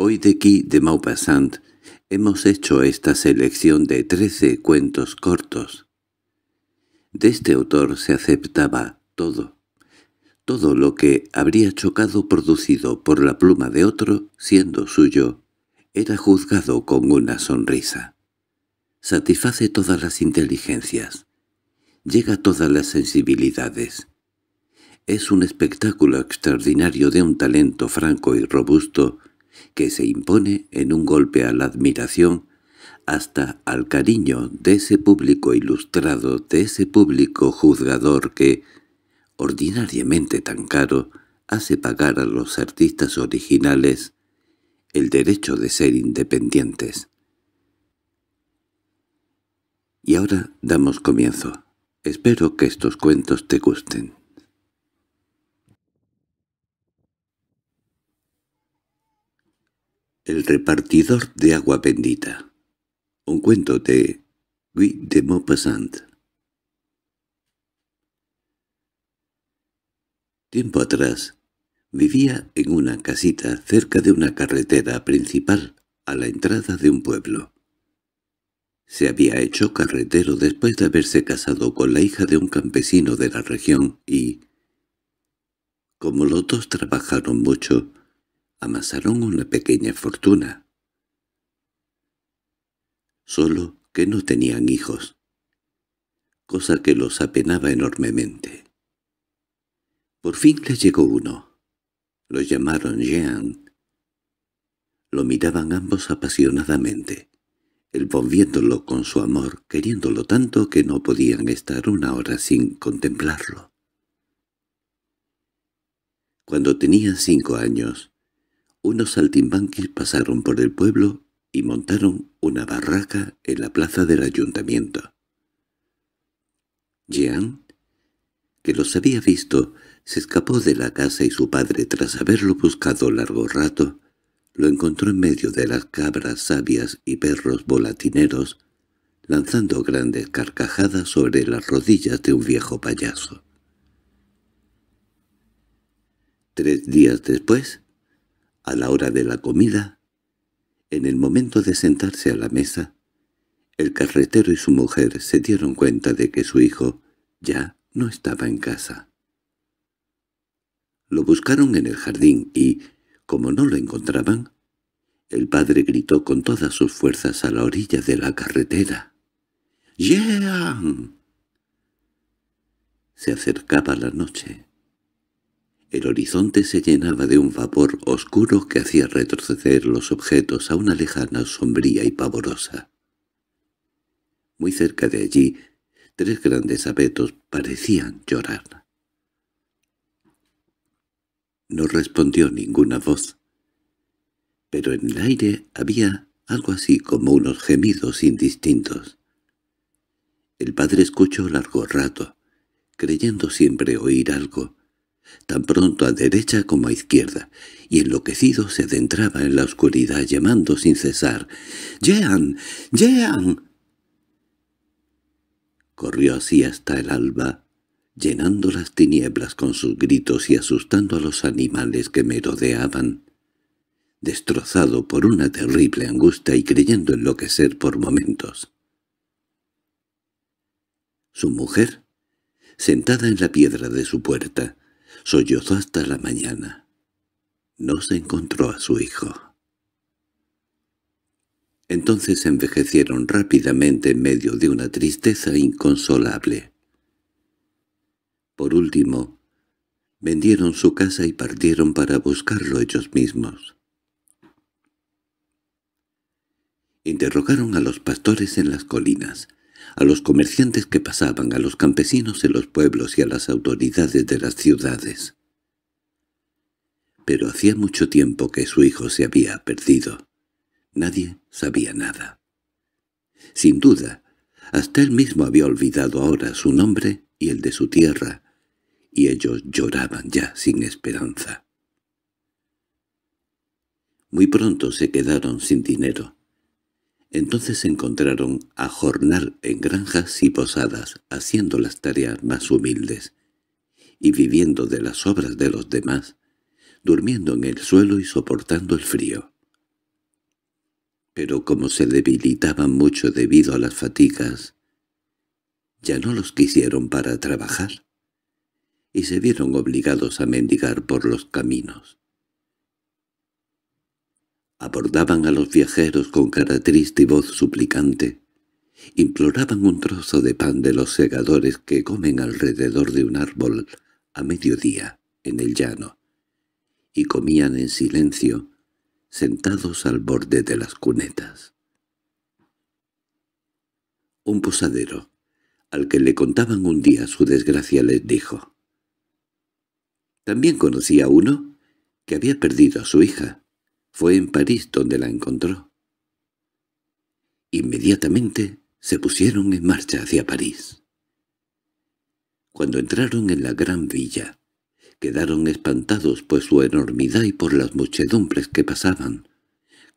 Hoy de aquí, de Maupassant hemos hecho esta selección de trece cuentos cortos. De este autor se aceptaba todo. Todo lo que habría chocado producido por la pluma de otro, siendo suyo, era juzgado con una sonrisa. Satisface todas las inteligencias. Llega a todas las sensibilidades. Es un espectáculo extraordinario de un talento franco y robusto que se impone en un golpe a la admiración hasta al cariño de ese público ilustrado, de ese público juzgador que, ordinariamente tan caro, hace pagar a los artistas originales el derecho de ser independientes. Y ahora damos comienzo. Espero que estos cuentos te gusten. El repartidor de agua bendita. Un cuento de Guy de Maupassant. Tiempo atrás, vivía en una casita cerca de una carretera principal, a la entrada de un pueblo. Se había hecho carretero después de haberse casado con la hija de un campesino de la región y, como los dos trabajaron mucho, amasaron una pequeña fortuna. Solo que no tenían hijos, cosa que los apenaba enormemente. Por fin les llegó uno. Lo llamaron Jean. Lo miraban ambos apasionadamente, el volviéndolo con su amor, queriéndolo tanto que no podían estar una hora sin contemplarlo. Cuando tenía cinco años, unos saltimbanquis pasaron por el pueblo y montaron una barraca en la plaza del ayuntamiento. Jean, que los había visto, se escapó de la casa y su padre, tras haberlo buscado largo rato, lo encontró en medio de las cabras sabias y perros volatineros, lanzando grandes carcajadas sobre las rodillas de un viejo payaso. Tres días después, a la hora de la comida, en el momento de sentarse a la mesa, el carretero y su mujer se dieron cuenta de que su hijo ya no estaba en casa. Lo buscaron en el jardín y, como no lo encontraban, el padre gritó con todas sus fuerzas a la orilla de la carretera. —¡Jean! Se acercaba la noche. El horizonte se llenaba de un vapor oscuro que hacía retroceder los objetos a una lejana sombría y pavorosa. Muy cerca de allí, tres grandes abetos parecían llorar. No respondió ninguna voz, pero en el aire había algo así como unos gemidos indistintos. El padre escuchó largo rato, creyendo siempre oír algo, tan pronto a derecha como a izquierda, y enloquecido se adentraba en la oscuridad llamando sin cesar «¡Jean! ¡Jean!». Corrió así hasta el alba, llenando las tinieblas con sus gritos y asustando a los animales que me rodeaban. Destrozado por una terrible angustia y creyendo enloquecer por momentos. Su mujer, sentada en la piedra de su puerta, Sollozó hasta la mañana. No se encontró a su hijo. Entonces envejecieron rápidamente en medio de una tristeza inconsolable. Por último, vendieron su casa y partieron para buscarlo ellos mismos. Interrogaron a los pastores en las colinas, a los comerciantes que pasaban, a los campesinos en los pueblos y a las autoridades de las ciudades. Pero hacía mucho tiempo que su hijo se había perdido. Nadie sabía nada. Sin duda, hasta él mismo había olvidado ahora su nombre y el de su tierra, y ellos lloraban ya sin esperanza. Muy pronto se quedaron sin dinero. Entonces se encontraron a jornar en granjas y posadas, haciendo las tareas más humildes, y viviendo de las obras de los demás, durmiendo en el suelo y soportando el frío. Pero como se debilitaban mucho debido a las fatigas, ya no los quisieron para trabajar, y se vieron obligados a mendigar por los caminos abordaban a los viajeros con cara triste y voz suplicante. Imploraban un trozo de pan de los segadores que comen alrededor de un árbol a mediodía en el llano, y comían en silencio, sentados al borde de las cunetas. Un posadero, al que le contaban un día su desgracia, les dijo. También conocía uno que había perdido a su hija fue en París donde la encontró. Inmediatamente se pusieron en marcha hacia París. Cuando entraron en la gran villa, quedaron espantados por pues su enormidad y por las muchedumbres que pasaban.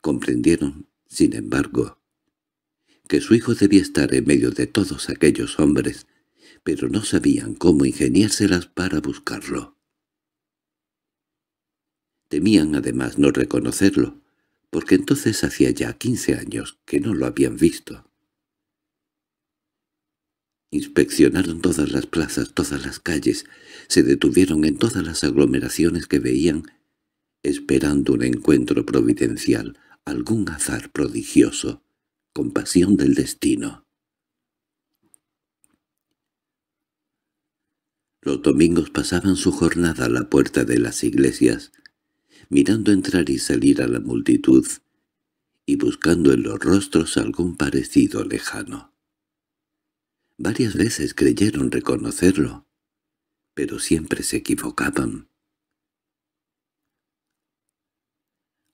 Comprendieron, sin embargo, que su hijo debía estar en medio de todos aquellos hombres, pero no sabían cómo ingeniárselas para buscarlo. Temían además no reconocerlo, porque entonces hacía ya quince años que no lo habían visto. Inspeccionaron todas las plazas, todas las calles, se detuvieron en todas las aglomeraciones que veían, esperando un encuentro providencial, algún azar prodigioso, compasión del destino. Los domingos pasaban su jornada a la puerta de las iglesias, mirando entrar y salir a la multitud, y buscando en los rostros algún parecido lejano. Varias veces creyeron reconocerlo, pero siempre se equivocaban.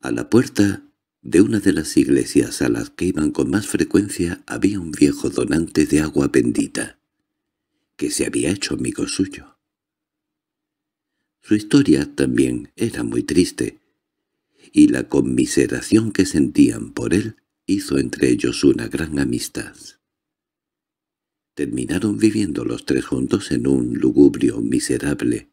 A la puerta de una de las iglesias a las que iban con más frecuencia había un viejo donante de agua bendita, que se había hecho amigo suyo. Su historia también era muy triste, y la conmiseración que sentían por él hizo entre ellos una gran amistad. Terminaron viviendo los tres juntos en un lugubrio miserable,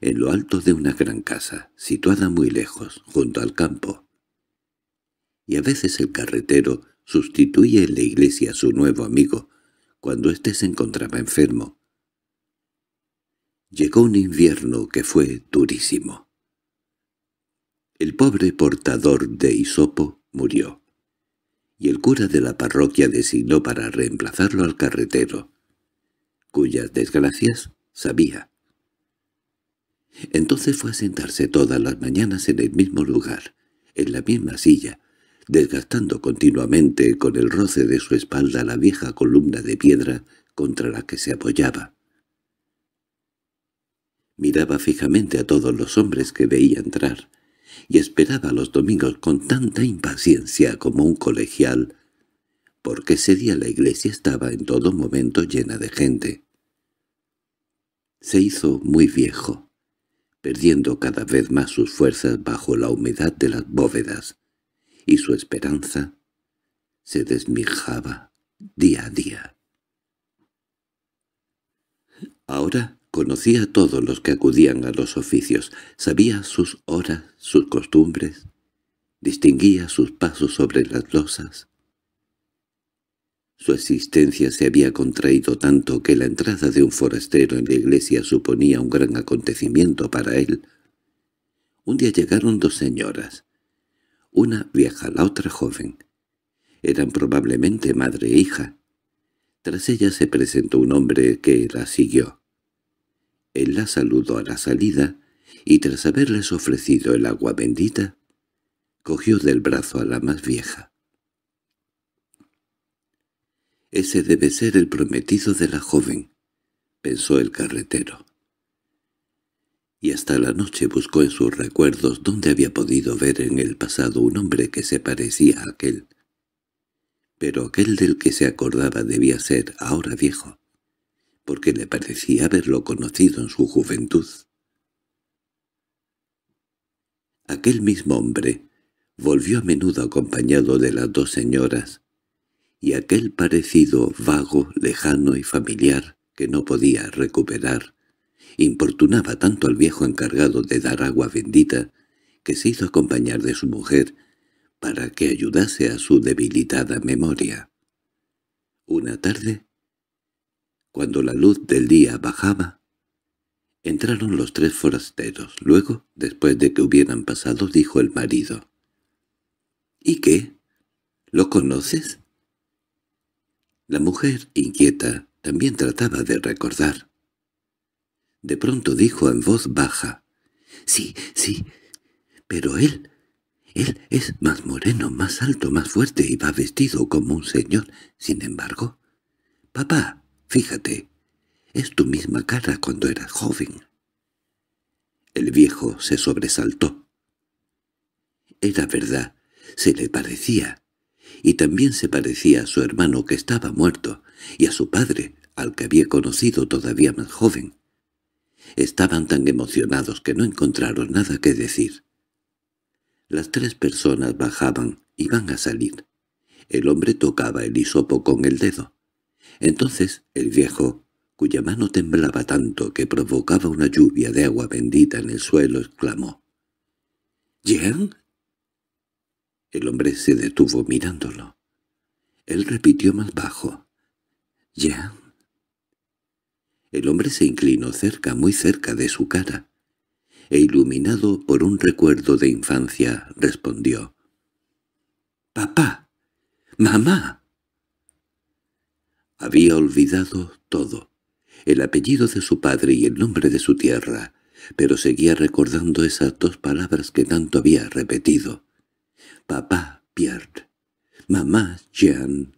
en lo alto de una gran casa, situada muy lejos, junto al campo. Y a veces el carretero sustituía en la iglesia a su nuevo amigo, cuando éste se encontraba enfermo, Llegó un invierno que fue durísimo. El pobre portador de hisopo murió, y el cura de la parroquia designó para reemplazarlo al carretero, cuyas desgracias sabía. Entonces fue a sentarse todas las mañanas en el mismo lugar, en la misma silla, desgastando continuamente con el roce de su espalda la vieja columna de piedra contra la que se apoyaba. Miraba fijamente a todos los hombres que veía entrar, y esperaba los domingos con tanta impaciencia como un colegial, porque ese día la iglesia estaba en todo momento llena de gente. Se hizo muy viejo, perdiendo cada vez más sus fuerzas bajo la humedad de las bóvedas, y su esperanza se desmijaba día a día. Ahora Conocía a todos los que acudían a los oficios, sabía sus horas, sus costumbres, distinguía sus pasos sobre las losas. Su existencia se había contraído tanto que la entrada de un forastero en la iglesia suponía un gran acontecimiento para él. Un día llegaron dos señoras, una vieja, la otra joven. Eran probablemente madre e hija. Tras ella se presentó un hombre que la siguió. Él la saludó a la salida y tras haberles ofrecido el agua bendita, cogió del brazo a la más vieja. «Ese debe ser el prometido de la joven», pensó el carretero. Y hasta la noche buscó en sus recuerdos dónde había podido ver en el pasado un hombre que se parecía a aquel. Pero aquel del que se acordaba debía ser ahora viejo porque le parecía haberlo conocido en su juventud. Aquel mismo hombre volvió a menudo acompañado de las dos señoras, y aquel parecido vago, lejano y familiar que no podía recuperar, importunaba tanto al viejo encargado de dar agua bendita que se hizo acompañar de su mujer para que ayudase a su debilitada memoria. Una tarde cuando la luz del día bajaba, entraron los tres forasteros. Luego, después de que hubieran pasado, dijo el marido. —¿Y qué? ¿Lo conoces? La mujer, inquieta, también trataba de recordar. De pronto dijo en voz baja. —Sí, sí, pero él... Él es más moreno, más alto, más fuerte y va vestido como un señor. Sin embargo... —¡Papá! Fíjate, es tu misma cara cuando eras joven. El viejo se sobresaltó. Era verdad, se le parecía, y también se parecía a su hermano que estaba muerto, y a su padre, al que había conocido todavía más joven. Estaban tan emocionados que no encontraron nada que decir. Las tres personas bajaban, iban a salir. El hombre tocaba el hisopo con el dedo. Entonces el viejo, cuya mano temblaba tanto que provocaba una lluvia de agua bendita en el suelo, exclamó. —¿Jean? El hombre se detuvo mirándolo. Él repitió más bajo. —¿Jean? El hombre se inclinó cerca, muy cerca de su cara, e iluminado por un recuerdo de infancia, respondió. —¡Papá! ¡Mamá! Había olvidado todo, el apellido de su padre y el nombre de su tierra, pero seguía recordando esas dos palabras que tanto había repetido. Papá Pierre, mamá Jean.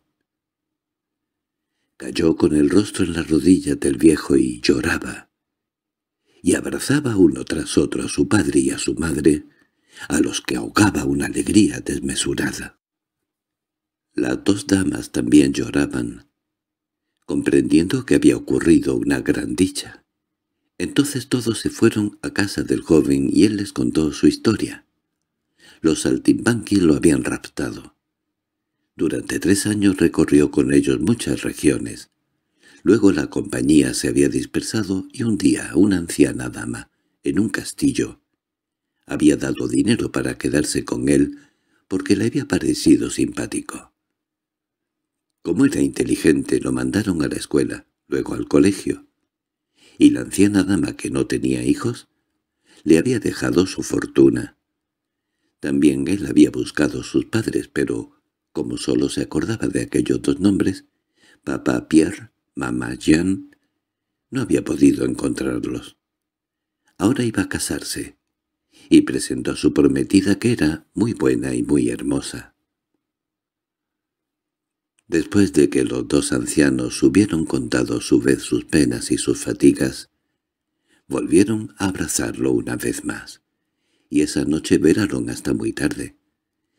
Cayó con el rostro en las rodillas del viejo y lloraba. Y abrazaba uno tras otro a su padre y a su madre, a los que ahogaba una alegría desmesurada. Las dos damas también lloraban, comprendiendo que había ocurrido una gran dicha. Entonces todos se fueron a casa del joven y él les contó su historia. Los saltimbanquis lo habían raptado. Durante tres años recorrió con ellos muchas regiones. Luego la compañía se había dispersado y un día una anciana dama, en un castillo, había dado dinero para quedarse con él porque le había parecido simpático. Como era inteligente, lo mandaron a la escuela, luego al colegio. Y la anciana dama que no tenía hijos le había dejado su fortuna. También él había buscado sus padres, pero como solo se acordaba de aquellos dos nombres, papá Pierre, mamá Jean, no había podido encontrarlos. Ahora iba a casarse, y presentó a su prometida que era muy buena y muy hermosa. Después de que los dos ancianos hubieron contado a su vez sus penas y sus fatigas, volvieron a abrazarlo una vez más, y esa noche veraron hasta muy tarde,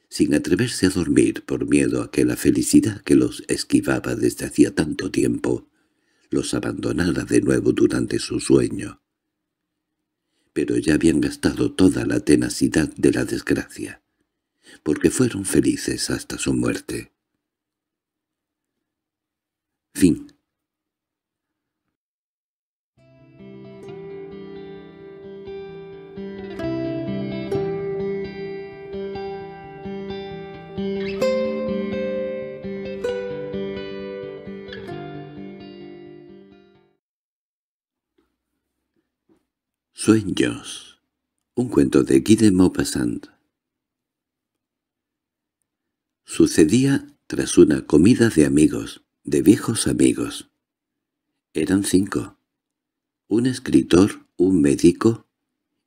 sin atreverse a dormir por miedo a que la felicidad que los esquivaba desde hacía tanto tiempo los abandonara de nuevo durante su sueño. Pero ya habían gastado toda la tenacidad de la desgracia, porque fueron felices hasta su muerte. Fin. Sueños. Un cuento de Guy de Maupassant. Sucedía tras una comida de amigos de viejos amigos. Eran cinco. Un escritor, un médico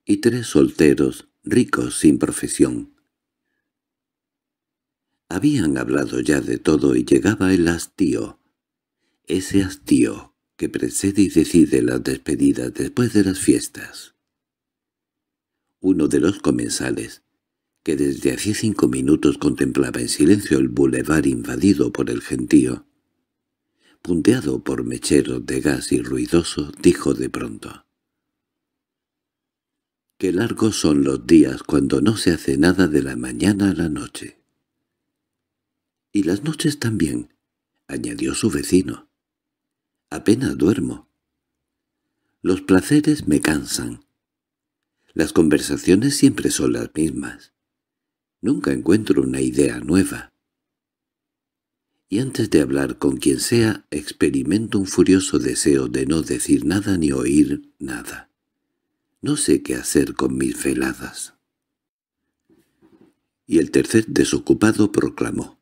y tres solteros, ricos sin profesión. Habían hablado ya de todo y llegaba el hastío. Ese hastío que precede y decide las despedidas después de las fiestas. Uno de los comensales, que desde hacía cinco minutos contemplaba en silencio el bulevar invadido por el gentío, punteado por mecheros de gas y ruidoso, dijo de pronto. «Qué largos son los días cuando no se hace nada de la mañana a la noche». «Y las noches también», añadió su vecino. «Apenas duermo. Los placeres me cansan. Las conversaciones siempre son las mismas. Nunca encuentro una idea nueva y antes de hablar con quien sea experimento un furioso deseo de no decir nada ni oír nada. No sé qué hacer con mis veladas. Y el tercer desocupado proclamó.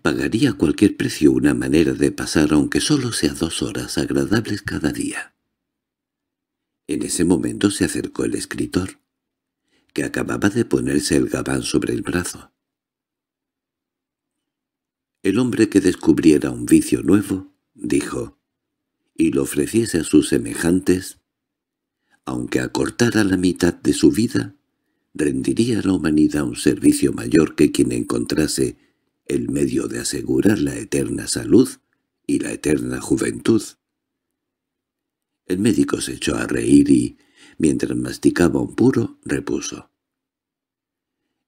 Pagaría a cualquier precio una manera de pasar, aunque solo sea dos horas agradables cada día. En ese momento se acercó el escritor, que acababa de ponerse el gabán sobre el brazo. El hombre que descubriera un vicio nuevo, dijo, y lo ofreciese a sus semejantes, aunque acortara la mitad de su vida, rendiría a la humanidad un servicio mayor que quien encontrase el medio de asegurar la eterna salud y la eterna juventud. El médico se echó a reír y, mientras masticaba un puro, repuso.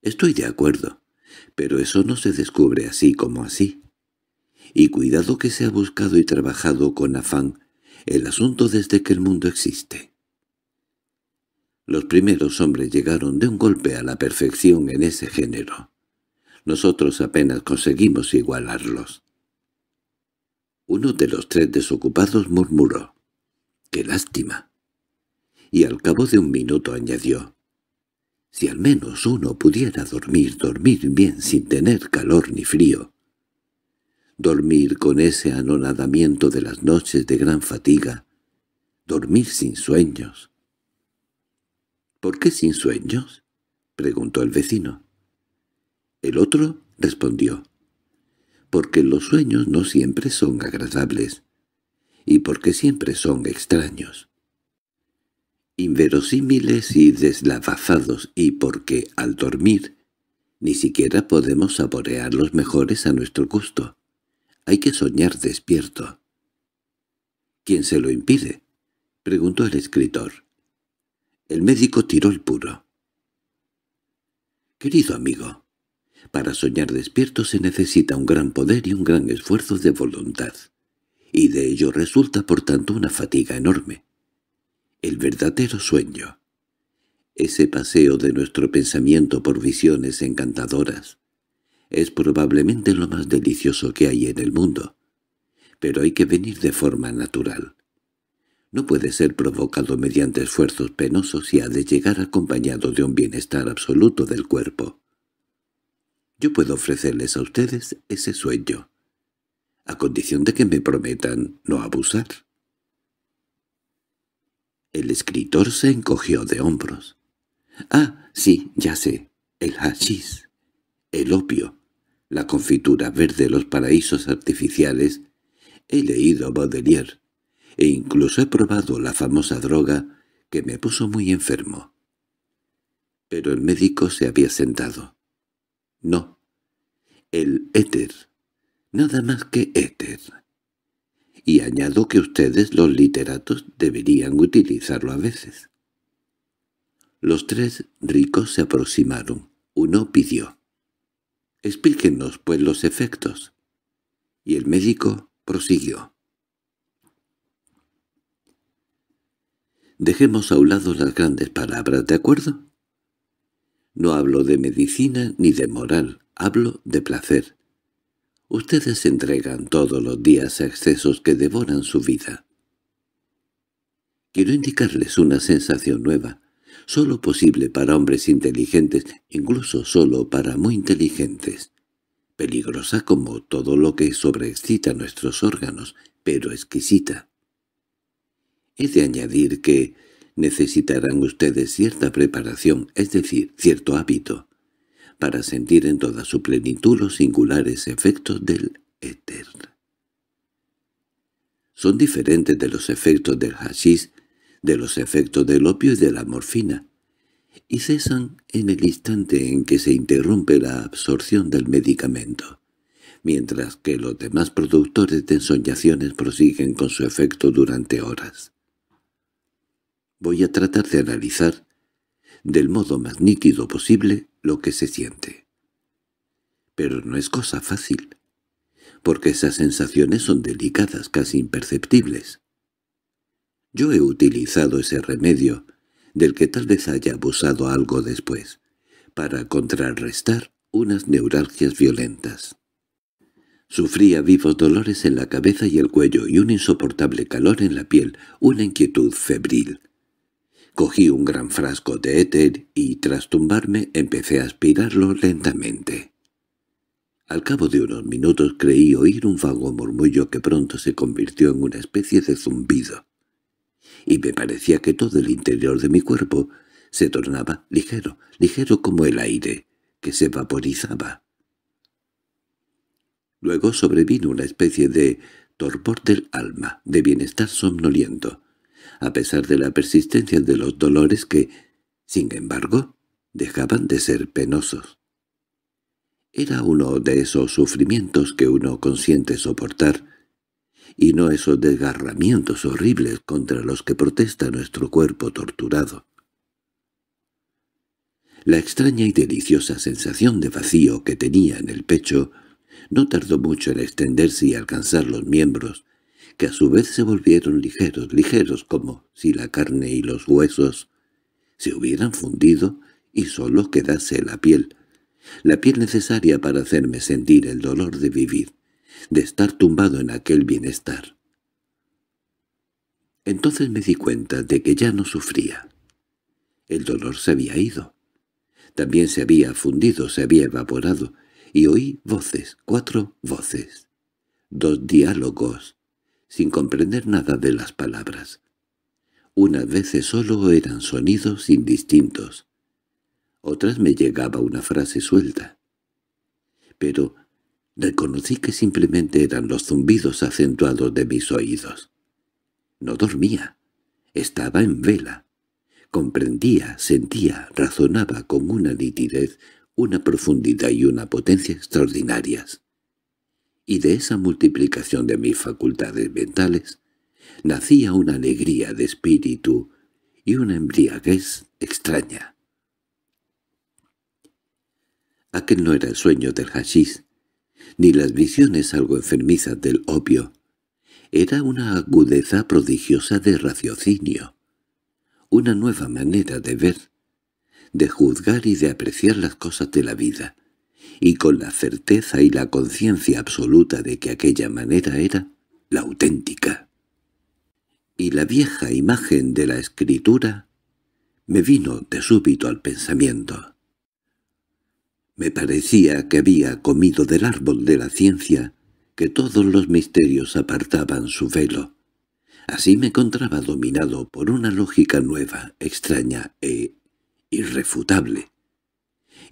«Estoy de acuerdo pero eso no se descubre así como así. Y cuidado que se ha buscado y trabajado con afán el asunto desde que el mundo existe. Los primeros hombres llegaron de un golpe a la perfección en ese género. Nosotros apenas conseguimos igualarlos. Uno de los tres desocupados murmuró, «¡Qué lástima!» Y al cabo de un minuto añadió, si al menos uno pudiera dormir, dormir bien sin tener calor ni frío. Dormir con ese anonadamiento de las noches de gran fatiga. Dormir sin sueños. —¿Por qué sin sueños? —preguntó el vecino. El otro respondió. —Porque los sueños no siempre son agradables, y porque siempre son extraños inverosímiles y deslavazados, y porque, al dormir, ni siquiera podemos saborear los mejores a nuestro gusto. Hay que soñar despierto. —¿Quién se lo impide? —preguntó el escritor. El médico tiró el puro. —Querido amigo, para soñar despierto se necesita un gran poder y un gran esfuerzo de voluntad, y de ello resulta por tanto una fatiga enorme el verdadero sueño. Ese paseo de nuestro pensamiento por visiones encantadoras es probablemente lo más delicioso que hay en el mundo, pero hay que venir de forma natural. No puede ser provocado mediante esfuerzos penosos y ha de llegar acompañado de un bienestar absoluto del cuerpo. Yo puedo ofrecerles a ustedes ese sueño, a condición de que me prometan no abusar. El escritor se encogió de hombros. —Ah, sí, ya sé. El hashish, el opio, la confitura verde, de los paraísos artificiales. He leído Baudelaire e incluso he probado la famosa droga que me puso muy enfermo. Pero el médico se había sentado. No, el éter, nada más que éter, y añado que ustedes, los literatos, deberían utilizarlo a veces. Los tres ricos se aproximaron. Uno pidió. —Explíquenos, pues, los efectos. Y el médico prosiguió. Dejemos a un lado las grandes palabras, ¿de acuerdo? No hablo de medicina ni de moral, hablo de placer. Ustedes entregan todos los días a excesos que devoran su vida. Quiero indicarles una sensación nueva, solo posible para hombres inteligentes, incluso solo para muy inteligentes. Peligrosa como todo lo que sobreexcita nuestros órganos, pero exquisita. He de añadir que necesitarán ustedes cierta preparación, es decir, cierto hábito, para sentir en toda su plenitud los singulares efectos del éter. Son diferentes de los efectos del hashish, de los efectos del opio y de la morfina, y cesan en el instante en que se interrumpe la absorción del medicamento, mientras que los demás productores de ensoñaciones prosiguen con su efecto durante horas. Voy a tratar de analizar del modo más nítido posible lo que se siente. Pero no es cosa fácil, porque esas sensaciones son delicadas, casi imperceptibles. Yo he utilizado ese remedio, del que tal vez haya abusado algo después, para contrarrestar unas neuralgias violentas. Sufría vivos dolores en la cabeza y el cuello y un insoportable calor en la piel, una inquietud febril. Cogí un gran frasco de éter y, tras tumbarme, empecé a aspirarlo lentamente. Al cabo de unos minutos creí oír un vago murmullo que pronto se convirtió en una especie de zumbido, y me parecía que todo el interior de mi cuerpo se tornaba ligero, ligero como el aire, que se vaporizaba. Luego sobrevino una especie de torpor del alma, de bienestar somnoliento, a pesar de la persistencia de los dolores que, sin embargo, dejaban de ser penosos. Era uno de esos sufrimientos que uno consiente soportar, y no esos desgarramientos horribles contra los que protesta nuestro cuerpo torturado. La extraña y deliciosa sensación de vacío que tenía en el pecho no tardó mucho en extenderse y alcanzar los miembros, que a su vez se volvieron ligeros, ligeros, como si la carne y los huesos se hubieran fundido y solo quedase la piel, la piel necesaria para hacerme sentir el dolor de vivir, de estar tumbado en aquel bienestar. Entonces me di cuenta de que ya no sufría. El dolor se había ido. También se había fundido, se había evaporado, y oí voces, cuatro voces, dos diálogos, sin comprender nada de las palabras. Unas veces solo eran sonidos indistintos. Otras me llegaba una frase suelta. Pero reconocí que simplemente eran los zumbidos acentuados de mis oídos. No dormía. Estaba en vela. Comprendía, sentía, razonaba con una nitidez, una profundidad y una potencia extraordinarias y de esa multiplicación de mis facultades mentales nacía una alegría de espíritu y una embriaguez extraña. Aquel no era el sueño del hashish, ni las visiones algo enfermizas del opio. Era una agudeza prodigiosa de raciocinio, una nueva manera de ver, de juzgar y de apreciar las cosas de la vida y con la certeza y la conciencia absoluta de que aquella manera era la auténtica. Y la vieja imagen de la escritura me vino de súbito al pensamiento. Me parecía que había comido del árbol de la ciencia, que todos los misterios apartaban su velo. Así me encontraba dominado por una lógica nueva, extraña e irrefutable,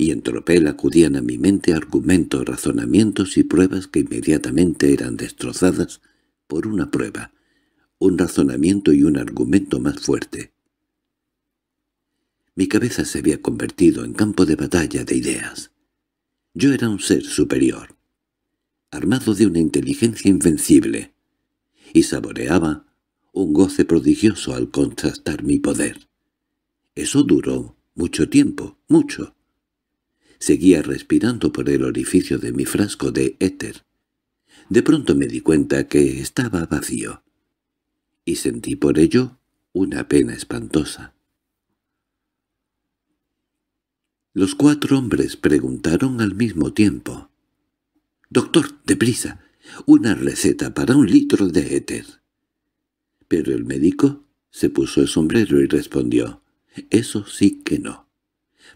y en tropel acudían a mi mente argumentos, razonamientos y pruebas que inmediatamente eran destrozadas por una prueba, un razonamiento y un argumento más fuerte. Mi cabeza se había convertido en campo de batalla de ideas. Yo era un ser superior, armado de una inteligencia invencible, y saboreaba un goce prodigioso al contrastar mi poder. Eso duró mucho tiempo, mucho. Seguía respirando por el orificio de mi frasco de éter. De pronto me di cuenta que estaba vacío, y sentí por ello una pena espantosa. Los cuatro hombres preguntaron al mismo tiempo. «Doctor, deprisa, una receta para un litro de éter». Pero el médico se puso el sombrero y respondió, «Eso sí que no»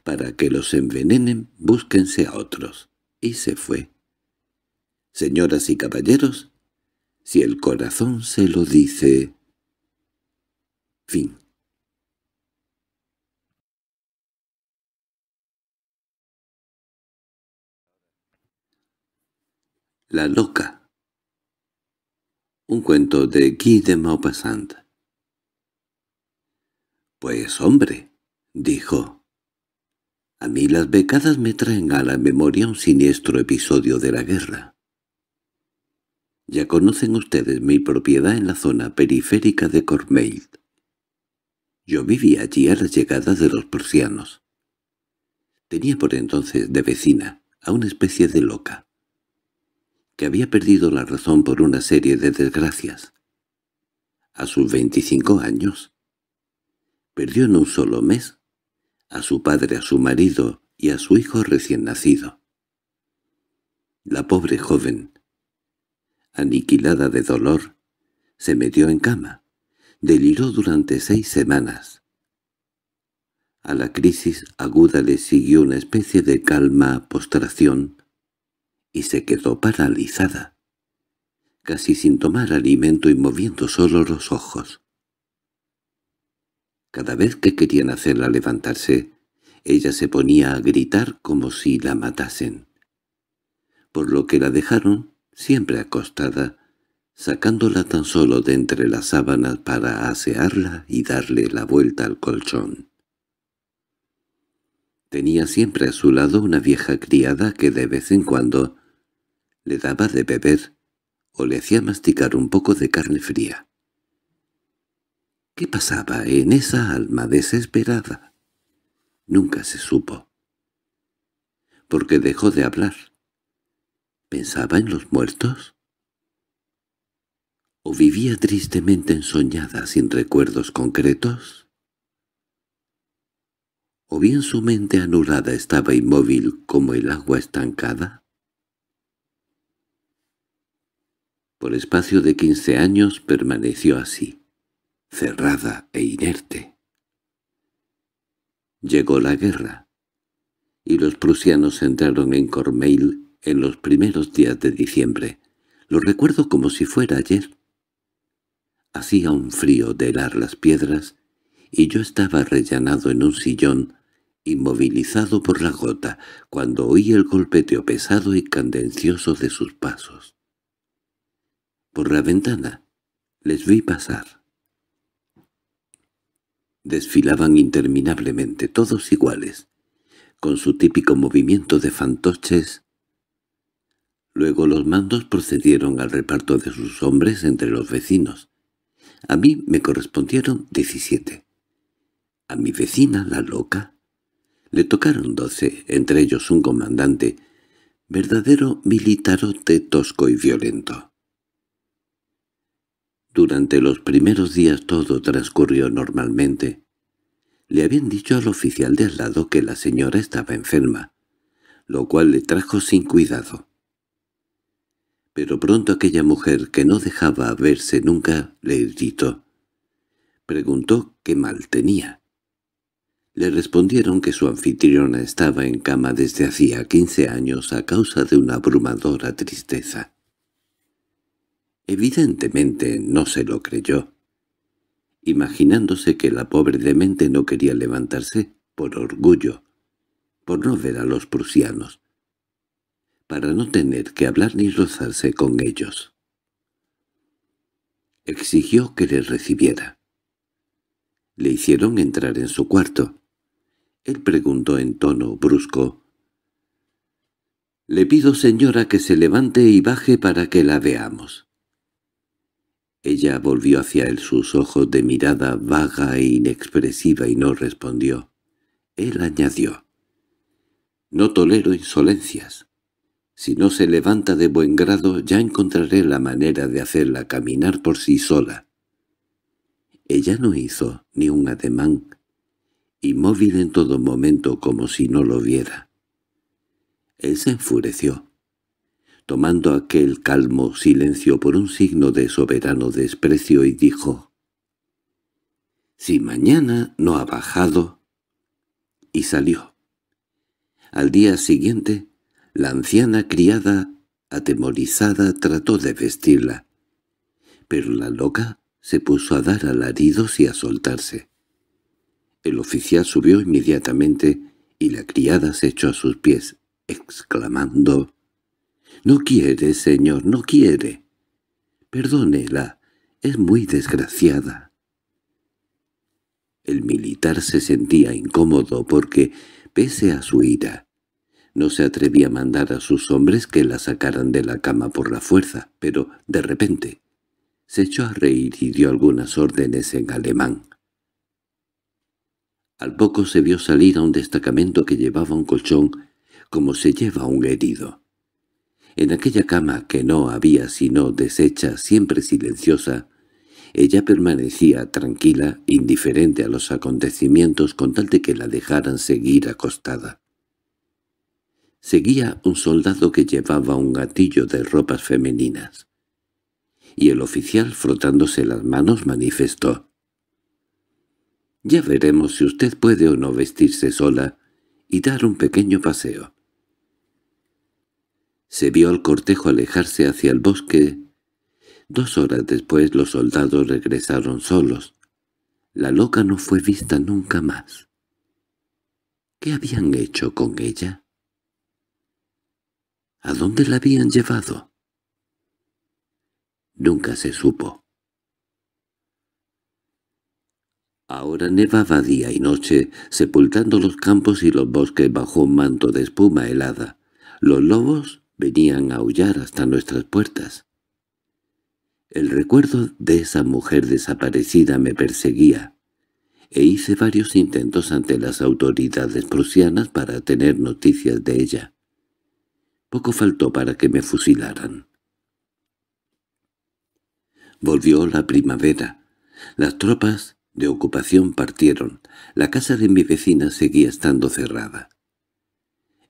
para que los envenenen, búsquense a otros. Y se fue. Señoras y caballeros, si el corazón se lo dice... Fin. La loca Un cuento de Guy de Maupassant Pues hombre, dijo, a mí las becadas me traen a la memoria un siniestro episodio de la guerra. Ya conocen ustedes mi propiedad en la zona periférica de Cormail. Yo vivía allí a las llegadas de los prusianos. Tenía por entonces de vecina a una especie de loca, que había perdido la razón por una serie de desgracias. A sus 25 años, perdió en un solo mes a su padre, a su marido y a su hijo recién nacido. La pobre joven, aniquilada de dolor, se metió en cama. Deliró durante seis semanas. A la crisis aguda le siguió una especie de calma postración y se quedó paralizada, casi sin tomar alimento y moviendo solo los ojos. Cada vez que querían hacerla levantarse, ella se ponía a gritar como si la matasen. Por lo que la dejaron, siempre acostada, sacándola tan solo de entre las sábanas para asearla y darle la vuelta al colchón. Tenía siempre a su lado una vieja criada que de vez en cuando le daba de beber o le hacía masticar un poco de carne fría. ¿Qué pasaba en esa alma desesperada? Nunca se supo. Porque dejó de hablar. ¿Pensaba en los muertos? ¿O vivía tristemente ensoñada sin recuerdos concretos? ¿O bien su mente anulada estaba inmóvil como el agua estancada? Por espacio de quince años permaneció así cerrada e inerte. Llegó la guerra, y los prusianos entraron en Cormeil en los primeros días de diciembre. Lo recuerdo como si fuera ayer. Hacía un frío de helar las piedras, y yo estaba rellenado en un sillón, inmovilizado por la gota, cuando oí el golpeteo pesado y candencioso de sus pasos. Por la ventana les vi pasar desfilaban interminablemente, todos iguales, con su típico movimiento de fantoches. Luego los mandos procedieron al reparto de sus hombres entre los vecinos. A mí me correspondieron diecisiete. A mi vecina, la loca, le tocaron doce, entre ellos un comandante, verdadero militarote tosco y violento. Durante los primeros días todo transcurrió normalmente. Le habían dicho al oficial de al lado que la señora estaba enferma, lo cual le trajo sin cuidado. Pero pronto aquella mujer, que no dejaba verse nunca, le irritó. Preguntó qué mal tenía. Le respondieron que su anfitriona estaba en cama desde hacía quince años a causa de una abrumadora tristeza. Evidentemente no se lo creyó. Imaginándose que la pobre demente no quería levantarse por orgullo, por no ver a los prusianos, para no tener que hablar ni rozarse con ellos. Exigió que le recibiera. Le hicieron entrar en su cuarto. Él preguntó en tono brusco, «Le pido, señora, que se levante y baje para que la veamos». Ella volvió hacia él sus ojos de mirada vaga e inexpresiva y no respondió. Él añadió. «No tolero insolencias. Si no se levanta de buen grado, ya encontraré la manera de hacerla caminar por sí sola». Ella no hizo ni un ademán, inmóvil en todo momento como si no lo viera. Él se enfureció tomando aquel calmo silencio por un signo de soberano desprecio, y dijo, «Si mañana no ha bajado». Y salió. Al día siguiente, la anciana criada, atemorizada, trató de vestirla, pero la loca se puso a dar alaridos y a soltarse. El oficial subió inmediatamente y la criada se echó a sus pies, exclamando —No quiere, señor, no quiere. —Perdónela, es muy desgraciada. El militar se sentía incómodo porque, pese a su ira, no se atrevía a mandar a sus hombres que la sacaran de la cama por la fuerza, pero, de repente, se echó a reír y dio algunas órdenes en alemán. Al poco se vio salir a un destacamento que llevaba un colchón, como se lleva un herido. En aquella cama que no había sino deshecha, siempre silenciosa, ella permanecía tranquila, indiferente a los acontecimientos con tal de que la dejaran seguir acostada. Seguía un soldado que llevaba un gatillo de ropas femeninas. Y el oficial, frotándose las manos, manifestó. «Ya veremos si usted puede o no vestirse sola y dar un pequeño paseo». Se vio al cortejo alejarse hacia el bosque. Dos horas después los soldados regresaron solos. La loca no fue vista nunca más. ¿Qué habían hecho con ella? ¿A dónde la habían llevado? Nunca se supo. Ahora nevaba día y noche, sepultando los campos y los bosques bajo un manto de espuma helada. Los lobos venían a aullar hasta nuestras puertas. El recuerdo de esa mujer desaparecida me perseguía, e hice varios intentos ante las autoridades prusianas para tener noticias de ella. Poco faltó para que me fusilaran. Volvió la primavera. Las tropas de ocupación partieron. La casa de mi vecina seguía estando cerrada.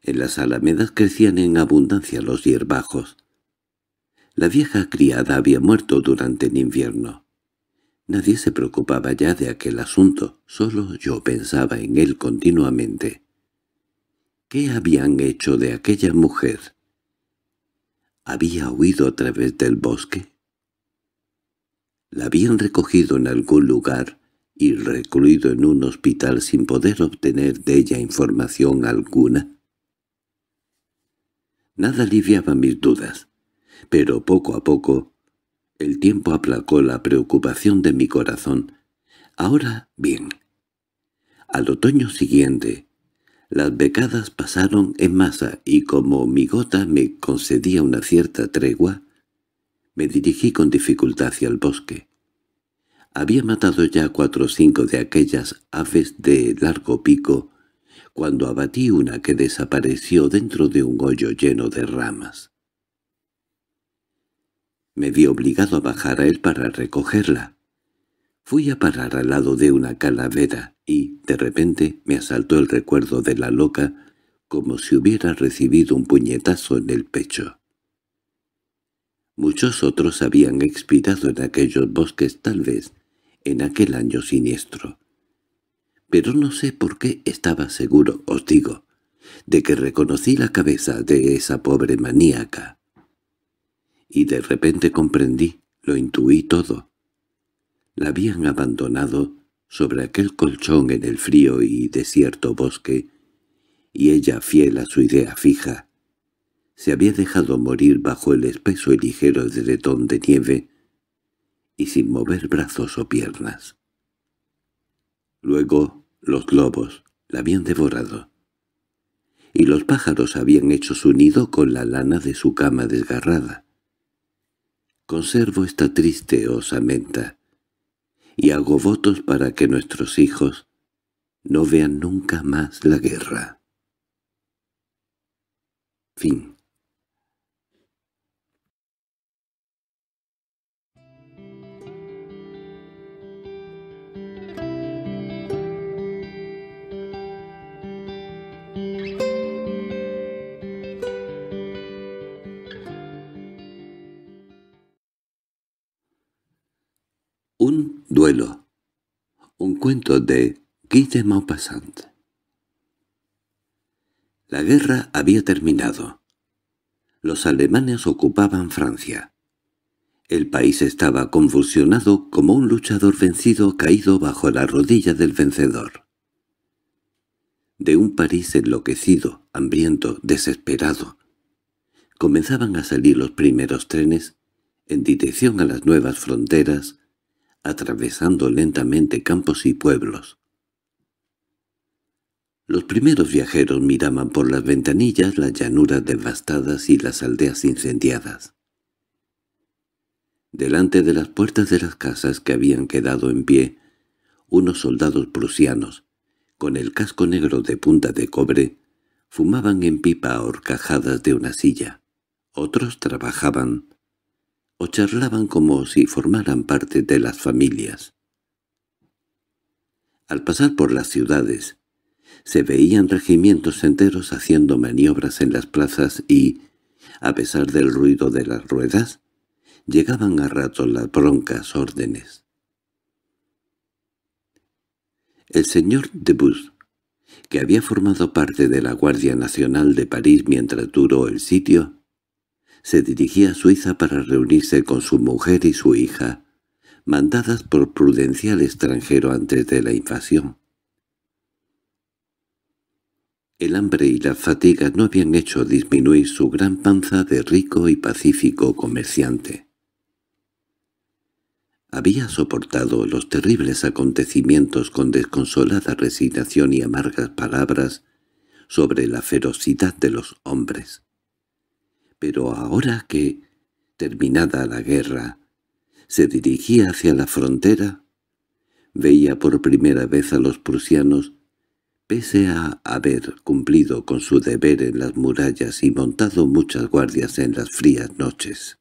En las alamedas crecían en abundancia los hierbajos. La vieja criada había muerto durante el invierno. Nadie se preocupaba ya de aquel asunto, solo yo pensaba en él continuamente. ¿Qué habían hecho de aquella mujer? ¿Había huido a través del bosque? La habían recogido en algún lugar y recluido en un hospital sin poder obtener de ella información alguna. Nada aliviaba mis dudas, pero poco a poco el tiempo aplacó la preocupación de mi corazón. Ahora bien, al otoño siguiente, las becadas pasaron en masa y como mi gota me concedía una cierta tregua, me dirigí con dificultad hacia el bosque. Había matado ya cuatro o cinco de aquellas aves de largo pico cuando abatí una que desapareció dentro de un hoyo lleno de ramas. Me vi obligado a bajar a él para recogerla. Fui a parar al lado de una calavera y, de repente, me asaltó el recuerdo de la loca como si hubiera recibido un puñetazo en el pecho. Muchos otros habían expirado en aquellos bosques tal vez en aquel año siniestro pero no sé por qué estaba seguro, os digo, de que reconocí la cabeza de esa pobre maníaca. Y de repente comprendí, lo intuí todo. La habían abandonado sobre aquel colchón en el frío y desierto bosque, y ella, fiel a su idea fija, se había dejado morir bajo el espeso y ligero dretón de nieve y sin mover brazos o piernas. Luego los lobos la habían devorado. Y los pájaros habían hecho su nido con la lana de su cama desgarrada. Conservo esta triste osamenta y hago votos para que nuestros hijos no vean nunca más la guerra. Fin Duelo. Un cuento de Guy de Maupassant. La guerra había terminado. Los alemanes ocupaban Francia. El país estaba convulsionado como un luchador vencido caído bajo la rodilla del vencedor. De un París enloquecido, hambriento, desesperado, comenzaban a salir los primeros trenes en dirección a las nuevas fronteras atravesando lentamente campos y pueblos. Los primeros viajeros miraban por las ventanillas las llanuras devastadas y las aldeas incendiadas. Delante de las puertas de las casas que habían quedado en pie, unos soldados prusianos, con el casco negro de punta de cobre, fumaban en pipa ahorcajadas horcajadas de una silla. Otros trabajaban, o charlaban como si formaran parte de las familias. Al pasar por las ciudades, se veían regimientos enteros haciendo maniobras en las plazas y, a pesar del ruido de las ruedas, llegaban a ratos las broncas órdenes. El señor de que había formado parte de la Guardia Nacional de París mientras duró el sitio, se dirigía a Suiza para reunirse con su mujer y su hija, mandadas por prudencial extranjero antes de la invasión. El hambre y la fatiga no habían hecho disminuir su gran panza de rico y pacífico comerciante. Había soportado los terribles acontecimientos con desconsolada resignación y amargas palabras sobre la ferocidad de los hombres pero ahora que, terminada la guerra, se dirigía hacia la frontera, veía por primera vez a los prusianos, pese a haber cumplido con su deber en las murallas y montado muchas guardias en las frías noches.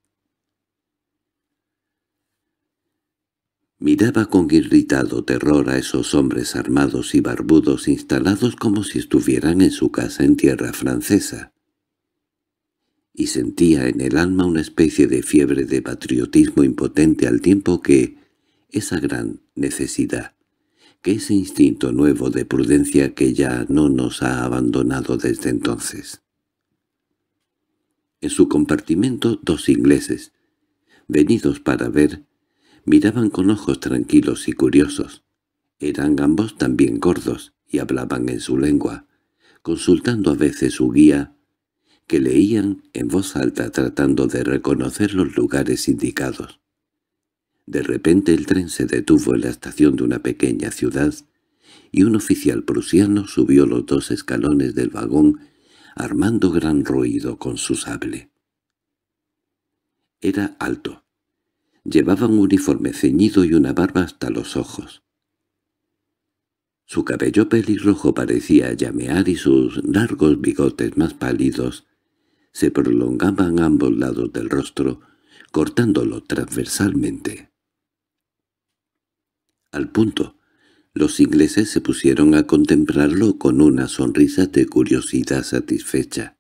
Miraba con irritado terror a esos hombres armados y barbudos instalados como si estuvieran en su casa en tierra francesa y sentía en el alma una especie de fiebre de patriotismo impotente al tiempo que esa gran necesidad, que ese instinto nuevo de prudencia que ya no nos ha abandonado desde entonces. En su compartimento dos ingleses, venidos para ver, miraban con ojos tranquilos y curiosos. Eran ambos también gordos y hablaban en su lengua, consultando a veces su guía que leían en voz alta tratando de reconocer los lugares indicados. De repente el tren se detuvo en la estación de una pequeña ciudad y un oficial prusiano subió los dos escalones del vagón armando gran ruido con su sable. Era alto. Llevaba un uniforme ceñido y una barba hasta los ojos. Su cabello pelirrojo parecía llamear y sus largos bigotes más pálidos se prolongaban ambos lados del rostro, cortándolo transversalmente. Al punto, los ingleses se pusieron a contemplarlo con una sonrisa de curiosidad satisfecha,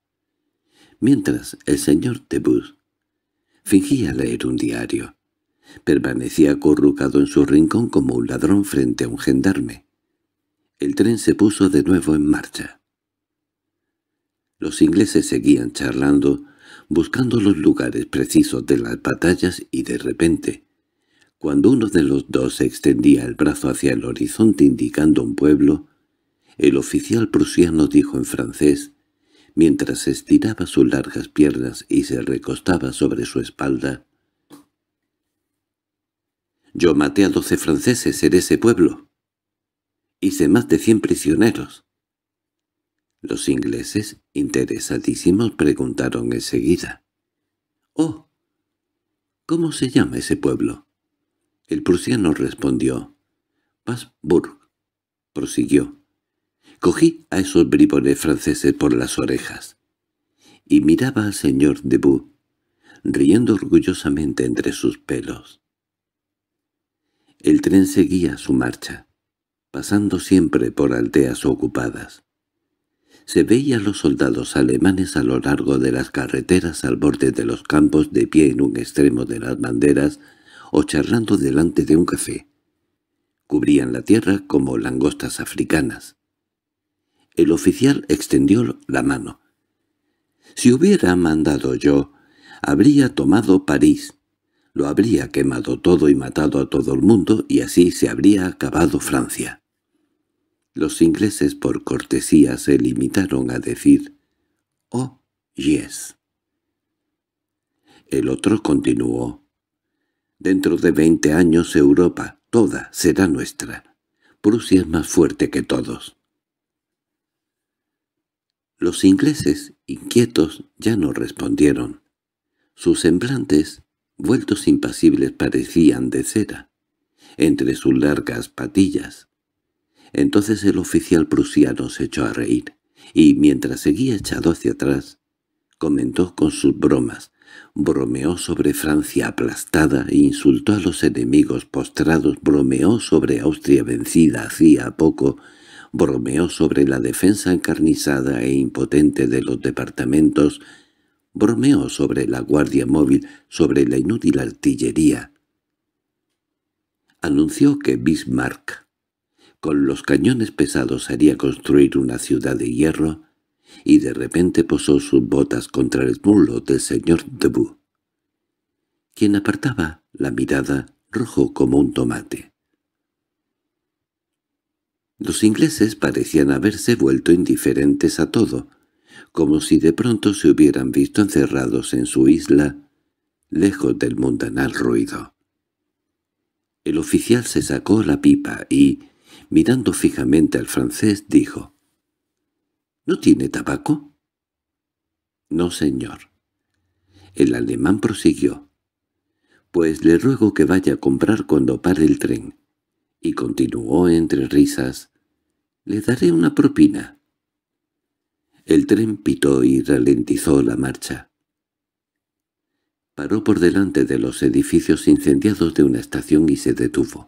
mientras el señor Debus fingía leer un diario. Permanecía acurrucado en su rincón como un ladrón frente a un gendarme. El tren se puso de nuevo en marcha. Los ingleses seguían charlando, buscando los lugares precisos de las batallas y de repente, cuando uno de los dos extendía el brazo hacia el horizonte indicando un pueblo, el oficial prusiano dijo en francés, mientras estiraba sus largas piernas y se recostaba sobre su espalda, «Yo maté a doce franceses en ese pueblo. Hice más de cien prisioneros. Los ingleses, interesadísimos, preguntaron enseguida. —¡Oh! ¿Cómo se llama ese pueblo? El prusiano respondió. —Pasburg —prosiguió. Cogí a esos bribones franceses por las orejas. Y miraba al señor Debú, riendo orgullosamente entre sus pelos. El tren seguía su marcha, pasando siempre por aldeas ocupadas se veía a los soldados alemanes a lo largo de las carreteras al borde de los campos de pie en un extremo de las banderas o charlando delante de un café. Cubrían la tierra como langostas africanas. El oficial extendió la mano. «Si hubiera mandado yo, habría tomado París. Lo habría quemado todo y matado a todo el mundo y así se habría acabado Francia». Los ingleses por cortesía se limitaron a decir «Oh, yes». El otro continuó «Dentro de veinte años Europa, toda, será nuestra. Prusia es más fuerte que todos». Los ingleses, inquietos, ya no respondieron. Sus semblantes, vueltos impasibles, parecían de cera, entre sus largas patillas. Entonces el oficial prusiano se echó a reír, y mientras seguía echado hacia atrás, comentó con sus bromas, bromeó sobre Francia aplastada e insultó a los enemigos postrados, bromeó sobre Austria vencida hacía poco, bromeó sobre la defensa encarnizada e impotente de los departamentos, bromeó sobre la guardia móvil, sobre la inútil artillería. Anunció que Bismarck con los cañones pesados haría construir una ciudad de hierro, y de repente posó sus botas contra el mulo del señor Debu, quien apartaba la mirada rojo como un tomate. Los ingleses parecían haberse vuelto indiferentes a todo, como si de pronto se hubieran visto encerrados en su isla, lejos del mundanal ruido. El oficial se sacó la pipa y, mirando fijamente al francés, dijo, —¿No tiene tabaco? —No, señor. El alemán prosiguió. —Pues le ruego que vaya a comprar cuando pare el tren. Y continuó entre risas. —Le daré una propina. El tren pitó y ralentizó la marcha. Paró por delante de los edificios incendiados de una estación y se detuvo.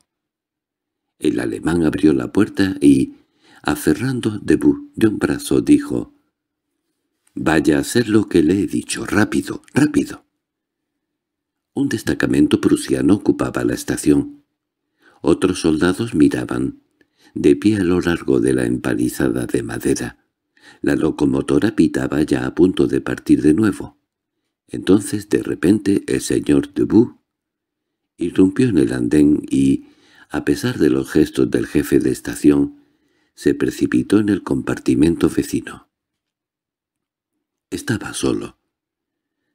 El alemán abrió la puerta y, aferrando Debú de un brazo, dijo «Vaya a hacer lo que le he dicho, rápido, rápido». Un destacamento prusiano ocupaba la estación. Otros soldados miraban, de pie a lo largo de la empalizada de madera. La locomotora pitaba ya a punto de partir de nuevo. Entonces, de repente, el señor Debú irrumpió en el andén y, a pesar de los gestos del jefe de estación, se precipitó en el compartimento vecino. Estaba solo.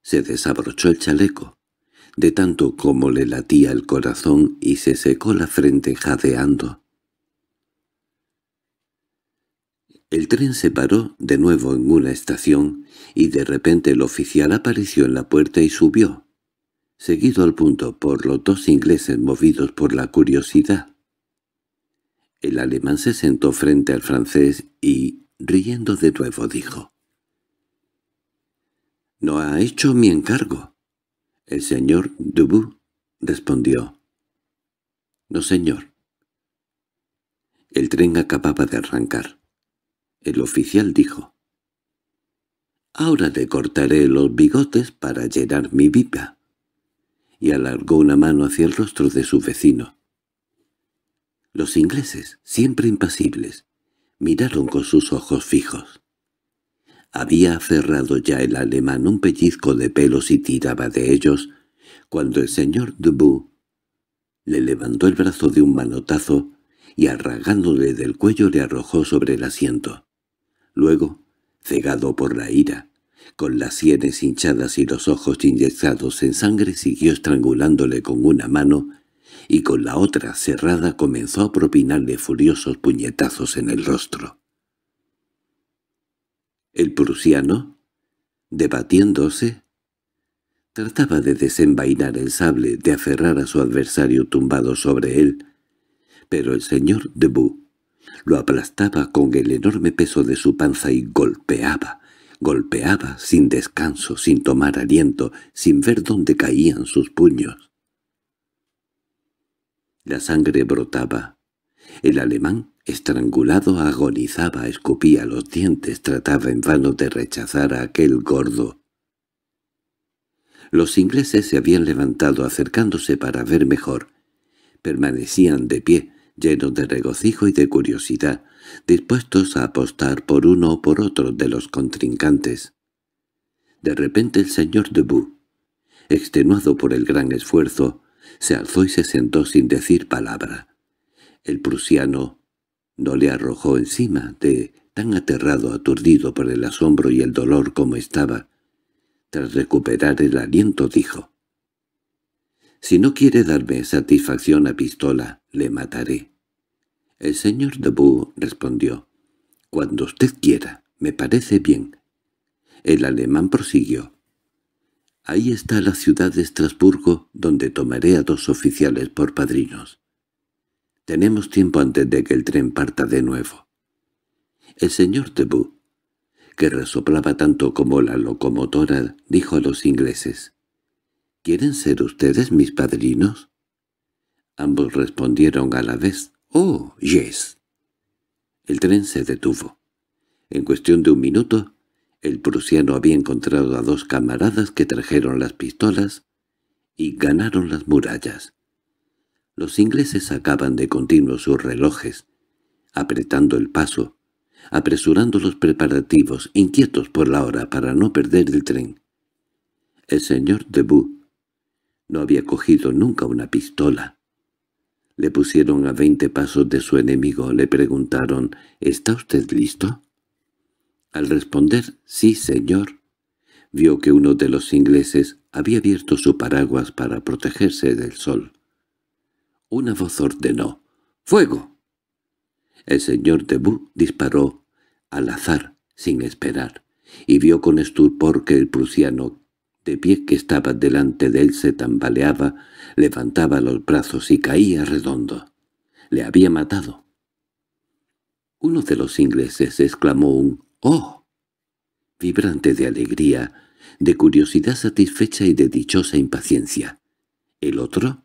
Se desabrochó el chaleco, de tanto como le latía el corazón y se secó la frente jadeando. El tren se paró de nuevo en una estación y de repente el oficial apareció en la puerta y subió seguido al punto por los dos ingleses movidos por la curiosidad. El alemán se sentó frente al francés y, riendo de nuevo, dijo. —No ha hecho mi encargo. El señor Dubu respondió. —No, señor. El tren acababa de arrancar. El oficial dijo. —Ahora te cortaré los bigotes para llenar mi pipa y alargó una mano hacia el rostro de su vecino. Los ingleses, siempre impasibles, miraron con sus ojos fijos. Había aferrado ya el alemán un pellizco de pelos y tiraba de ellos, cuando el señor Dubu le levantó el brazo de un manotazo y arragándole del cuello le arrojó sobre el asiento. Luego, cegado por la ira, con las sienes hinchadas y los ojos inyectados en sangre siguió estrangulándole con una mano y con la otra cerrada comenzó a propinarle furiosos puñetazos en el rostro. El prusiano, debatiéndose, trataba de desenvainar el sable, de aferrar a su adversario tumbado sobre él, pero el señor Debú lo aplastaba con el enorme peso de su panza y golpeaba, Golpeaba sin descanso, sin tomar aliento, sin ver dónde caían sus puños. La sangre brotaba. El alemán, estrangulado, agonizaba, escupía los dientes, trataba en vano de rechazar a aquel gordo. Los ingleses se habían levantado acercándose para ver mejor. Permanecían de pie, llenos de regocijo y de curiosidad, dispuestos a apostar por uno o por otro de los contrincantes. De repente el señor Debú, extenuado por el gran esfuerzo, se alzó y se sentó sin decir palabra. El prusiano no le arrojó encima de tan aterrado, aturdido por el asombro y el dolor como estaba. Tras recuperar el aliento dijo, si no quiere darme satisfacción a pistola, le mataré. El señor Debú respondió, «Cuando usted quiera, me parece bien». El alemán prosiguió, «Ahí está la ciudad de Estrasburgo, donde tomaré a dos oficiales por padrinos. Tenemos tiempo antes de que el tren parta de nuevo». El señor Debou, que resoplaba tanto como la locomotora, dijo a los ingleses, ¿Quieren ser ustedes mis padrinos? Ambos respondieron a la vez, «Oh, yes». El tren se detuvo. En cuestión de un minuto, el prusiano había encontrado a dos camaradas que trajeron las pistolas y ganaron las murallas. Los ingleses sacaban de continuo sus relojes, apretando el paso, apresurando los preparativos, inquietos por la hora para no perder el tren. El señor Debut no había cogido nunca una pistola. Le pusieron a veinte pasos de su enemigo. Le preguntaron, ¿está usted listo? Al responder, sí, señor, vio que uno de los ingleses había abierto su paraguas para protegerse del sol. Una voz ordenó, ¡Fuego! El señor Debú disparó, al azar, sin esperar, y vio con estupor que el prusiano de pie que estaba delante de él se tambaleaba, levantaba los brazos y caía redondo. Le había matado. Uno de los ingleses exclamó un «¡Oh!», vibrante de alegría, de curiosidad satisfecha y de dichosa impaciencia. El otro,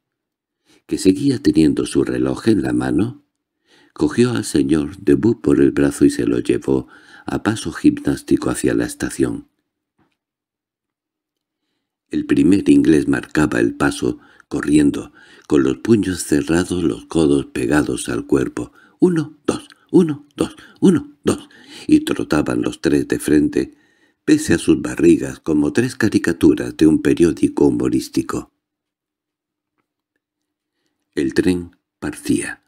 que seguía teniendo su reloj en la mano, cogió al señor Debut por el brazo y se lo llevó a paso gimnástico hacia la estación. El primer inglés marcaba el paso, corriendo, con los puños cerrados, los codos pegados al cuerpo. Uno, dos, uno, dos, uno, dos, y trotaban los tres de frente, pese a sus barrigas como tres caricaturas de un periódico humorístico. El tren partía.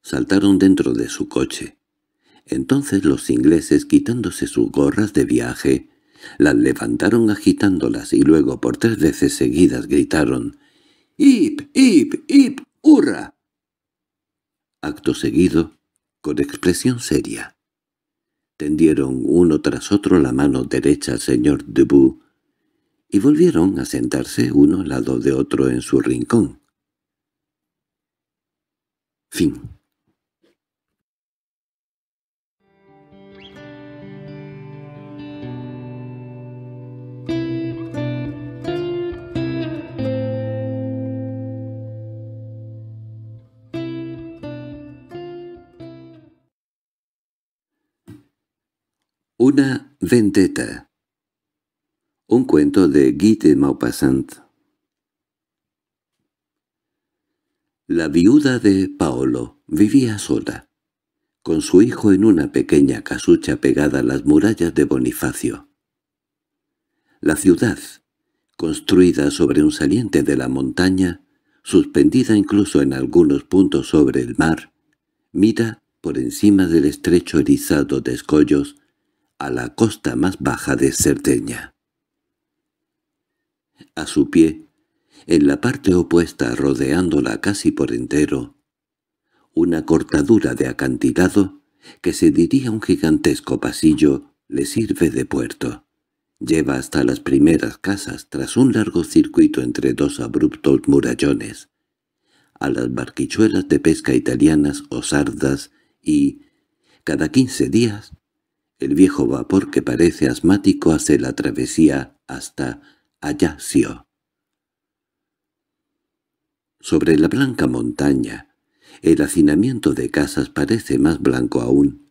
Saltaron dentro de su coche. Entonces los ingleses, quitándose sus gorras de viaje, las levantaron agitándolas y luego por tres veces seguidas gritaron «¡Hip, hip, hip, hurra!». Acto seguido, con expresión seria, tendieron uno tras otro la mano derecha al señor Dubu y volvieron a sentarse uno al lado de otro en su rincón. Fin Una vendetta. Un cuento de Guy de Maupassant. La viuda de Paolo vivía sola, con su hijo en una pequeña casucha pegada a las murallas de Bonifacio. La ciudad, construida sobre un saliente de la montaña, suspendida incluso en algunos puntos sobre el mar, mira por encima del estrecho erizado de escollos a la costa más baja de Cerdeña. A su pie, en la parte opuesta rodeándola casi por entero, una cortadura de acantilado que se diría un gigantesco pasillo le sirve de puerto. Lleva hasta las primeras casas tras un largo circuito entre dos abruptos murallones, a las barquichuelas de pesca italianas o sardas y, cada quince días, el viejo vapor que parece asmático hace la travesía hasta Ayacio. Oh. Sobre la blanca montaña, el hacinamiento de casas parece más blanco aún.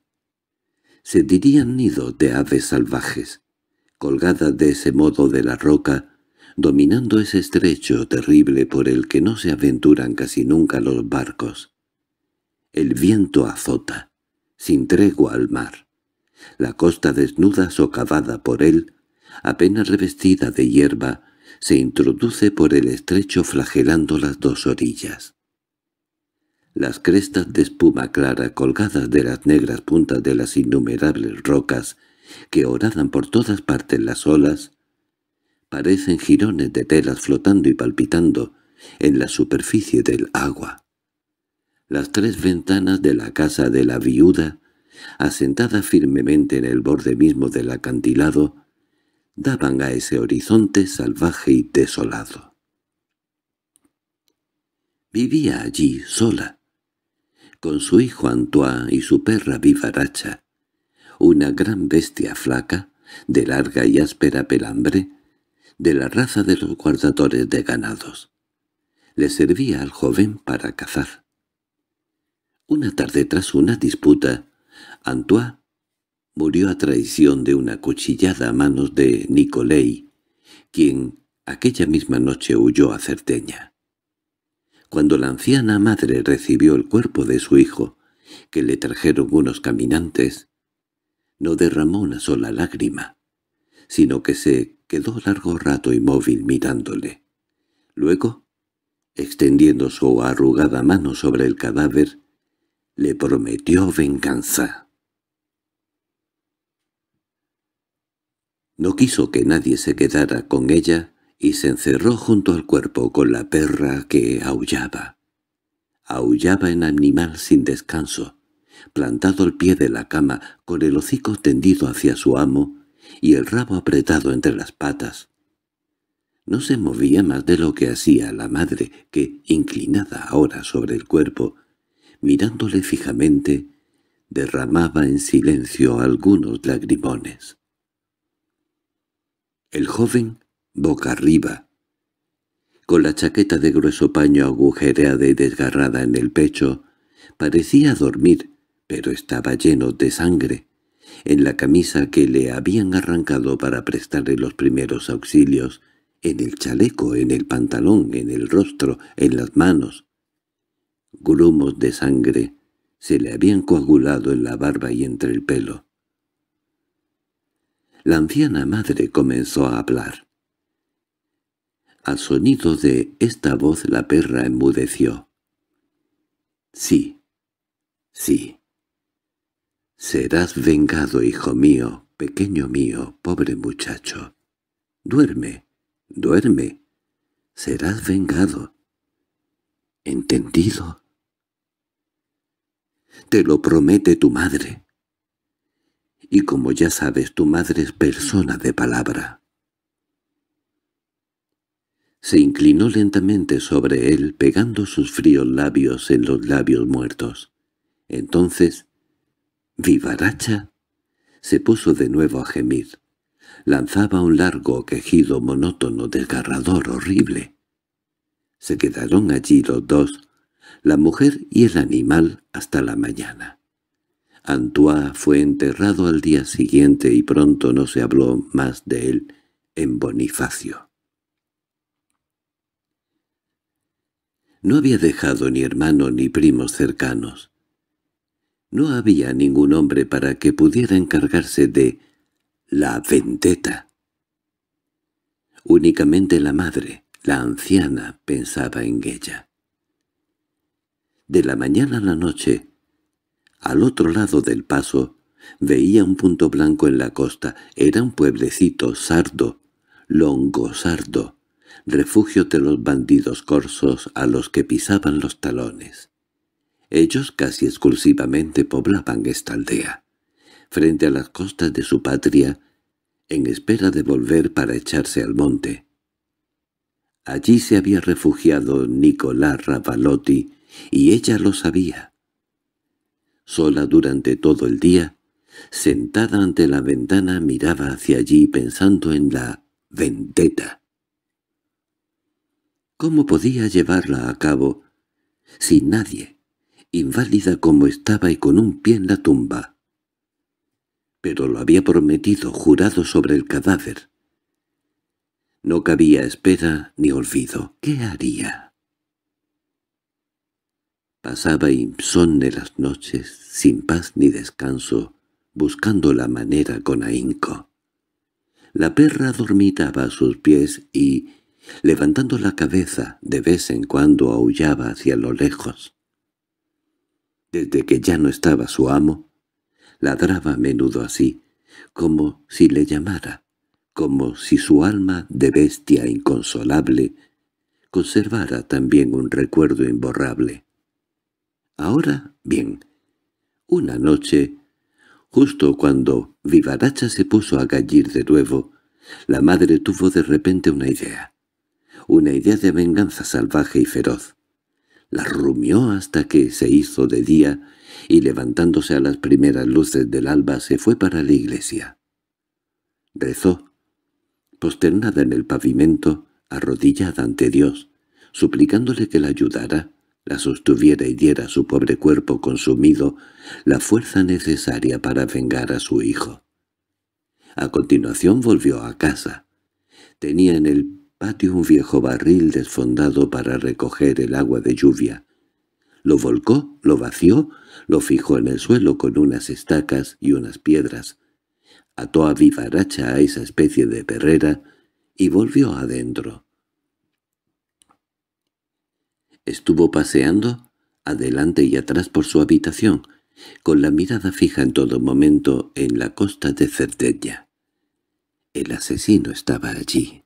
Se dirían nidos de aves salvajes, colgadas de ese modo de la roca, dominando ese estrecho terrible por el que no se aventuran casi nunca los barcos. El viento azota, sin tregua al mar. La costa desnuda socavada por él, apenas revestida de hierba, se introduce por el estrecho flagelando las dos orillas. Las crestas de espuma clara colgadas de las negras puntas de las innumerables rocas que horadan por todas partes las olas, parecen jirones de telas flotando y palpitando en la superficie del agua. Las tres ventanas de la casa de la viuda asentada firmemente en el borde mismo del acantilado, daban a ese horizonte salvaje y desolado. Vivía allí sola, con su hijo Antoine y su perra vivaracha, una gran bestia flaca, de larga y áspera pelambre, de la raza de los guardadores de ganados. Le servía al joven para cazar. Una tarde tras una disputa, Antoine murió a traición de una cuchillada a manos de Nicolei, quien aquella misma noche huyó a Certeña. Cuando la anciana madre recibió el cuerpo de su hijo, que le trajeron unos caminantes, no derramó una sola lágrima, sino que se quedó largo rato inmóvil mirándole. Luego, extendiendo su arrugada mano sobre el cadáver, le prometió venganza. No quiso que nadie se quedara con ella y se encerró junto al cuerpo con la perra que aullaba. Aullaba en animal sin descanso, plantado al pie de la cama con el hocico tendido hacia su amo y el rabo apretado entre las patas. No se movía más de lo que hacía la madre, que, inclinada ahora sobre el cuerpo, mirándole fijamente, derramaba en silencio algunos lagrimones. El joven, boca arriba, con la chaqueta de grueso paño agujereada y desgarrada en el pecho, parecía dormir, pero estaba lleno de sangre. En la camisa que le habían arrancado para prestarle los primeros auxilios, en el chaleco, en el pantalón, en el rostro, en las manos, grumos de sangre se le habían coagulado en la barba y entre el pelo. La anciana madre comenzó a hablar. Al sonido de esta voz la perra enmudeció. —Sí, sí. Serás vengado, hijo mío, pequeño mío, pobre muchacho. Duerme, duerme. Serás vengado. ¿Entendido? Te lo promete tu madre. Y como ya sabes, tu madre es persona de palabra. Se inclinó lentamente sobre él, pegando sus fríos labios en los labios muertos. Entonces, vivaracha, se puso de nuevo a gemir. Lanzaba un largo quejido monótono, desgarrador, horrible, se quedaron allí los dos, la mujer y el animal, hasta la mañana. Antoine fue enterrado al día siguiente y pronto no se habló más de él en Bonifacio. No había dejado ni hermano ni primos cercanos. No había ningún hombre para que pudiera encargarse de la vendetta. Únicamente la madre, la anciana pensaba en ella. De la mañana a la noche, al otro lado del paso, veía un punto blanco en la costa. Era un pueblecito sardo, longosardo, refugio de los bandidos corsos a los que pisaban los talones. Ellos casi exclusivamente poblaban esta aldea, frente a las costas de su patria, en espera de volver para echarse al monte. Allí se había refugiado Nicolás Ravalotti, y ella lo sabía. Sola durante todo el día, sentada ante la ventana miraba hacia allí pensando en la vendetta. ¿Cómo podía llevarla a cabo sin nadie, inválida como estaba y con un pie en la tumba? Pero lo había prometido, jurado sobre el cadáver. No cabía espera ni olvido. ¿Qué haría? Pasaba de las noches, sin paz ni descanso, buscando la manera con ahínco. La perra dormitaba a sus pies y, levantando la cabeza, de vez en cuando aullaba hacia lo lejos. Desde que ya no estaba su amo, ladraba a menudo así, como si le llamara, como si su alma de bestia inconsolable conservara también un recuerdo imborrable. Ahora, bien, una noche, justo cuando Vivaracha se puso a gallir de nuevo, la madre tuvo de repente una idea, una idea de venganza salvaje y feroz. La rumió hasta que se hizo de día y levantándose a las primeras luces del alba se fue para la iglesia. Rezó posternada en el pavimento, arrodillada ante Dios, suplicándole que la ayudara, la sostuviera y diera a su pobre cuerpo consumido la fuerza necesaria para vengar a su hijo. A continuación volvió a casa. Tenía en el patio un viejo barril desfondado para recoger el agua de lluvia. Lo volcó, lo vació, lo fijó en el suelo con unas estacas y unas piedras, ató a vivaracha a esa especie de perrera y volvió adentro. Estuvo paseando adelante y atrás por su habitación, con la mirada fija en todo momento en la costa de Cerdeña. El asesino estaba allí.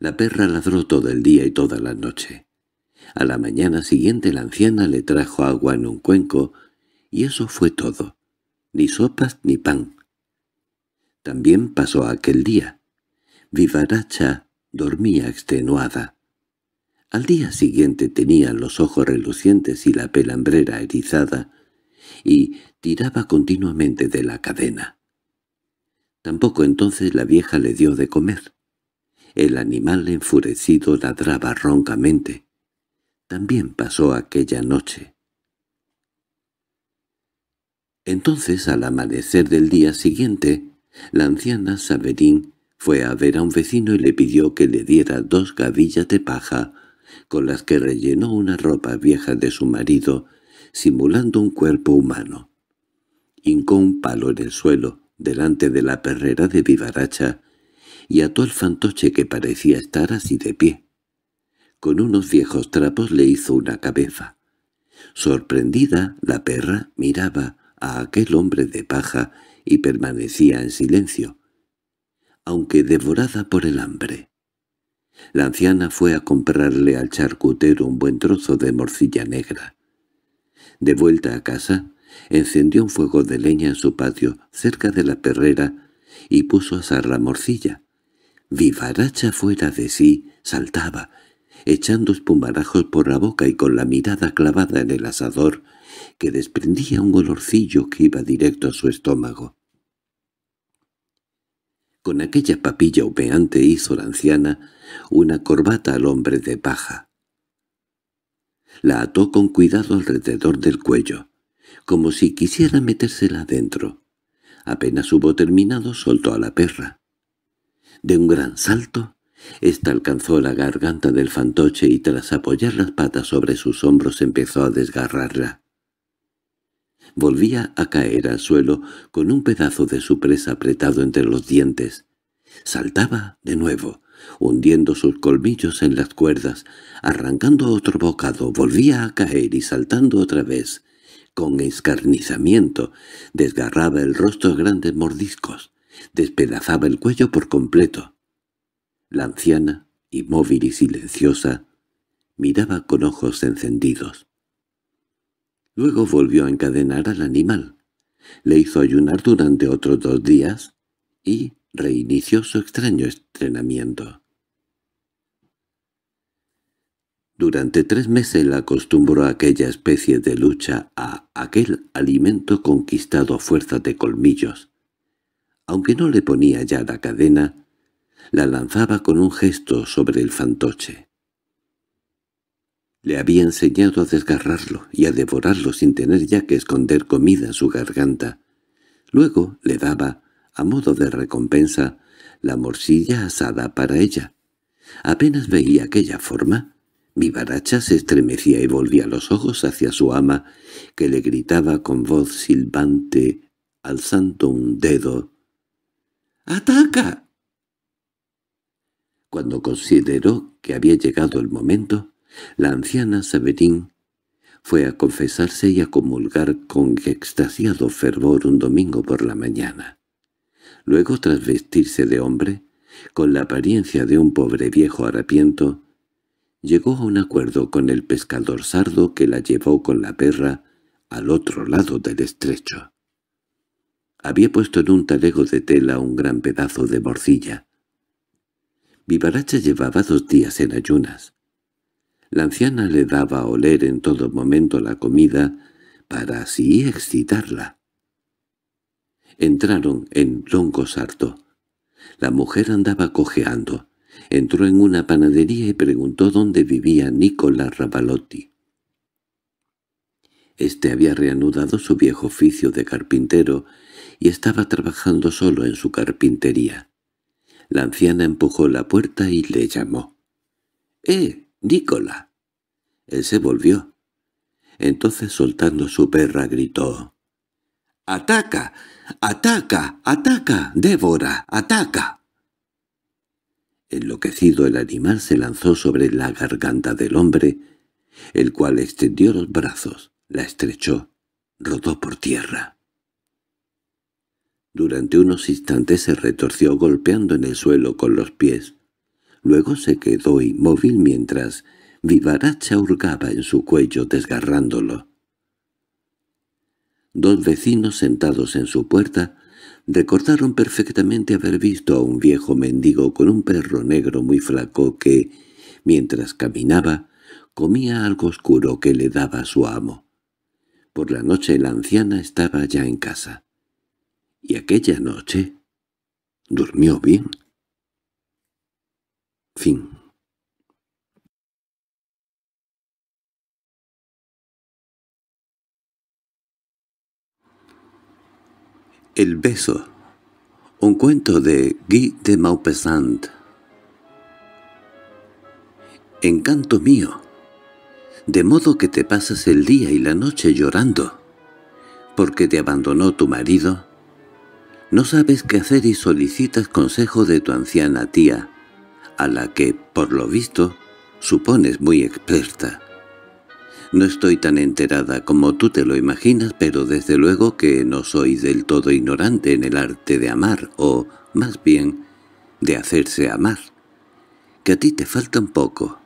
La perra ladró todo el día y toda la noche. A la mañana siguiente la anciana le trajo agua en un cuenco, y eso fue todo ni sopas ni pan. También pasó aquel día. Vivaracha dormía extenuada. Al día siguiente tenía los ojos relucientes y la pelambrera erizada, y tiraba continuamente de la cadena. Tampoco entonces la vieja le dio de comer. El animal enfurecido ladraba roncamente. También pasó aquella noche. Entonces, al amanecer del día siguiente, la anciana Saverín fue a ver a un vecino y le pidió que le diera dos gavillas de paja, con las que rellenó una ropa vieja de su marido, simulando un cuerpo humano. Hincó un palo en el suelo, delante de la perrera de vivaracha, y ató el fantoche que parecía estar así de pie. Con unos viejos trapos le hizo una cabeza. Sorprendida, la perra miraba, a aquel hombre de paja y permanecía en silencio, aunque devorada por el hambre. La anciana fue a comprarle al charcutero un buen trozo de morcilla negra. De vuelta a casa, encendió un fuego de leña en su patio, cerca de la perrera, y puso a asar la morcilla. Vivaracha fuera de sí, saltaba, echando espumarajos por la boca y con la mirada clavada en el asador, que desprendía un olorcillo que iba directo a su estómago. Con aquella papilla humeante hizo la anciana una corbata al hombre de paja. La ató con cuidado alrededor del cuello, como si quisiera metérsela dentro. Apenas hubo terminado, soltó a la perra. De un gran salto, ésta alcanzó la garganta del fantoche y tras apoyar las patas sobre sus hombros empezó a desgarrarla. Volvía a caer al suelo con un pedazo de su presa apretado entre los dientes. Saltaba de nuevo, hundiendo sus colmillos en las cuerdas, arrancando otro bocado, volvía a caer y saltando otra vez. Con escarnizamiento, desgarraba el rostro grandes mordiscos, despedazaba el cuello por completo. La anciana, inmóvil y silenciosa, miraba con ojos encendidos. Luego volvió a encadenar al animal. Le hizo ayunar durante otros dos días y reinició su extraño estrenamiento. Durante tres meses la acostumbró aquella especie de lucha a aquel alimento conquistado a fuerza de colmillos. Aunque no le ponía ya la cadena, la lanzaba con un gesto sobre el fantoche le había enseñado a desgarrarlo y a devorarlo sin tener ya que esconder comida en su garganta. Luego le daba, a modo de recompensa, la morcilla asada para ella. Apenas veía aquella forma, mi baracha se estremecía y volvía los ojos hacia su ama, que le gritaba con voz silbante, alzando un dedo. —¡Ataca! Cuando consideró que había llegado el momento, la anciana Saberín fue a confesarse y a comulgar con extasiado fervor un domingo por la mañana. Luego, tras vestirse de hombre, con la apariencia de un pobre viejo harapiento, llegó a un acuerdo con el pescador sardo que la llevó con la perra al otro lado del estrecho. Había puesto en un talego de tela un gran pedazo de morcilla. Vivaracha llevaba dos días en ayunas. La anciana le daba a oler en todo momento la comida para así excitarla. Entraron en Longo Sarto. La mujer andaba cojeando. Entró en una panadería y preguntó dónde vivía Nicolás Ravalotti. Este había reanudado su viejo oficio de carpintero y estaba trabajando solo en su carpintería. La anciana empujó la puerta y le llamó. —¡Eh! —¡Nicola! Él se volvió. Entonces, soltando su perra, gritó. —¡Ataca! ¡Ataca! ¡Ataca! ¡Débora! ¡Ataca! Enloquecido el animal se lanzó sobre la garganta del hombre, el cual extendió los brazos, la estrechó, rodó por tierra. Durante unos instantes se retorció golpeando en el suelo con los pies. Luego se quedó inmóvil mientras Vivaracha hurgaba en su cuello desgarrándolo. Dos vecinos sentados en su puerta recordaron perfectamente haber visto a un viejo mendigo con un perro negro muy flaco que, mientras caminaba, comía algo oscuro que le daba su amo. Por la noche la anciana estaba ya en casa. Y aquella noche durmió bien. Fin. El beso. Un cuento de Guy de Maupassant. Encanto mío. De modo que te pasas el día y la noche llorando, porque te abandonó tu marido. No sabes qué hacer y solicitas consejo de tu anciana tía, a la que, por lo visto, supones muy experta. No estoy tan enterada como tú te lo imaginas, pero desde luego que no soy del todo ignorante en el arte de amar, o, más bien, de hacerse amar. Que a ti te falta un poco.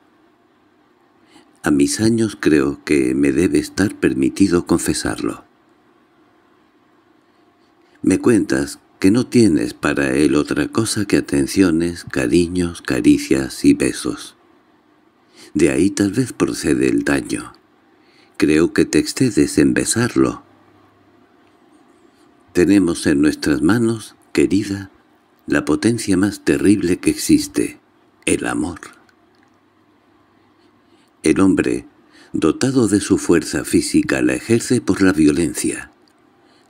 A mis años creo que me debe estar permitido confesarlo. Me cuentas que no tienes para él otra cosa que atenciones, cariños, caricias y besos. De ahí tal vez procede el daño. Creo que te excedes en besarlo. Tenemos en nuestras manos, querida, la potencia más terrible que existe, el amor. El hombre, dotado de su fuerza física, la ejerce por la violencia.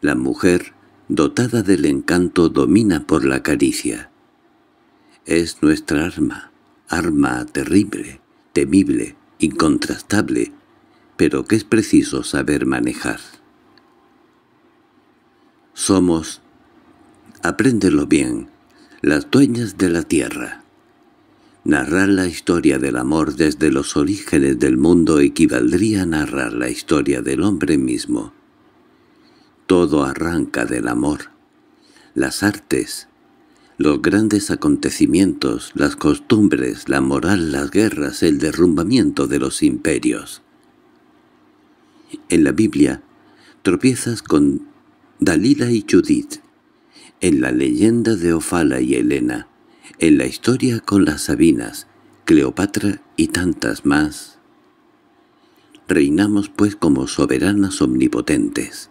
La mujer, dotada del encanto, domina por la caricia. Es nuestra arma, arma terrible, temible, incontrastable, pero que es preciso saber manejar. Somos, apréndelo bien, las dueñas de la tierra. Narrar la historia del amor desde los orígenes del mundo equivaldría a narrar la historia del hombre mismo. Todo arranca del amor. Las artes, los grandes acontecimientos, las costumbres, la moral, las guerras, el derrumbamiento de los imperios. En la Biblia tropiezas con Dalila y Judith, en la leyenda de Ofala y Elena, en la historia con las Sabinas, Cleopatra y tantas más. Reinamos pues como soberanas omnipotentes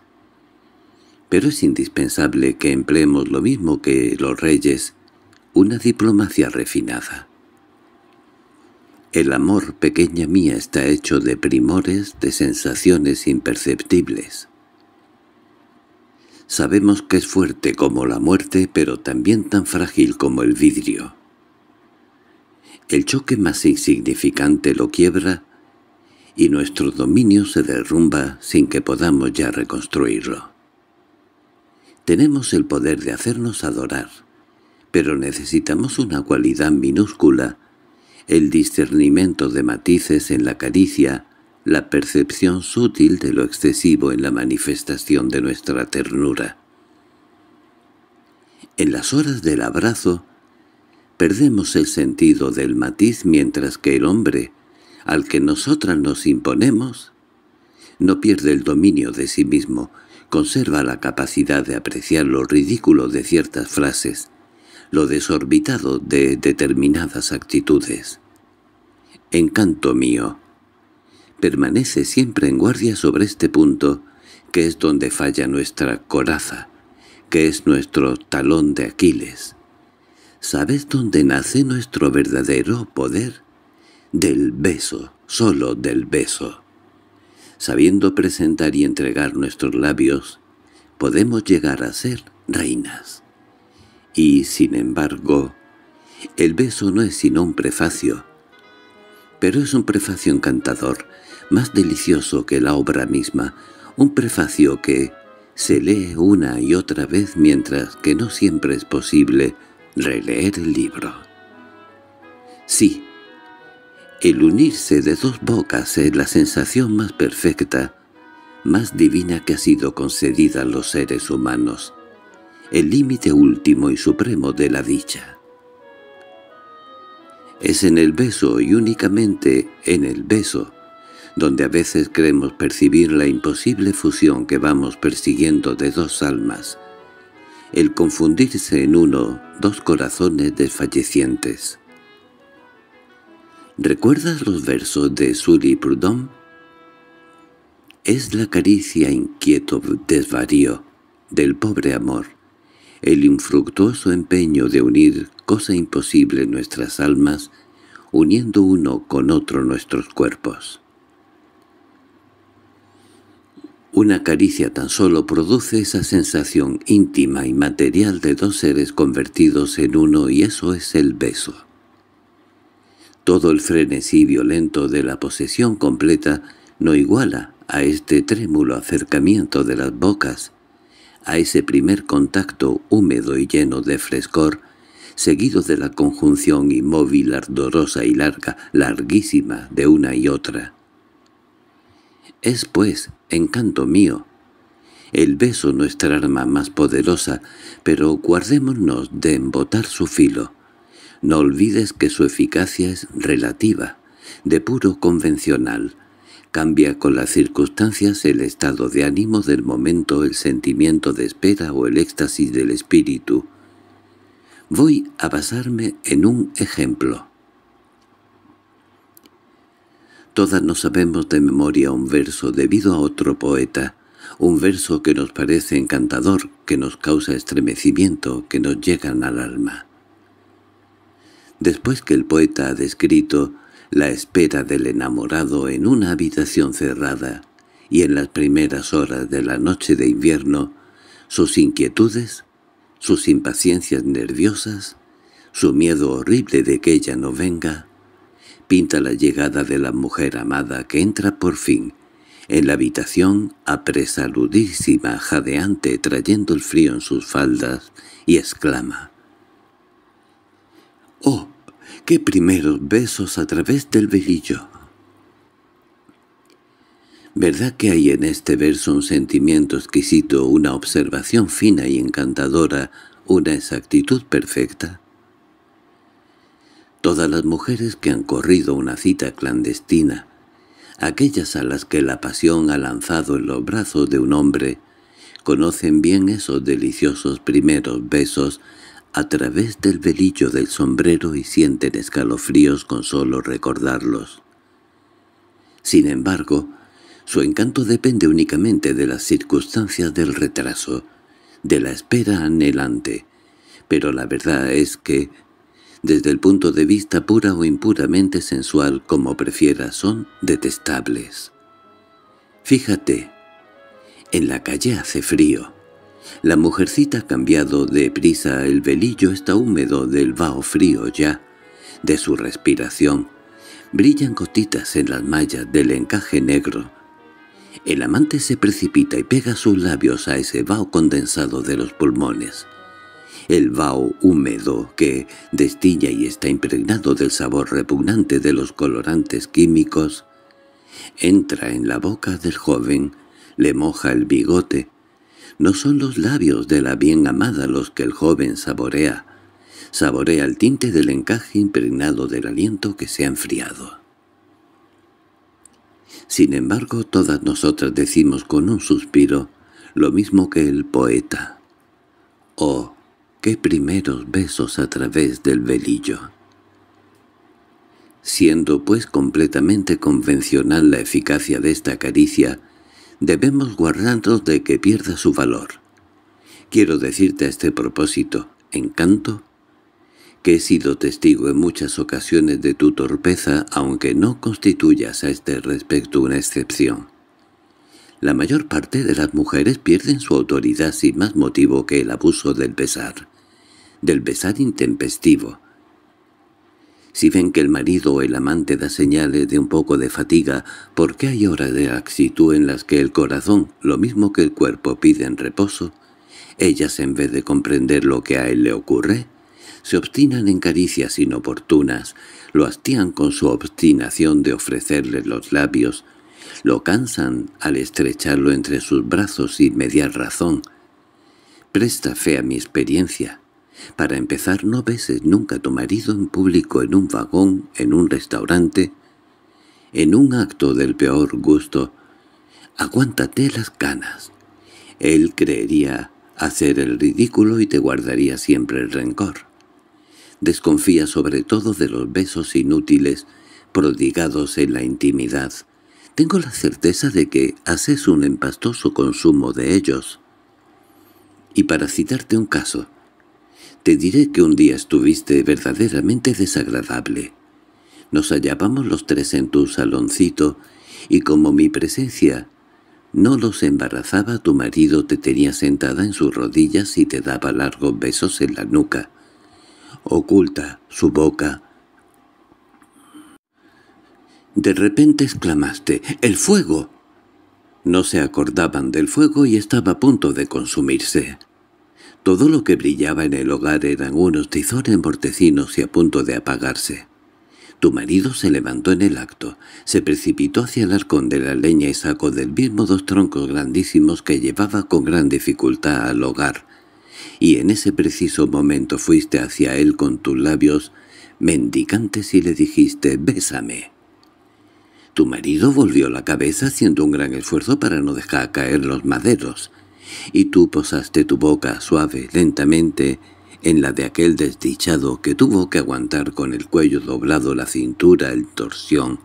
pero es indispensable que empleemos lo mismo que los reyes, una diplomacia refinada. El amor, pequeña mía, está hecho de primores, de sensaciones imperceptibles. Sabemos que es fuerte como la muerte, pero también tan frágil como el vidrio. El choque más insignificante lo quiebra y nuestro dominio se derrumba sin que podamos ya reconstruirlo. Tenemos el poder de hacernos adorar, pero necesitamos una cualidad minúscula, el discernimiento de matices en la caricia, la percepción sutil de lo excesivo en la manifestación de nuestra ternura. En las horas del abrazo, perdemos el sentido del matiz mientras que el hombre, al que nosotras nos imponemos, no pierde el dominio de sí mismo, conserva la capacidad de apreciar lo ridículo de ciertas frases, lo desorbitado de determinadas actitudes. Encanto mío. Permanece siempre en guardia sobre este punto, que es donde falla nuestra coraza, que es nuestro talón de Aquiles. ¿Sabes dónde nace nuestro verdadero poder? Del beso, solo del beso sabiendo presentar y entregar nuestros labios, podemos llegar a ser reinas. Y, sin embargo, el beso no es sino un prefacio. Pero es un prefacio encantador, más delicioso que la obra misma, un prefacio que se lee una y otra vez mientras que no siempre es posible releer el libro. Sí, el unirse de dos bocas es la sensación más perfecta, más divina que ha sido concedida a los seres humanos, el límite último y supremo de la dicha. Es en el beso y únicamente en el beso, donde a veces creemos percibir la imposible fusión que vamos persiguiendo de dos almas, el confundirse en uno dos corazones desfallecientes. ¿Recuerdas los versos de Sully Prudhomme? Es la caricia inquieto desvarío del pobre amor, el infructuoso empeño de unir cosa imposible nuestras almas, uniendo uno con otro nuestros cuerpos. Una caricia tan solo produce esa sensación íntima y material de dos seres convertidos en uno y eso es el beso. Todo el frenesí violento de la posesión completa no iguala a este trémulo acercamiento de las bocas, a ese primer contacto húmedo y lleno de frescor, seguido de la conjunción inmóvil, ardorosa y larga, larguísima de una y otra. Es, pues, encanto mío, el beso nuestra arma más poderosa, pero guardémonos de embotar su filo. No olvides que su eficacia es relativa, de puro convencional. Cambia con las circunstancias el estado de ánimo del momento, el sentimiento de espera o el éxtasis del espíritu. Voy a basarme en un ejemplo. Todas nos sabemos de memoria un verso debido a otro poeta, un verso que nos parece encantador, que nos causa estremecimiento, que nos llegan al alma después que el poeta ha descrito la espera del enamorado en una habitación cerrada y en las primeras horas de la noche de invierno, sus inquietudes, sus impaciencias nerviosas, su miedo horrible de que ella no venga, pinta la llegada de la mujer amada que entra por fin en la habitación apresaludísima, jadeante, trayendo el frío en sus faldas, y exclama, «¡Oh, ¿Qué primeros besos a través del velillo. ¿Verdad que hay en este verso un sentimiento exquisito, una observación fina y encantadora, una exactitud perfecta? Todas las mujeres que han corrido una cita clandestina, aquellas a las que la pasión ha lanzado en los brazos de un hombre, conocen bien esos deliciosos primeros besos a través del velillo del sombrero y sienten escalofríos con solo recordarlos. Sin embargo, su encanto depende únicamente de las circunstancias del retraso, de la espera anhelante, pero la verdad es que, desde el punto de vista pura o impuramente sensual, como prefiera, son detestables. Fíjate, en la calle hace frío. La mujercita ha cambiado de prisa, el velillo está húmedo del vaho frío ya, de su respiración. Brillan gotitas en las mallas del encaje negro. El amante se precipita y pega sus labios a ese vaho condensado de los pulmones. El vaho húmedo que destilla y está impregnado del sabor repugnante de los colorantes químicos entra en la boca del joven, le moja el bigote, no son los labios de la bien amada los que el joven saborea. Saborea el tinte del encaje impregnado del aliento que se ha enfriado. Sin embargo, todas nosotras decimos con un suspiro lo mismo que el poeta. «Oh, qué primeros besos a través del velillo!» Siendo pues completamente convencional la eficacia de esta caricia, Debemos guardarnos de que pierda su valor. Quiero decirte a este propósito, encanto, que he sido testigo en muchas ocasiones de tu torpeza, aunque no constituyas a este respecto una excepción. La mayor parte de las mujeres pierden su autoridad sin más motivo que el abuso del besar, del besar intempestivo, si ven que el marido o el amante da señales de un poco de fatiga, porque hay horas de actitud en las que el corazón, lo mismo que el cuerpo, piden reposo, ellas en vez de comprender lo que a él le ocurre, se obstinan en caricias inoportunas, lo hastían con su obstinación de ofrecerle los labios, lo cansan al estrecharlo entre sus brazos sin mediar razón. Presta fe a mi experiencia. Para empezar, no beses nunca a tu marido en público, en un vagón, en un restaurante, en un acto del peor gusto. Aguántate las ganas. Él creería hacer el ridículo y te guardaría siempre el rencor. Desconfía sobre todo de los besos inútiles prodigados en la intimidad. Tengo la certeza de que haces un empastoso consumo de ellos. Y para citarte un caso, te diré que un día estuviste verdaderamente desagradable. Nos hallábamos los tres en tu saloncito, y como mi presencia no los embarazaba, tu marido te tenía sentada en sus rodillas y te daba largos besos en la nuca. Oculta su boca. De repente exclamaste, ¡El fuego! No se acordaban del fuego y estaba a punto de consumirse. Todo lo que brillaba en el hogar eran unos tizones mortecinos y a punto de apagarse. Tu marido se levantó en el acto, se precipitó hacia el arcón de la leña y sacó del mismo dos troncos grandísimos que llevaba con gran dificultad al hogar, y en ese preciso momento fuiste hacia él con tus labios mendicantes y le dijiste «Bésame». Tu marido volvió la cabeza haciendo un gran esfuerzo para no dejar caer los maderos y tú posaste tu boca suave, lentamente, en la de aquel desdichado que tuvo que aguantar con el cuello doblado la cintura, el torsión,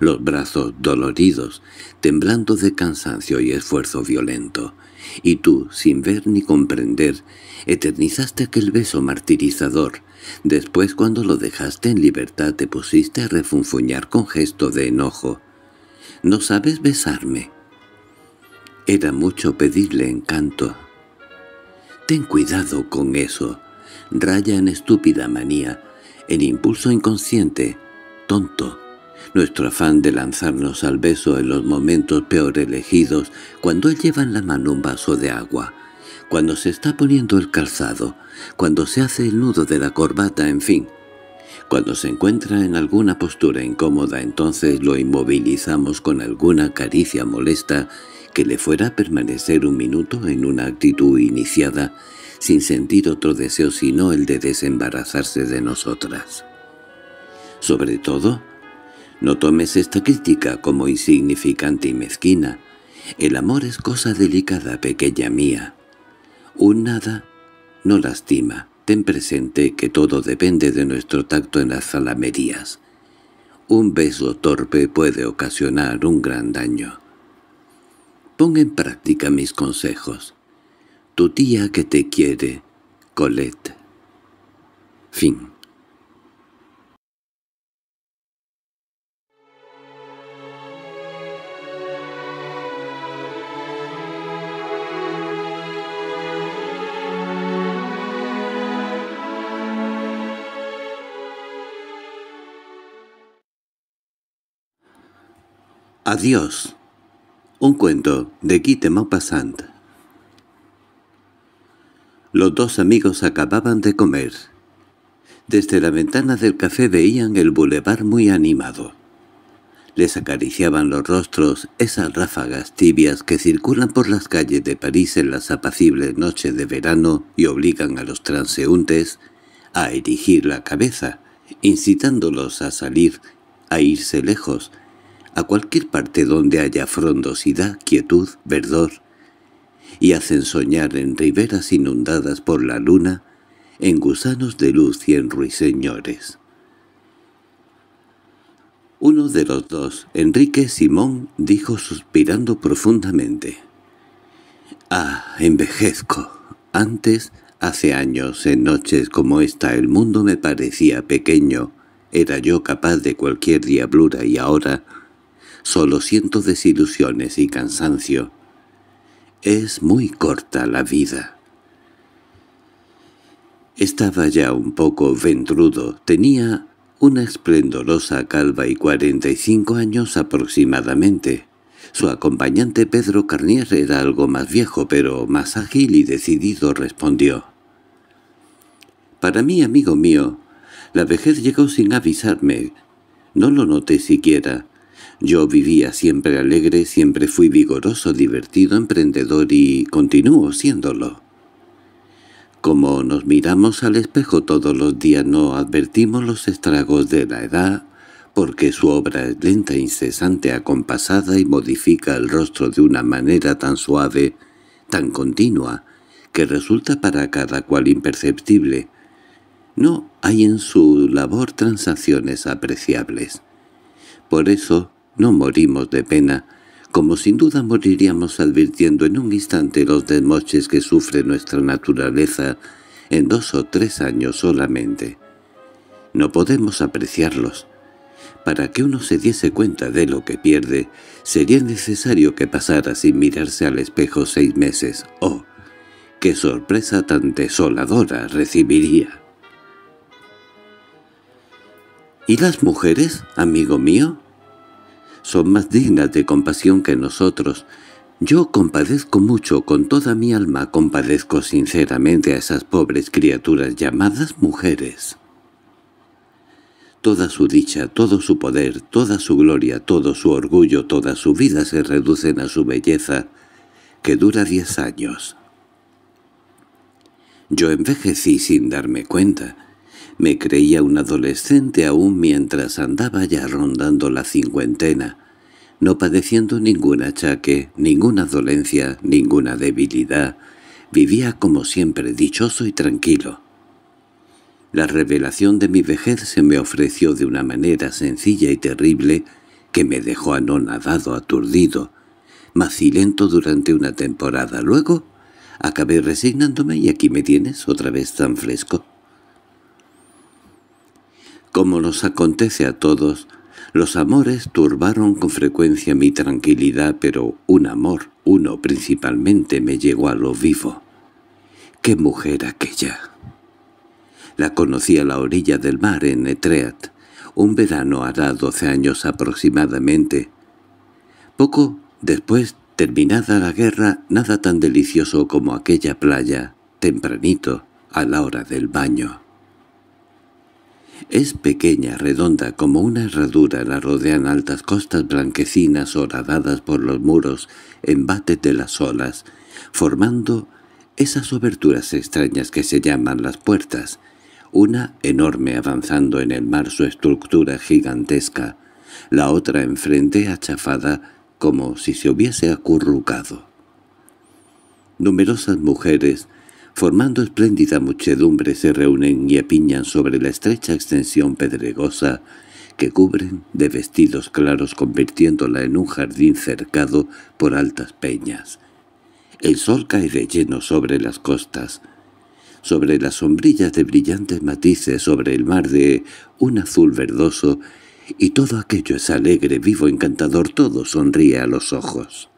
los brazos doloridos, temblando de cansancio y esfuerzo violento, y tú, sin ver ni comprender, eternizaste aquel beso martirizador. Después, cuando lo dejaste en libertad, te pusiste a refunfuñar con gesto de enojo. «No sabes besarme», era mucho pedirle encanto. Ten cuidado con eso. Raya en estúpida manía, en impulso inconsciente, tonto. Nuestro afán de lanzarnos al beso en los momentos peor elegidos, cuando lleva en la mano un vaso de agua, cuando se está poniendo el calzado, cuando se hace el nudo de la corbata, en fin. Cuando se encuentra en alguna postura incómoda, entonces lo inmovilizamos con alguna caricia molesta que le fuera a permanecer un minuto en una actitud iniciada, sin sentir otro deseo sino el de desembarazarse de nosotras. Sobre todo, no tomes esta crítica como insignificante y mezquina. El amor es cosa delicada, pequeña mía. Un nada no lastima. Ten presente que todo depende de nuestro tacto en las zalamerías. Un beso torpe puede ocasionar un gran daño. Pon en práctica mis consejos. Tu tía que te quiere, Colette. Fin. Adiós. Un cuento de Guy Maupassant. Los dos amigos acababan de comer. Desde la ventana del café veían el bulevar muy animado. Les acariciaban los rostros esas ráfagas tibias que circulan por las calles de París en las apacibles noches de verano y obligan a los transeúntes a erigir la cabeza, incitándolos a salir, a irse lejos, a cualquier parte donde haya frondosidad, quietud, verdor, y hacen soñar en riberas inundadas por la luna, en gusanos de luz y en ruiseñores. Uno de los dos, Enrique Simón, dijo suspirando profundamente. «Ah, envejezco. Antes, hace años, en noches como esta, el mundo me parecía pequeño. Era yo capaz de cualquier diablura y ahora solo siento desilusiones y cansancio. Es muy corta la vida. Estaba ya un poco ventrudo, tenía una esplendorosa calva y 45 años aproximadamente. Su acompañante Pedro Carnier era algo más viejo, pero más ágil y decidido respondió. «Para mí, amigo mío, la vejez llegó sin avisarme. No lo noté siquiera. Yo vivía siempre alegre, siempre fui vigoroso, divertido, emprendedor y continúo siéndolo. Como nos miramos al espejo todos los días no advertimos los estragos de la edad, porque su obra es lenta, incesante, acompasada y modifica el rostro de una manera tan suave, tan continua, que resulta para cada cual imperceptible. No hay en su labor transacciones apreciables. Por eso, no morimos de pena, como sin duda moriríamos advirtiendo en un instante los desmoches que sufre nuestra naturaleza en dos o tres años solamente. No podemos apreciarlos. Para que uno se diese cuenta de lo que pierde, sería necesario que pasara sin mirarse al espejo seis meses. ¡Oh! ¡Qué sorpresa tan desoladora recibiría! ¿Y las mujeres, amigo mío? son más dignas de compasión que nosotros. Yo compadezco mucho, con toda mi alma compadezco sinceramente a esas pobres criaturas llamadas mujeres. Toda su dicha, todo su poder, toda su gloria, todo su orgullo, toda su vida se reducen a su belleza, que dura diez años. Yo envejecí sin darme cuenta, me creía un adolescente aún mientras andaba ya rondando la cincuentena, no padeciendo ningún achaque, ninguna dolencia, ninguna debilidad. Vivía como siempre, dichoso y tranquilo. La revelación de mi vejez se me ofreció de una manera sencilla y terrible que me dejó anonadado, aturdido, macilento durante una temporada. Luego acabé resignándome y aquí me tienes otra vez tan fresco. Como nos acontece a todos, los amores turbaron con frecuencia mi tranquilidad, pero un amor, uno principalmente, me llegó a lo vivo. ¡Qué mujer aquella! La conocí a la orilla del mar en Etreat, un verano hará doce años aproximadamente. Poco después, terminada la guerra, nada tan delicioso como aquella playa, tempranito, a la hora del baño. Es pequeña, redonda, como una herradura, la rodean altas costas blanquecinas horadadas por los muros, embates de las olas, formando esas oberturas extrañas que se llaman las puertas, una enorme avanzando en el mar su estructura gigantesca, la otra enfrente achafada como si se hubiese acurrucado. Numerosas mujeres formando espléndida muchedumbre se reúnen y apiñan sobre la estrecha extensión pedregosa que cubren de vestidos claros convirtiéndola en un jardín cercado por altas peñas. El sol cae de lleno sobre las costas, sobre las sombrillas de brillantes matices, sobre el mar de un azul verdoso, y todo aquello es alegre, vivo, encantador, todo sonríe a los ojos.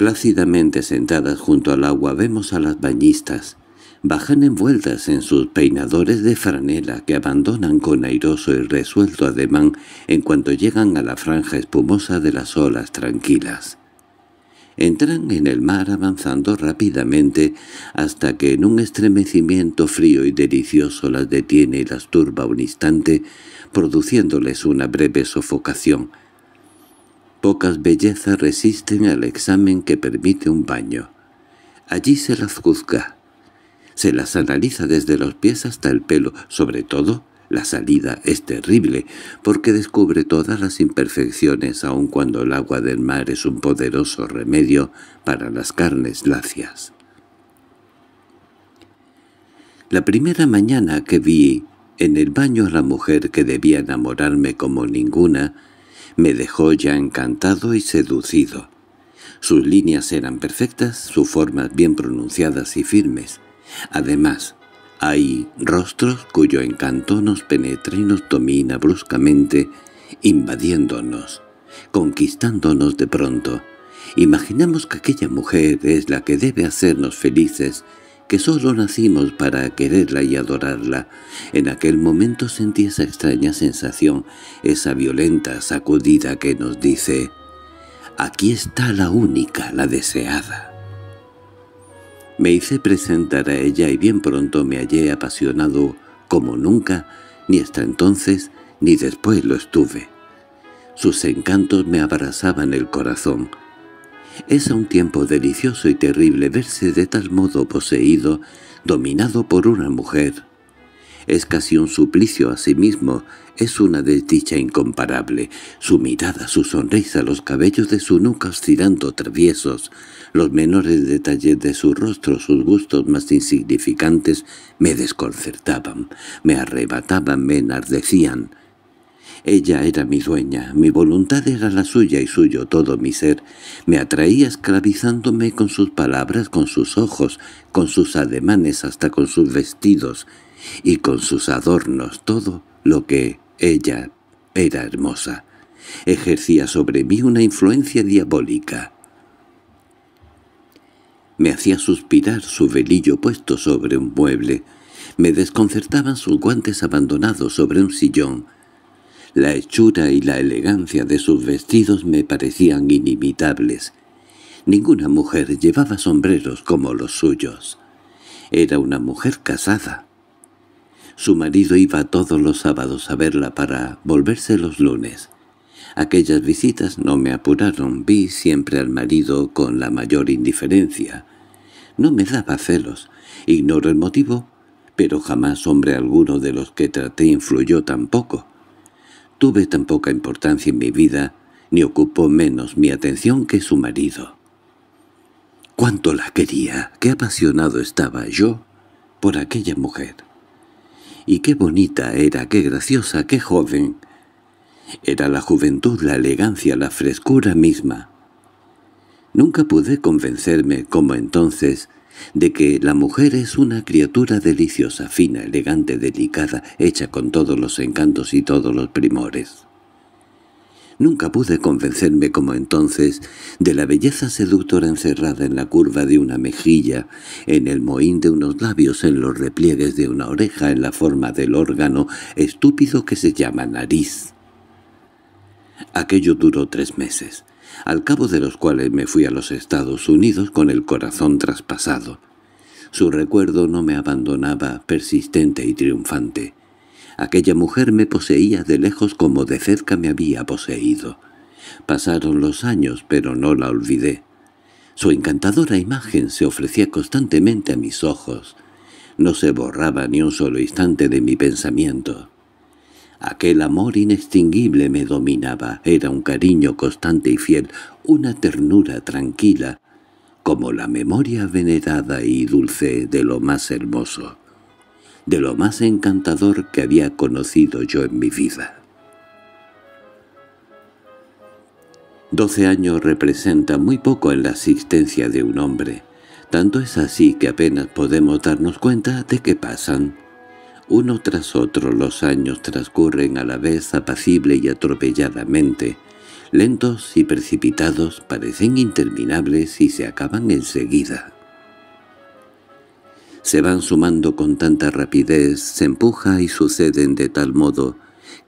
Plácidamente sentadas junto al agua vemos a las bañistas. Bajan envueltas en sus peinadores de franela que abandonan con airoso y resuelto ademán en cuanto llegan a la franja espumosa de las olas tranquilas. Entran en el mar avanzando rápidamente hasta que en un estremecimiento frío y delicioso las detiene y las turba un instante, produciéndoles una breve sofocación, Pocas bellezas resisten al examen que permite un baño. Allí se las juzga. Se las analiza desde los pies hasta el pelo, sobre todo la salida es terrible, porque descubre todas las imperfecciones aun cuando el agua del mar es un poderoso remedio para las carnes lacias. La primera mañana que vi en el baño a la mujer que debía enamorarme como ninguna, me dejó ya encantado y seducido. Sus líneas eran perfectas, sus formas bien pronunciadas y firmes. Además, hay rostros cuyo encanto nos penetra y nos domina bruscamente, invadiéndonos, conquistándonos de pronto. Imaginamos que aquella mujer es la que debe hacernos felices que solo nacimos para quererla y adorarla. En aquel momento sentí esa extraña sensación, esa violenta sacudida que nos dice «Aquí está la única, la deseada». Me hice presentar a ella y bien pronto me hallé apasionado como nunca, ni hasta entonces ni después lo estuve. Sus encantos me abrazaban el corazón, es a un tiempo delicioso y terrible verse de tal modo poseído, dominado por una mujer. Es casi un suplicio a sí mismo, es una desdicha incomparable. Su mirada, su sonrisa, los cabellos de su nuca oscilando traviesos, los menores detalles de su rostro, sus gustos más insignificantes, me desconcertaban, me arrebataban, me enardecían. Ella era mi dueña, mi voluntad era la suya y suyo todo mi ser. Me atraía esclavizándome con sus palabras, con sus ojos, con sus ademanes, hasta con sus vestidos y con sus adornos, todo lo que ella era hermosa. Ejercía sobre mí una influencia diabólica. Me hacía suspirar su velillo puesto sobre un mueble. Me desconcertaban sus guantes abandonados sobre un sillón. La hechura y la elegancia de sus vestidos me parecían inimitables. Ninguna mujer llevaba sombreros como los suyos. Era una mujer casada. Su marido iba todos los sábados a verla para volverse los lunes. Aquellas visitas no me apuraron, vi siempre al marido con la mayor indiferencia. No me daba celos, ignoro el motivo, pero jamás hombre alguno de los que traté influyó tampoco tuve tan poca importancia en mi vida, ni ocupó menos mi atención que su marido. Cuánto la quería, qué apasionado estaba yo por aquella mujer. Y qué bonita era, qué graciosa, qué joven. Era la juventud, la elegancia, la frescura misma. Nunca pude convencerme, como entonces, de que la mujer es una criatura deliciosa, fina, elegante, delicada, hecha con todos los encantos y todos los primores. Nunca pude convencerme como entonces de la belleza seductora encerrada en la curva de una mejilla, en el mohín de unos labios, en los repliegues de una oreja, en la forma del órgano estúpido que se llama nariz. Aquello duró tres meses al cabo de los cuales me fui a los Estados Unidos con el corazón traspasado. Su recuerdo no me abandonaba, persistente y triunfante. Aquella mujer me poseía de lejos como de cerca me había poseído. Pasaron los años, pero no la olvidé. Su encantadora imagen se ofrecía constantemente a mis ojos. No se borraba ni un solo instante de mi pensamiento. Aquel amor inextinguible me dominaba, era un cariño constante y fiel, una ternura tranquila, como la memoria venerada y dulce de lo más hermoso, de lo más encantador que había conocido yo en mi vida. Doce años representa muy poco en la existencia de un hombre. Tanto es así que apenas podemos darnos cuenta de que pasan. Uno tras otro los años transcurren a la vez apacible y atropelladamente. Lentos y precipitados parecen interminables y se acaban enseguida. Se van sumando con tanta rapidez, se empuja y suceden de tal modo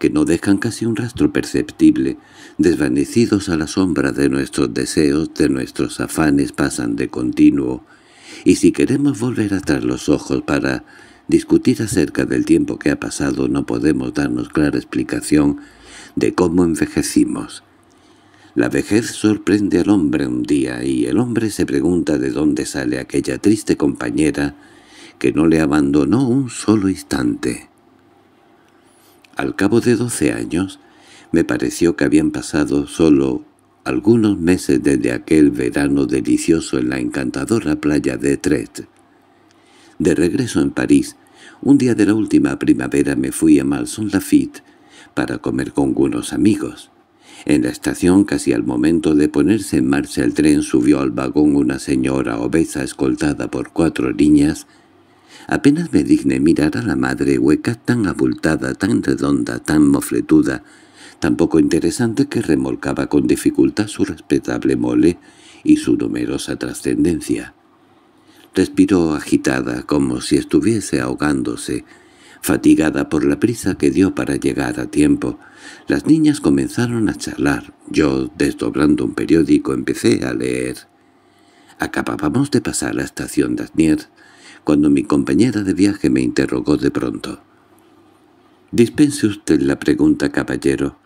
que no dejan casi un rastro perceptible, desvanecidos a la sombra de nuestros deseos, de nuestros afanes pasan de continuo, y si queremos volver atrás los ojos para Discutir acerca del tiempo que ha pasado no podemos darnos clara explicación de cómo envejecimos. La vejez sorprende al hombre un día y el hombre se pregunta de dónde sale aquella triste compañera que no le abandonó un solo instante. Al cabo de doce años, me pareció que habían pasado solo algunos meses desde aquel verano delicioso en la encantadora playa de Tret. De regreso en París, un día de la última primavera me fui a Malson Lafitte para comer con unos amigos. En la estación, casi al momento de ponerse en marcha el tren, subió al vagón una señora obesa escoltada por cuatro niñas. Apenas me digné mirar a la madre hueca tan abultada, tan redonda, tan mofletuda, tan poco interesante que remolcaba con dificultad su respetable mole y su numerosa trascendencia. Respiró agitada como si estuviese ahogándose, fatigada por la prisa que dio para llegar a tiempo. Las niñas comenzaron a charlar. Yo, desdoblando un periódico, empecé a leer. Acabábamos de pasar la estación de cuando mi compañera de viaje me interrogó de pronto. —Dispense usted la pregunta, caballero.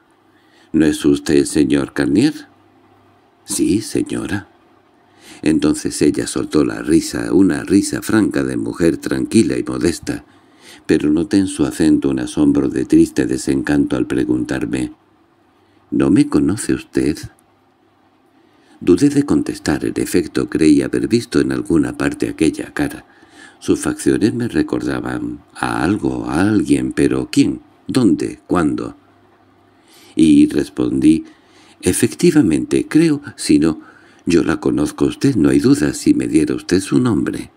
—¿No es usted el señor Carnier? —Sí, señora. Entonces ella soltó la risa, una risa franca de mujer tranquila y modesta, pero noté en su acento un asombro de triste desencanto al preguntarme «¿No me conoce usted?» Dudé de contestar, el efecto creí haber visto en alguna parte aquella cara. Sus facciones me recordaban a algo, a alguien, pero ¿quién? ¿Dónde? ¿Cuándo? Y respondí, efectivamente, creo, si no, yo la conozco a usted, no hay duda, si me diera usted su nombre.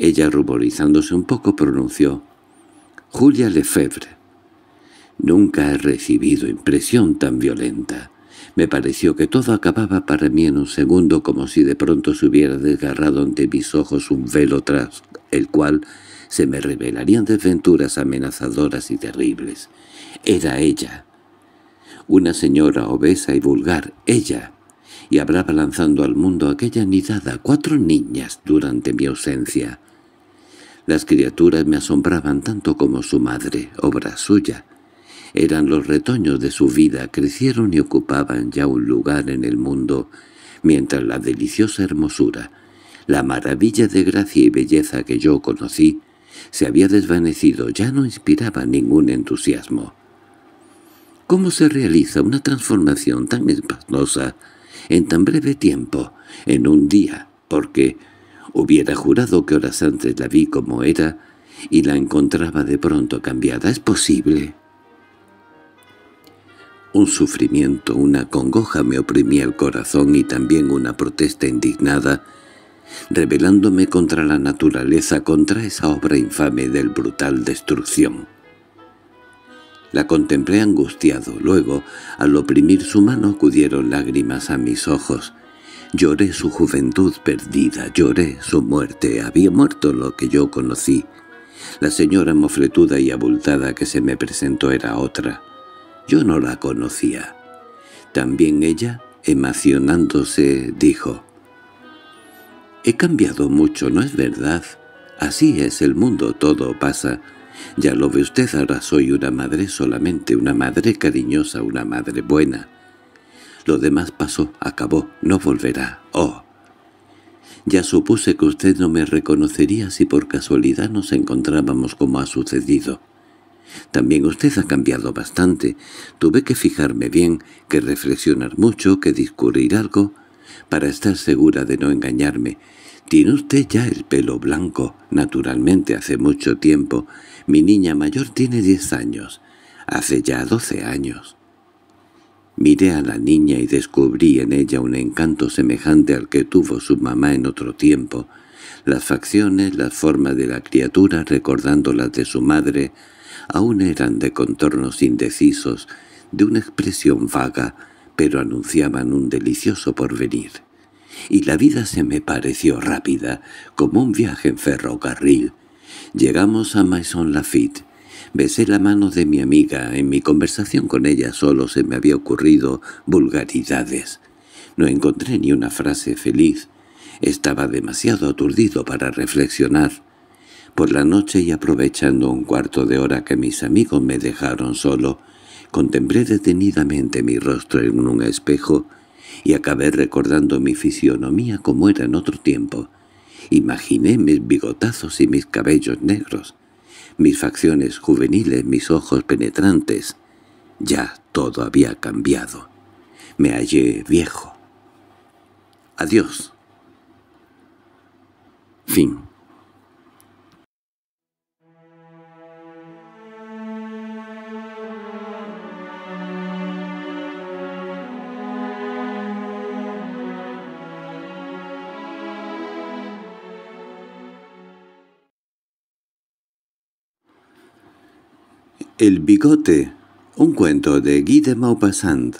Ella, ruborizándose un poco, pronunció Julia Lefebvre. Nunca he recibido impresión tan violenta. Me pareció que todo acababa para mí en un segundo como si de pronto se hubiera desgarrado ante mis ojos un velo tras el cual se me revelarían desventuras amenazadoras y terribles. Era ella. Una señora obesa y vulgar, ella, y hablaba lanzando al mundo aquella nidada cuatro niñas durante mi ausencia. Las criaturas me asombraban tanto como su madre, obra suya. Eran los retoños de su vida, crecieron y ocupaban ya un lugar en el mundo, mientras la deliciosa hermosura, la maravilla de gracia y belleza que yo conocí, se había desvanecido, ya no inspiraba ningún entusiasmo. ¿Cómo se realiza una transformación tan espantosa en tan breve tiempo, en un día, porque hubiera jurado que horas antes la vi como era y la encontraba de pronto cambiada. ¿Es posible? Un sufrimiento, una congoja me oprimía el corazón y también una protesta indignada, rebelándome contra la naturaleza, contra esa obra infame del brutal destrucción. La contemplé angustiado. Luego, al oprimir su mano, acudieron lágrimas a mis ojos. Lloré su juventud perdida, lloré su muerte. Había muerto lo que yo conocí. La señora mofletuda y abultada que se me presentó era otra. Yo no la conocía. También ella, emocionándose, dijo, «He cambiado mucho, ¿no es verdad? Así es el mundo, todo pasa». Ya lo ve usted, ahora soy una madre solamente, una madre cariñosa, una madre buena. Lo demás pasó, acabó, no volverá. ¡Oh! Ya supuse que usted no me reconocería si por casualidad nos encontrábamos como ha sucedido. También usted ha cambiado bastante. Tuve que fijarme bien, que reflexionar mucho, que discurrir algo, para estar segura de no engañarme. Tiene usted ya el pelo blanco, naturalmente hace mucho tiempo, mi niña mayor tiene diez años, hace ya doce años. Miré a la niña y descubrí en ella un encanto semejante al que tuvo su mamá en otro tiempo, las facciones, las formas de la criatura recordando las de su madre, aún eran de contornos indecisos, de una expresión vaga, pero anunciaban un delicioso porvenir. Y la vida se me pareció rápida, como un viaje en ferrocarril, Llegamos a Maison Lafitte. Besé la mano de mi amiga. En mi conversación con ella solo se me había ocurrido vulgaridades. No encontré ni una frase feliz. Estaba demasiado aturdido para reflexionar. Por la noche y aprovechando un cuarto de hora que mis amigos me dejaron solo, contemplé detenidamente mi rostro en un espejo y acabé recordando mi fisionomía como era en otro tiempo, Imaginé mis bigotazos y mis cabellos negros, mis facciones juveniles, mis ojos penetrantes. Ya todo había cambiado. Me hallé viejo. Adiós. Fin El bigote, un cuento de Guy de Maupassant.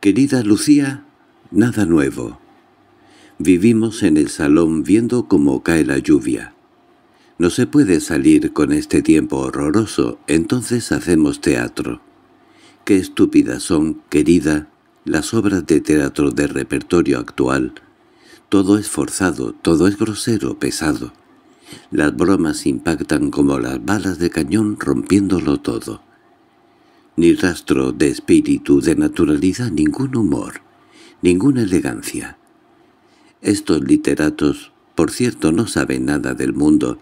Querida Lucía, nada nuevo. Vivimos en el salón viendo cómo cae la lluvia. No se puede salir con este tiempo horroroso, entonces hacemos teatro. Qué estúpidas son, querida, las obras de teatro de repertorio actual. Todo es forzado, todo es grosero, pesado. Las bromas impactan como las balas de cañón rompiéndolo todo. Ni rastro de espíritu, de naturalidad, ningún humor, ninguna elegancia. Estos literatos, por cierto, no saben nada del mundo,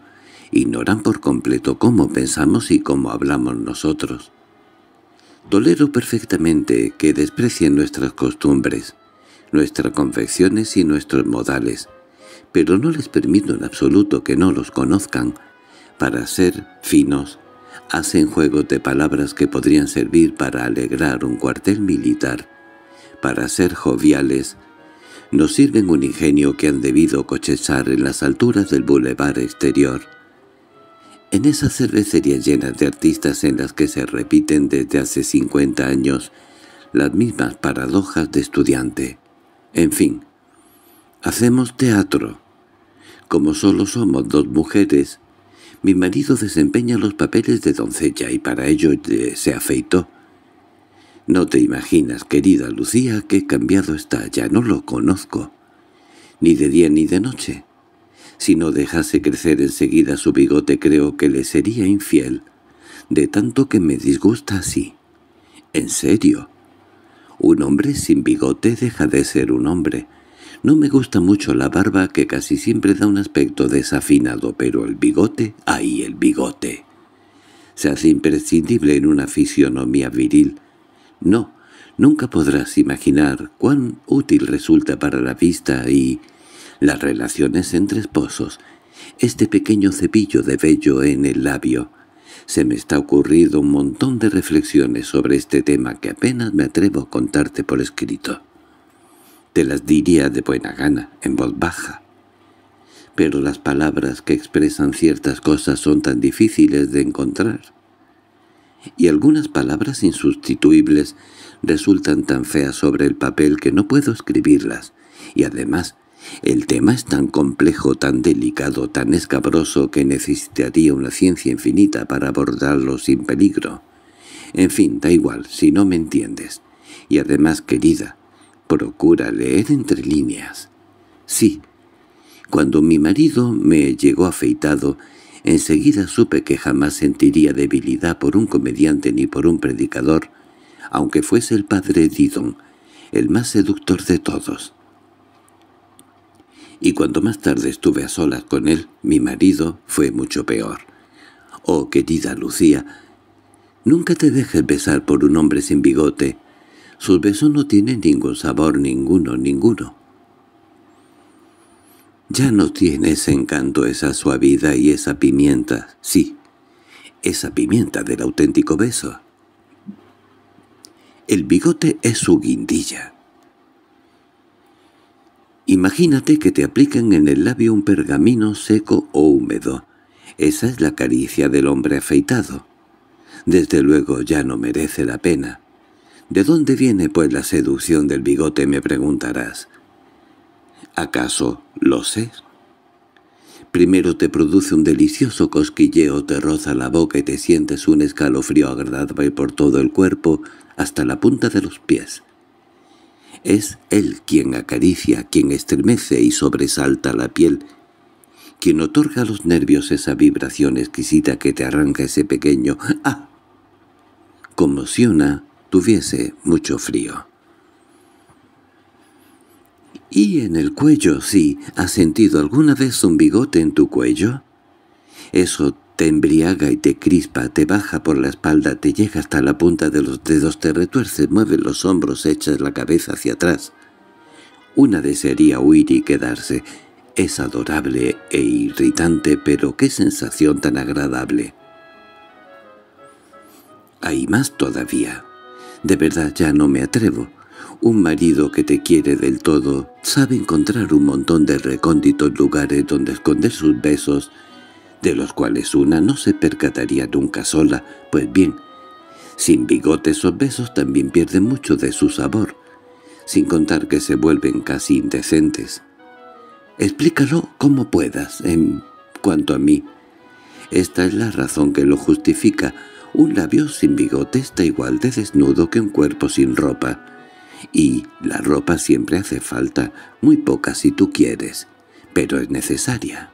ignoran por completo cómo pensamos y cómo hablamos nosotros. Tolero perfectamente que desprecien nuestras costumbres, nuestras confecciones y nuestros modales, pero no les permito en absoluto que no los conozcan. Para ser finos, hacen juegos de palabras que podrían servir para alegrar un cuartel militar. Para ser joviales, nos sirven un ingenio que han debido cochechar en las alturas del bulevar exterior. En esas cervecerías llenas de artistas en las que se repiten desde hace 50 años las mismas paradojas de estudiante. En fin, Hacemos teatro. Como solo somos dos mujeres, mi marido desempeña los papeles de doncella y para ello se afeitó. No te imaginas, querida Lucía, qué cambiado está, ya no lo conozco, ni de día ni de noche. Si no dejase crecer enseguida su bigote creo que le sería infiel, de tanto que me disgusta así. En serio, un hombre sin bigote deja de ser un hombre, no me gusta mucho la barba que casi siempre da un aspecto desafinado, pero el bigote, ¡ahí el bigote! Se hace imprescindible en una fisionomía viril. No, nunca podrás imaginar cuán útil resulta para la vista y las relaciones entre esposos. Este pequeño cepillo de vello en el labio. Se me está ocurrido un montón de reflexiones sobre este tema que apenas me atrevo a contarte por escrito. Te las diría de buena gana, en voz baja. Pero las palabras que expresan ciertas cosas son tan difíciles de encontrar. Y algunas palabras insustituibles resultan tan feas sobre el papel que no puedo escribirlas. Y además, el tema es tan complejo, tan delicado, tan escabroso que necesitaría una ciencia infinita para abordarlo sin peligro. En fin, da igual, si no me entiendes. Y además, querida, Procura leer entre líneas. Sí. Cuando mi marido me llegó afeitado, enseguida supe que jamás sentiría debilidad por un comediante ni por un predicador, aunque fuese el padre Didon, el más seductor de todos. Y cuando más tarde estuve a solas con él, mi marido fue mucho peor. Oh, querida Lucía, nunca te dejes besar por un hombre sin bigote, sus besos no tienen ningún sabor, ninguno, ninguno. Ya no tiene ese encanto, esa suavidad y esa pimienta, sí, esa pimienta del auténtico beso. El bigote es su guindilla. Imagínate que te apliquen en el labio un pergamino seco o húmedo. Esa es la caricia del hombre afeitado. Desde luego ya no merece la pena. ¿De dónde viene pues la seducción del bigote, me preguntarás? ¿Acaso lo sé? Primero te produce un delicioso cosquilleo, te roza la boca y te sientes un escalofrío agradable por todo el cuerpo hasta la punta de los pies. Es él quien acaricia, quien estremece y sobresalta la piel, quien otorga a los nervios esa vibración exquisita que te arranca ese pequeño ¡ah! Conmociona, tuviese mucho frío. —¿Y en el cuello, sí? ¿Has sentido alguna vez un bigote en tu cuello? Eso te embriaga y te crispa, te baja por la espalda, te llega hasta la punta de los dedos, te retuerce, mueve los hombros, echas la cabeza hacia atrás. Una desearía huir y quedarse. Es adorable e irritante, pero qué sensación tan agradable. Hay más todavía. De verdad ya no me atrevo. Un marido que te quiere del todo sabe encontrar un montón de recónditos lugares donde esconder sus besos, de los cuales una no se percataría nunca sola. Pues bien, sin bigotes esos besos también pierden mucho de su sabor, sin contar que se vuelven casi indecentes. Explícalo como puedas, en cuanto a mí. Esta es la razón que lo justifica, un labio sin bigote está igual de desnudo que un cuerpo sin ropa. Y la ropa siempre hace falta, muy poca si tú quieres, pero es necesaria.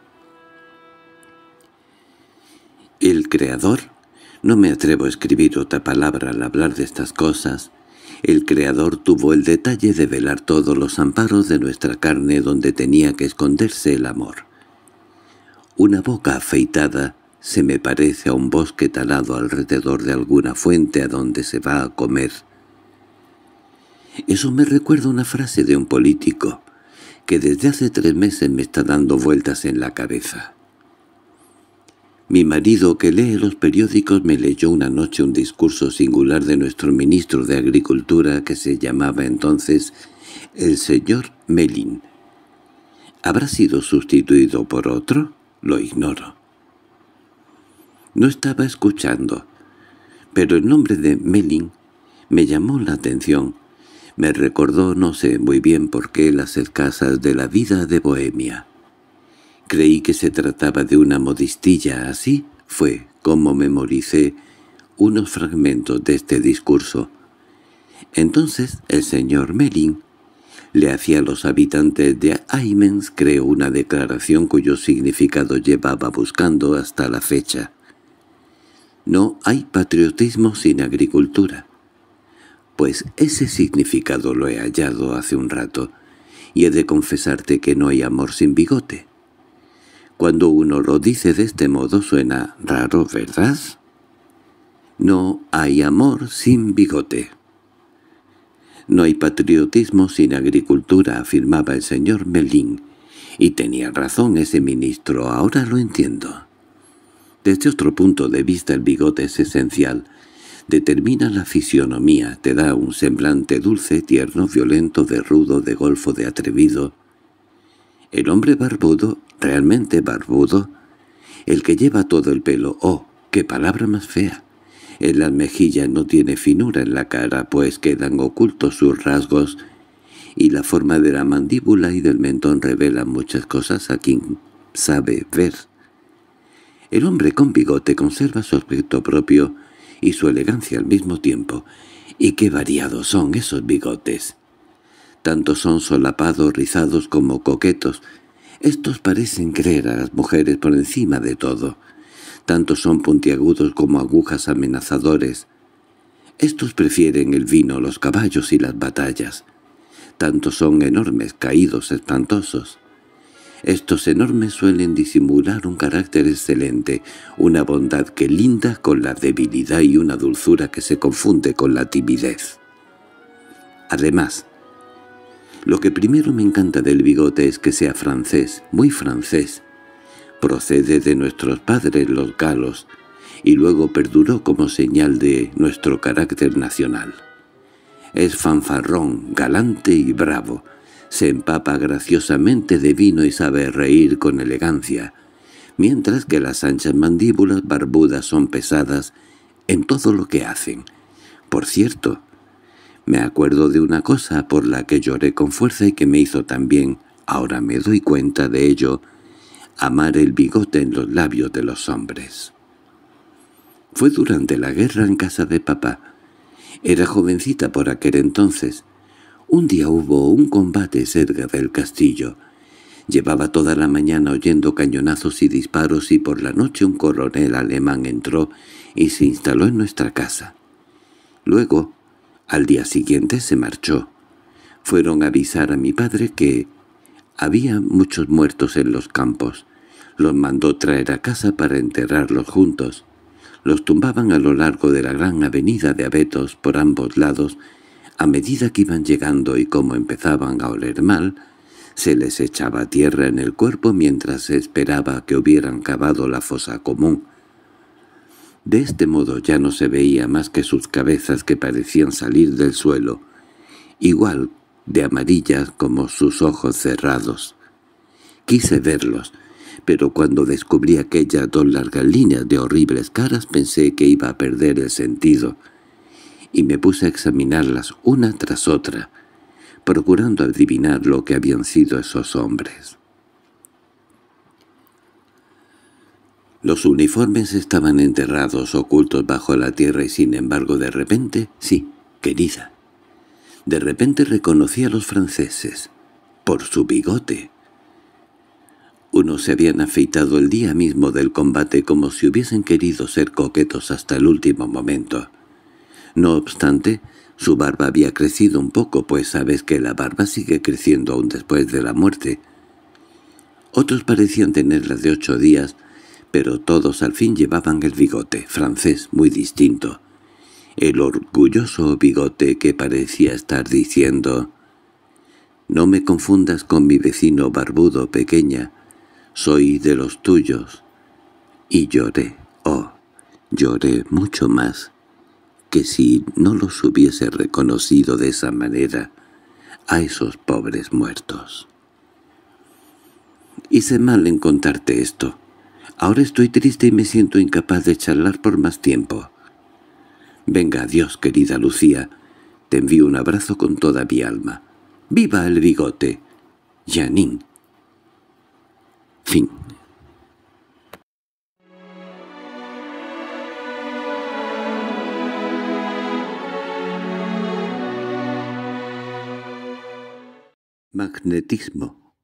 El Creador, no me atrevo a escribir otra palabra al hablar de estas cosas, el Creador tuvo el detalle de velar todos los amparos de nuestra carne donde tenía que esconderse el amor. Una boca afeitada, se me parece a un bosque talado alrededor de alguna fuente a donde se va a comer. Eso me recuerda una frase de un político que desde hace tres meses me está dando vueltas en la cabeza. Mi marido, que lee los periódicos, me leyó una noche un discurso singular de nuestro ministro de Agricultura que se llamaba entonces el señor Melin. ¿Habrá sido sustituido por otro? Lo ignoro. No estaba escuchando, pero el nombre de Melin me llamó la atención. Me recordó no sé muy bien por qué las escasas de la vida de Bohemia. Creí que se trataba de una modistilla, así fue como memoricé unos fragmentos de este discurso. Entonces el señor Melin le hacía a los habitantes de Aymens creo, una declaración cuyo significado llevaba buscando hasta la fecha. No hay patriotismo sin agricultura. Pues ese significado lo he hallado hace un rato, y he de confesarte que no hay amor sin bigote. Cuando uno lo dice de este modo suena raro, ¿verdad? No hay amor sin bigote. No hay patriotismo sin agricultura, afirmaba el señor Melín, y tenía razón ese ministro, ahora lo entiendo. Desde otro punto de vista el bigote es esencial. Determina la fisionomía, te da un semblante dulce, tierno, violento, de rudo, de golfo, de atrevido. El hombre barbudo, realmente barbudo, el que lleva todo el pelo, ¡oh, qué palabra más fea! En las mejillas no tiene finura en la cara, pues quedan ocultos sus rasgos, y la forma de la mandíbula y del mentón revelan muchas cosas a quien sabe ver. El hombre con bigote conserva su aspecto propio y su elegancia al mismo tiempo. ¡Y qué variados son esos bigotes! Tanto son solapados, rizados como coquetos. Estos parecen creer a las mujeres por encima de todo. Tanto son puntiagudos como agujas amenazadores. Estos prefieren el vino, los caballos y las batallas. Tantos son enormes, caídos, espantosos. Estos enormes suelen disimular un carácter excelente, una bondad que linda con la debilidad y una dulzura que se confunde con la timidez. Además, lo que primero me encanta del bigote es que sea francés, muy francés. Procede de nuestros padres los galos, y luego perduró como señal de nuestro carácter nacional. Es fanfarrón, galante y bravo, se empapa graciosamente de vino y sabe reír con elegancia, mientras que las anchas mandíbulas barbudas son pesadas en todo lo que hacen. Por cierto, me acuerdo de una cosa por la que lloré con fuerza y que me hizo también, ahora me doy cuenta de ello, amar el bigote en los labios de los hombres. Fue durante la guerra en casa de papá. Era jovencita por aquel entonces, un día hubo un combate cerca del castillo. Llevaba toda la mañana oyendo cañonazos y disparos y por la noche un coronel alemán entró y se instaló en nuestra casa. Luego, al día siguiente se marchó. Fueron a avisar a mi padre que había muchos muertos en los campos. Los mandó traer a casa para enterrarlos juntos. Los tumbaban a lo largo de la gran avenida de abetos por ambos lados a medida que iban llegando y como empezaban a oler mal, se les echaba tierra en el cuerpo mientras se esperaba que hubieran cavado la fosa común. De este modo ya no se veía más que sus cabezas que parecían salir del suelo, igual de amarillas como sus ojos cerrados. Quise verlos, pero cuando descubrí aquellas dos largas líneas de horribles caras pensé que iba a perder el sentido — y me puse a examinarlas una tras otra, procurando adivinar lo que habían sido esos hombres. Los uniformes estaban enterrados, ocultos bajo la tierra y sin embargo de repente, sí, querida, de repente reconocí a los franceses, por su bigote. Unos se habían afeitado el día mismo del combate como si hubiesen querido ser coquetos hasta el último momento. No obstante, su barba había crecido un poco, pues sabes que la barba sigue creciendo aún después de la muerte. Otros parecían tenerla de ocho días, pero todos al fin llevaban el bigote, francés, muy distinto. El orgulloso bigote que parecía estar diciendo «No me confundas con mi vecino barbudo, pequeña. Soy de los tuyos». Y lloré, oh, lloré mucho más que si no los hubiese reconocido de esa manera a esos pobres muertos. Hice mal en contarte esto. Ahora estoy triste y me siento incapaz de charlar por más tiempo. Venga, adiós, querida Lucía. Te envío un abrazo con toda mi alma. ¡Viva el bigote! Janín. Fin. Magnetismo.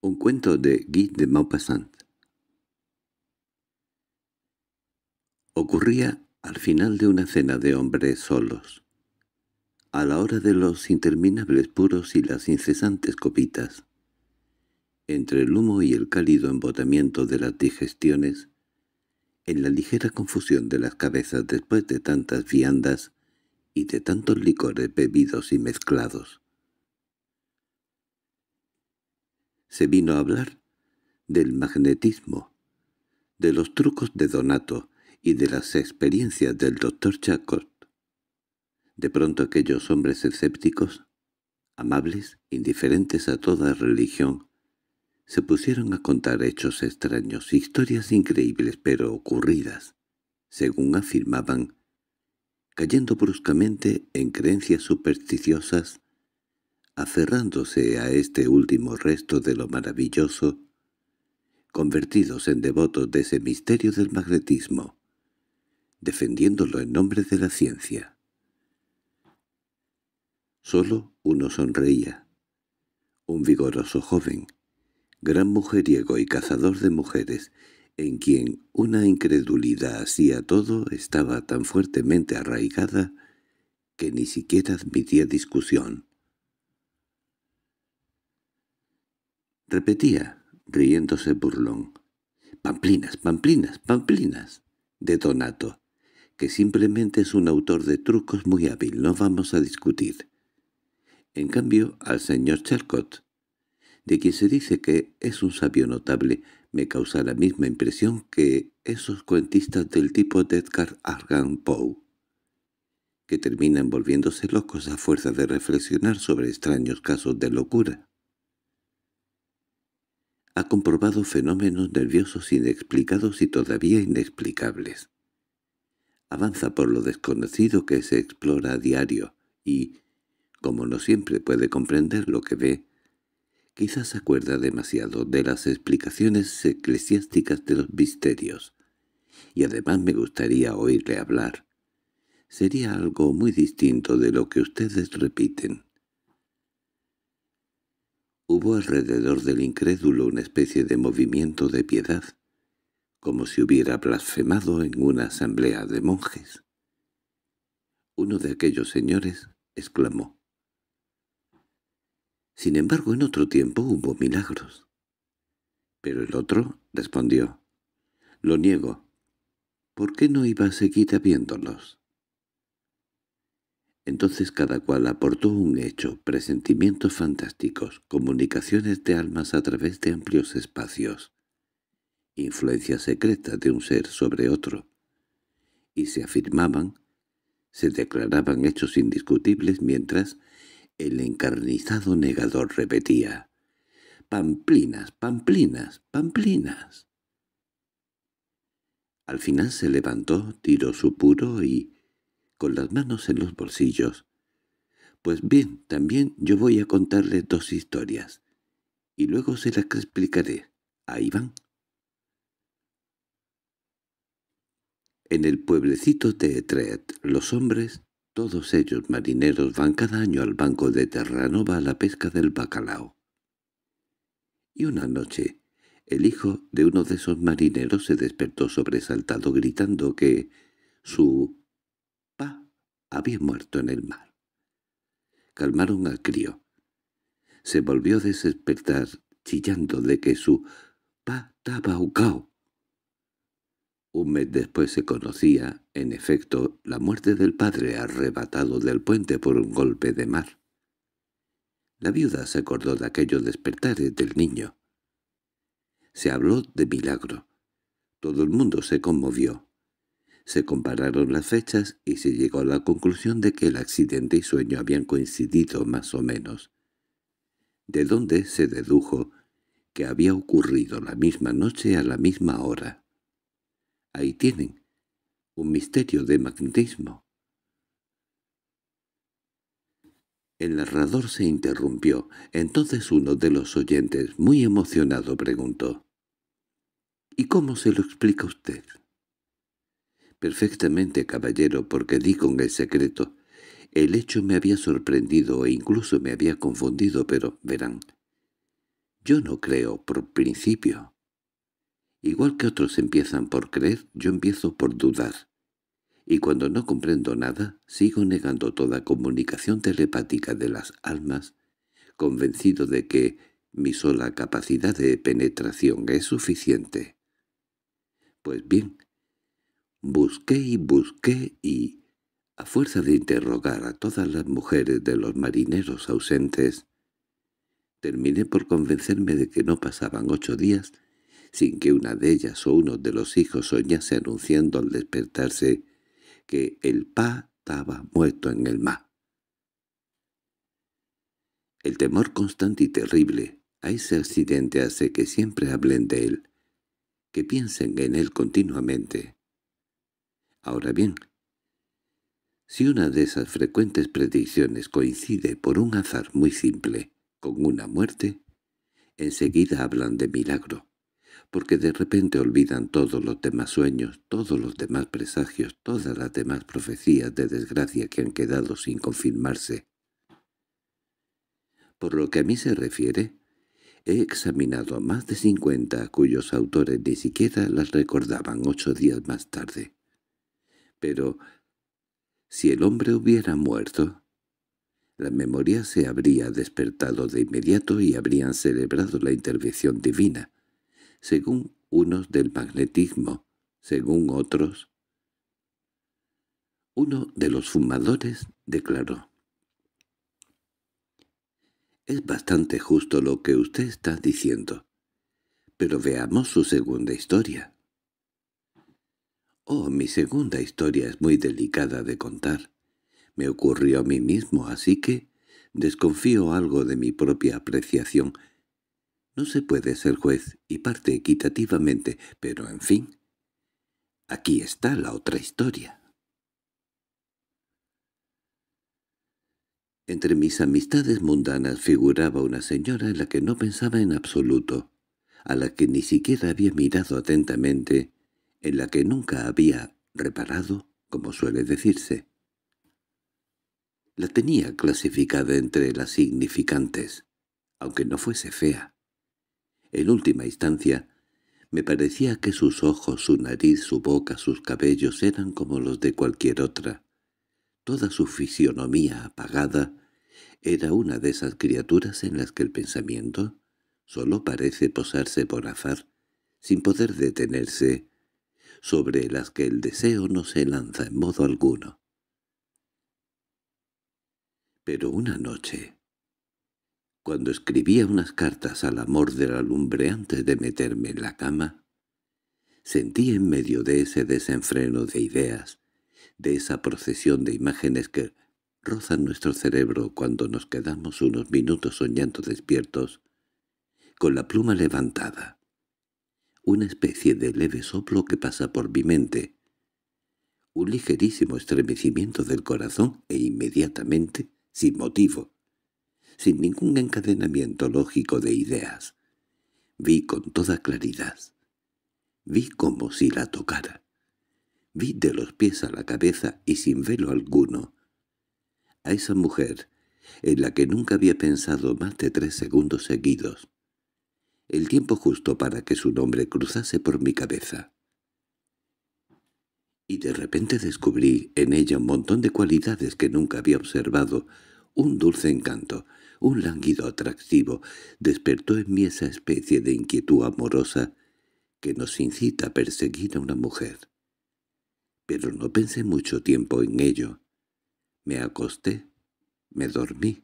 Un cuento de Guy de Maupassant. Ocurría al final de una cena de hombres solos, a la hora de los interminables puros y las incesantes copitas. Entre el humo y el cálido embotamiento de las digestiones, en la ligera confusión de las cabezas después de tantas viandas y de tantos licores bebidos y mezclados. se vino a hablar del magnetismo, de los trucos de Donato y de las experiencias del doctor Chacot. De pronto aquellos hombres escépticos, amables, indiferentes a toda religión, se pusieron a contar hechos extraños, historias increíbles pero ocurridas, según afirmaban, cayendo bruscamente en creencias supersticiosas aferrándose a este último resto de lo maravilloso, convertidos en devotos de ese misterio del magnetismo, defendiéndolo en nombre de la ciencia. Solo uno sonreía, un vigoroso joven, gran mujeriego y cazador de mujeres, en quien una incredulidad hacia todo estaba tan fuertemente arraigada que ni siquiera admitía discusión. Repetía, riéndose burlón. «Pamplinas, pamplinas, pamplinas» de Donato, que simplemente es un autor de trucos muy hábil, no vamos a discutir. En cambio, al señor Chalcott de quien se dice que es un sabio notable, me causa la misma impresión que esos cuentistas del tipo de Edgar Argan Poe, que terminan volviéndose locos a fuerza de reflexionar sobre extraños casos de locura ha comprobado fenómenos nerviosos inexplicados y todavía inexplicables. Avanza por lo desconocido que se explora a diario y, como no siempre puede comprender lo que ve, quizás acuerda demasiado de las explicaciones eclesiásticas de los misterios, y además me gustaría oírle hablar. Sería algo muy distinto de lo que ustedes repiten. Hubo alrededor del incrédulo una especie de movimiento de piedad, como si hubiera blasfemado en una asamblea de monjes. Uno de aquellos señores exclamó. Sin embargo, en otro tiempo hubo milagros. Pero el otro respondió. Lo niego. ¿Por qué no iba a seguir habiéndolos? Entonces cada cual aportó un hecho, presentimientos fantásticos, comunicaciones de almas a través de amplios espacios, influencia secreta de un ser sobre otro. Y se afirmaban, se declaraban hechos indiscutibles mientras el encarnizado negador repetía «¡Pamplinas, pamplinas, pamplinas!». Al final se levantó, tiró su puro y con las manos en los bolsillos. Pues bien, también yo voy a contarle dos historias, y luego se las explicaré. Ahí van. En el pueblecito de Etret los hombres, todos ellos marineros, van cada año al banco de Terranova a la pesca del bacalao. Y una noche, el hijo de uno de esos marineros se despertó sobresaltado gritando que su había muerto en el mar. Calmaron al crío. Se volvió a despertar, chillando de que su patabaucao. Un mes después se conocía, en efecto, la muerte del padre arrebatado del puente por un golpe de mar. La viuda se acordó de aquellos despertares del niño. Se habló de milagro. Todo el mundo se conmovió. Se compararon las fechas y se llegó a la conclusión de que el accidente y sueño habían coincidido más o menos, de donde se dedujo que había ocurrido la misma noche a la misma hora. Ahí tienen, un misterio de magnetismo. El narrador se interrumpió. Entonces uno de los oyentes, muy emocionado, preguntó. —¿Y cómo se lo explica usted? Perfectamente, caballero, porque di con el secreto. El hecho me había sorprendido e incluso me había confundido, pero, verán, yo no creo por principio. Igual que otros empiezan por creer, yo empiezo por dudar. Y cuando no comprendo nada, sigo negando toda comunicación telepática de las almas, convencido de que mi sola capacidad de penetración es suficiente. Pues bien, Busqué y busqué y, a fuerza de interrogar a todas las mujeres de los marineros ausentes, terminé por convencerme de que no pasaban ocho días sin que una de ellas o uno de los hijos soñase anunciando al despertarse que el pa estaba muerto en el mar. El temor constante y terrible a ese accidente hace que siempre hablen de él, que piensen en él continuamente. Ahora bien, si una de esas frecuentes predicciones coincide por un azar muy simple con una muerte, enseguida hablan de milagro, porque de repente olvidan todos los demás sueños, todos los demás presagios, todas las demás profecías de desgracia que han quedado sin confirmarse. Por lo que a mí se refiere, he examinado más de cincuenta cuyos autores ni siquiera las recordaban ocho días más tarde pero si el hombre hubiera muerto, la memoria se habría despertado de inmediato y habrían celebrado la intervención divina, según unos del magnetismo, según otros. Uno de los fumadores declaró. Es bastante justo lo que usted está diciendo, pero veamos su segunda historia. Oh, mi segunda historia es muy delicada de contar. Me ocurrió a mí mismo, así que desconfío algo de mi propia apreciación. No se puede ser juez y parte equitativamente, pero en fin. Aquí está la otra historia. Entre mis amistades mundanas figuraba una señora en la que no pensaba en absoluto, a la que ni siquiera había mirado atentamente, en la que nunca había reparado, como suele decirse. La tenía clasificada entre las significantes, aunque no fuese fea. En última instancia, me parecía que sus ojos, su nariz, su boca, sus cabellos eran como los de cualquier otra. Toda su fisionomía apagada era una de esas criaturas en las que el pensamiento solo parece posarse por azar, sin poder detenerse sobre las que el deseo no se lanza en modo alguno. Pero una noche, cuando escribía unas cartas al amor de la lumbre antes de meterme en la cama, sentí en medio de ese desenfreno de ideas, de esa procesión de imágenes que rozan nuestro cerebro cuando nos quedamos unos minutos soñando despiertos, con la pluma levantada, una especie de leve soplo que pasa por mi mente, un ligerísimo estremecimiento del corazón e inmediatamente, sin motivo, sin ningún encadenamiento lógico de ideas. Vi con toda claridad. Vi como si la tocara. Vi de los pies a la cabeza y sin velo alguno. A esa mujer, en la que nunca había pensado más de tres segundos seguidos, el tiempo justo para que su nombre cruzase por mi cabeza. Y de repente descubrí en ella un montón de cualidades que nunca había observado, un dulce encanto, un lánguido atractivo, despertó en mí esa especie de inquietud amorosa que nos incita a perseguir a una mujer. Pero no pensé mucho tiempo en ello. Me acosté, me dormí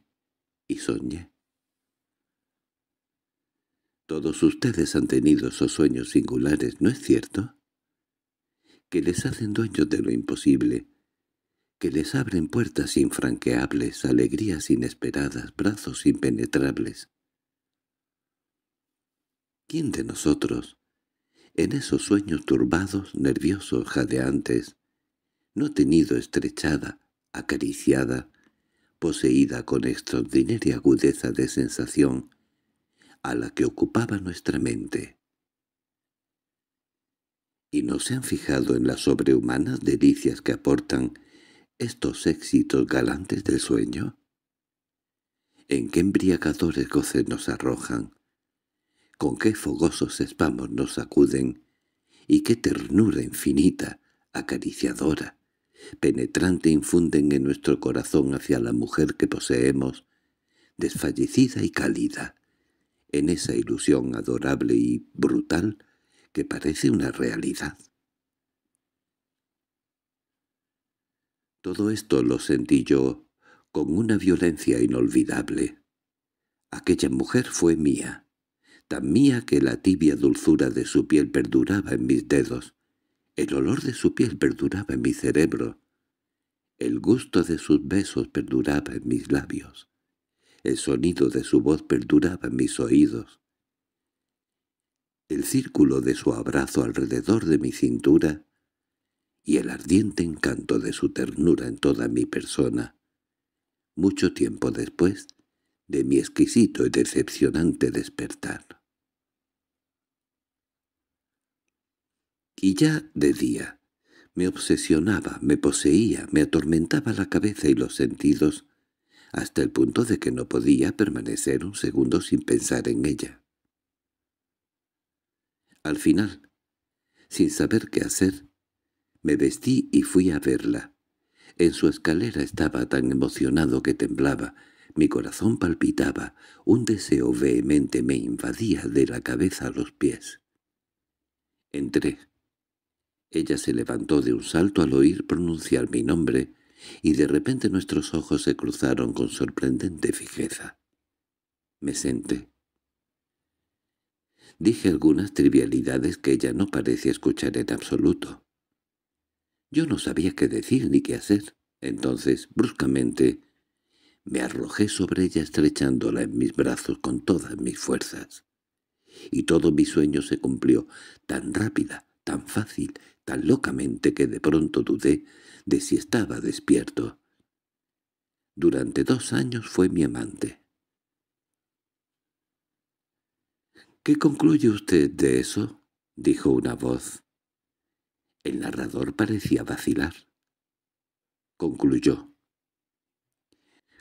y soñé. Todos ustedes han tenido esos sueños singulares, ¿no es cierto? Que les hacen dueños de lo imposible, que les abren puertas infranqueables, alegrías inesperadas, brazos impenetrables. ¿Quién de nosotros, en esos sueños turbados, nerviosos, jadeantes, no ha tenido estrechada, acariciada, poseída con extraordinaria agudeza de sensación, a la que ocupaba nuestra mente. Y no se han fijado en las sobrehumanas delicias que aportan estos éxitos galantes del sueño. ¿En qué embriagadores goces nos arrojan? ¿Con qué fogosos espamos nos acuden? ¿Y qué ternura infinita, acariciadora, penetrante infunden en nuestro corazón hacia la mujer que poseemos, desfallecida y cálida? en esa ilusión adorable y brutal que parece una realidad. Todo esto lo sentí yo con una violencia inolvidable. Aquella mujer fue mía, tan mía que la tibia dulzura de su piel perduraba en mis dedos, el olor de su piel perduraba en mi cerebro, el gusto de sus besos perduraba en mis labios. El sonido de su voz perduraba en mis oídos. El círculo de su abrazo alrededor de mi cintura y el ardiente encanto de su ternura en toda mi persona. Mucho tiempo después de mi exquisito y decepcionante despertar. Y ya de día, me obsesionaba, me poseía, me atormentaba la cabeza y los sentidos hasta el punto de que no podía permanecer un segundo sin pensar en ella. Al final, sin saber qué hacer, me vestí y fui a verla. En su escalera estaba tan emocionado que temblaba, mi corazón palpitaba, un deseo vehemente me invadía de la cabeza a los pies. Entré. Ella se levantó de un salto al oír pronunciar mi nombre y de repente nuestros ojos se cruzaron con sorprendente fijeza. Me senté. Dije algunas trivialidades que ella no parecía escuchar en absoluto. Yo no sabía qué decir ni qué hacer. Entonces, bruscamente, me arrojé sobre ella estrechándola en mis brazos con todas mis fuerzas. Y todo mi sueño se cumplió, tan rápida, tan fácil, tan locamente que de pronto dudé de si estaba despierto. Durante dos años fue mi amante. —¿Qué concluye usted de eso? —dijo una voz. El narrador parecía vacilar. Concluyó.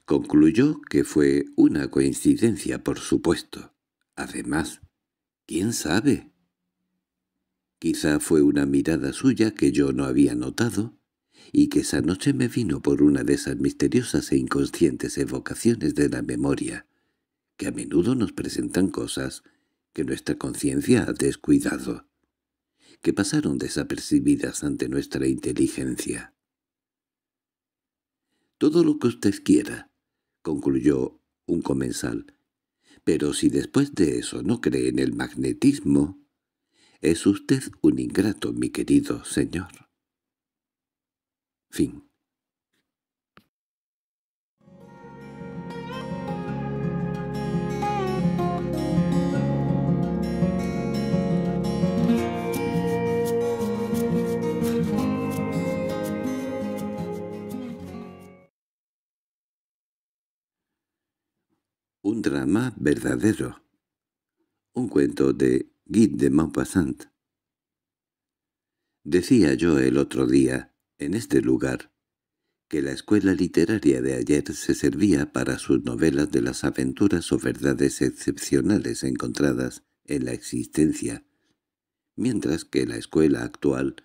Concluyó que fue una coincidencia, por supuesto. Además, ¿quién sabe? Quizá fue una mirada suya que yo no había notado, y que esa noche me vino por una de esas misteriosas e inconscientes evocaciones de la memoria, que a menudo nos presentan cosas que nuestra conciencia ha descuidado, que pasaron desapercibidas ante nuestra inteligencia. «Todo lo que usted quiera», concluyó un comensal, «pero si después de eso no cree en el magnetismo, es usted un ingrato, mi querido señor». Fin. Un drama verdadero. Un cuento de Guy de Maupassant. Decía yo el otro día, en este lugar, que la escuela literaria de ayer se servía para sus novelas de las aventuras o verdades excepcionales encontradas en la existencia, mientras que la escuela actual,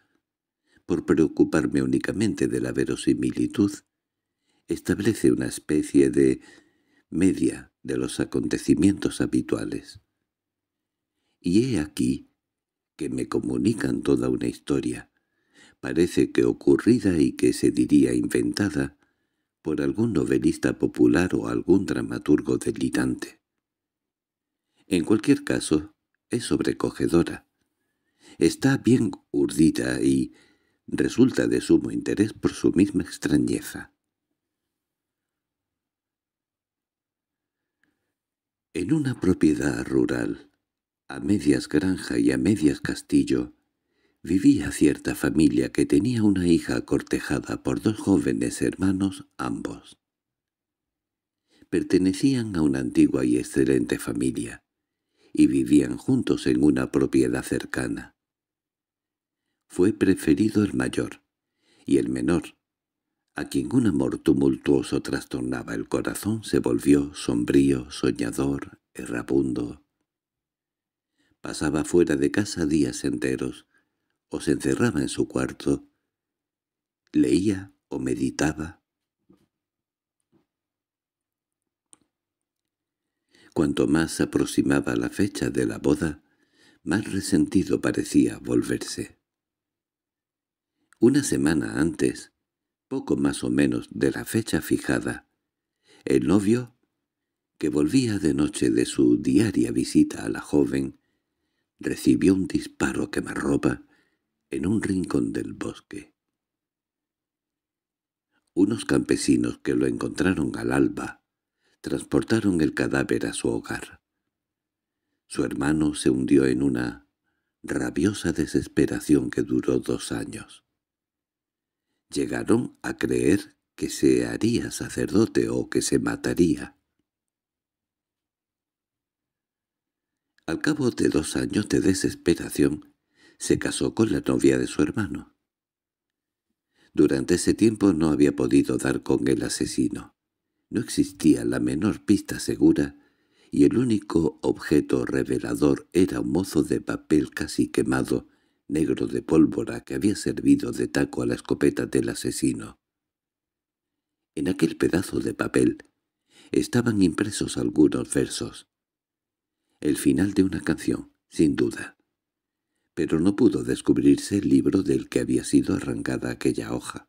por preocuparme únicamente de la verosimilitud, establece una especie de media de los acontecimientos habituales. Y he aquí que me comunican toda una historia, parece que ocurrida y que se diría inventada por algún novelista popular o algún dramaturgo delirante. En cualquier caso, es sobrecogedora. Está bien urdida y resulta de sumo interés por su misma extrañeza. En una propiedad rural, a medias granja y a medias castillo, vivía cierta familia que tenía una hija cortejada por dos jóvenes hermanos ambos. Pertenecían a una antigua y excelente familia, y vivían juntos en una propiedad cercana. Fue preferido el mayor, y el menor, a quien un amor tumultuoso trastornaba el corazón, se volvió sombrío, soñador, errabundo. Pasaba fuera de casa días enteros, o se encerraba en su cuarto, leía o meditaba. Cuanto más aproximaba la fecha de la boda, más resentido parecía volverse. Una semana antes, poco más o menos de la fecha fijada, el novio, que volvía de noche de su diaria visita a la joven, recibió un disparo quemarropa en un rincón del bosque. Unos campesinos que lo encontraron al alba transportaron el cadáver a su hogar. Su hermano se hundió en una rabiosa desesperación que duró dos años. Llegaron a creer que se haría sacerdote o que se mataría. Al cabo de dos años de desesperación, se casó con la novia de su hermano. Durante ese tiempo no había podido dar con el asesino. No existía la menor pista segura, y el único objeto revelador era un mozo de papel casi quemado, negro de pólvora que había servido de taco a la escopeta del asesino. En aquel pedazo de papel estaban impresos algunos versos. El final de una canción, sin duda pero no pudo descubrirse el libro del que había sido arrancada aquella hoja.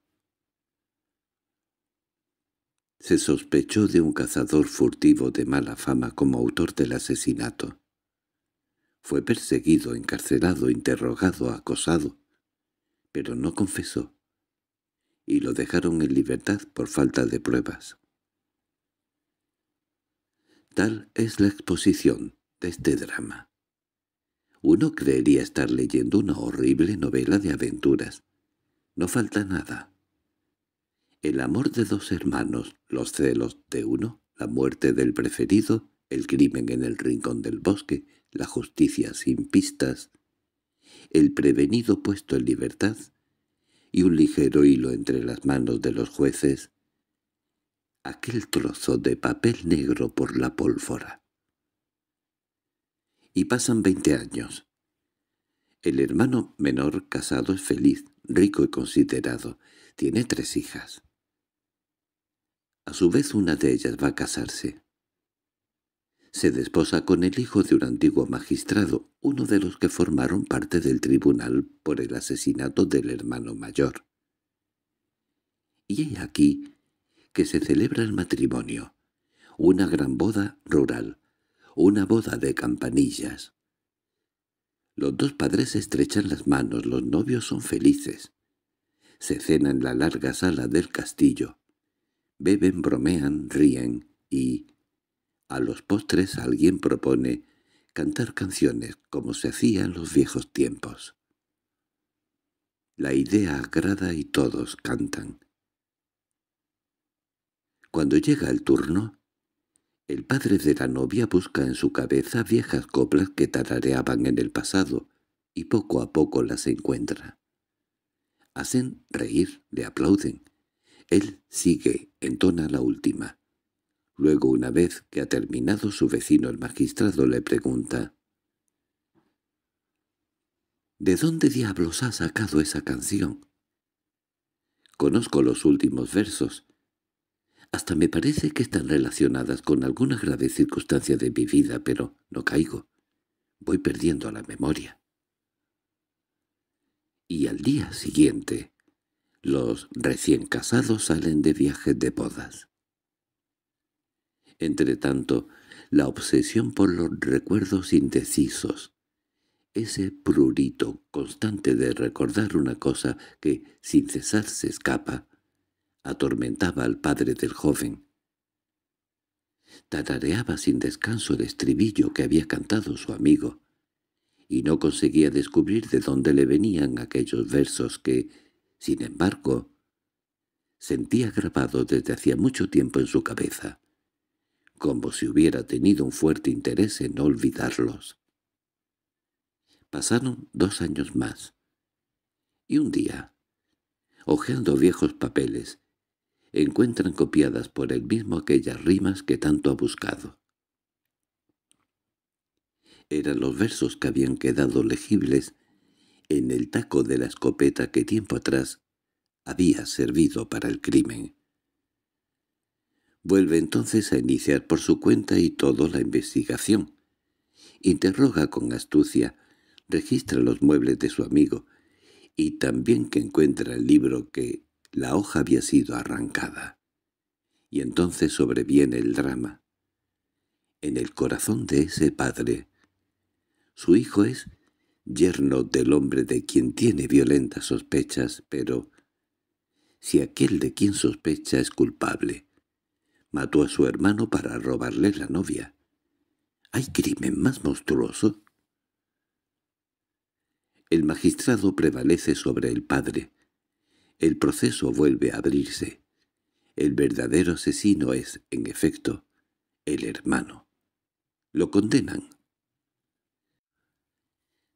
Se sospechó de un cazador furtivo de mala fama como autor del asesinato. Fue perseguido, encarcelado, interrogado, acosado, pero no confesó, y lo dejaron en libertad por falta de pruebas. Tal es la exposición de este drama. Uno creería estar leyendo una horrible novela de aventuras. No falta nada. El amor de dos hermanos, los celos de uno, la muerte del preferido, el crimen en el rincón del bosque, la justicia sin pistas, el prevenido puesto en libertad y un ligero hilo entre las manos de los jueces, aquel trozo de papel negro por la pólvora y pasan veinte años. El hermano menor casado es feliz, rico y considerado. Tiene tres hijas. A su vez una de ellas va a casarse. Se desposa con el hijo de un antiguo magistrado, uno de los que formaron parte del tribunal por el asesinato del hermano mayor. Y he aquí que se celebra el matrimonio, una gran boda rural, una boda de campanillas. Los dos padres estrechan las manos, los novios son felices. Se cena en la larga sala del castillo. Beben, bromean, ríen y... A los postres alguien propone cantar canciones como se hacía en los viejos tiempos. La idea agrada y todos cantan. Cuando llega el turno, el padre de la novia busca en su cabeza viejas coplas que tarareaban en el pasado, y poco a poco las encuentra. Hacen reír, le aplauden. Él sigue, entona la última. Luego, una vez que ha terminado, su vecino el magistrado le pregunta —¿De dónde diablos ha sacado esa canción? —Conozco los últimos versos hasta me parece que están relacionadas con alguna grave circunstancia de mi vida, pero no caigo. Voy perdiendo la memoria. Y al día siguiente, los recién casados salen de viaje de bodas. Entretanto, la obsesión por los recuerdos indecisos, ese prurito constante de recordar una cosa que sin cesar se escapa, atormentaba al padre del joven. Tarareaba sin descanso el estribillo que había cantado su amigo, y no conseguía descubrir de dónde le venían aquellos versos que, sin embargo, sentía grabados desde hacía mucho tiempo en su cabeza, como si hubiera tenido un fuerte interés en olvidarlos. Pasaron dos años más, y un día, hojeando viejos papeles, encuentran copiadas por él mismo aquellas rimas que tanto ha buscado. Eran los versos que habían quedado legibles en el taco de la escopeta que tiempo atrás había servido para el crimen. Vuelve entonces a iniciar por su cuenta y todo la investigación. Interroga con astucia, registra los muebles de su amigo, y también que encuentra el libro que la hoja había sido arrancada. Y entonces sobreviene el drama. En el corazón de ese padre, su hijo es yerno del hombre de quien tiene violentas sospechas, pero si aquel de quien sospecha es culpable, mató a su hermano para robarle la novia. ¿Hay crimen más monstruoso? El magistrado prevalece sobre el padre, el proceso vuelve a abrirse. El verdadero asesino es, en efecto, el hermano. Lo condenan.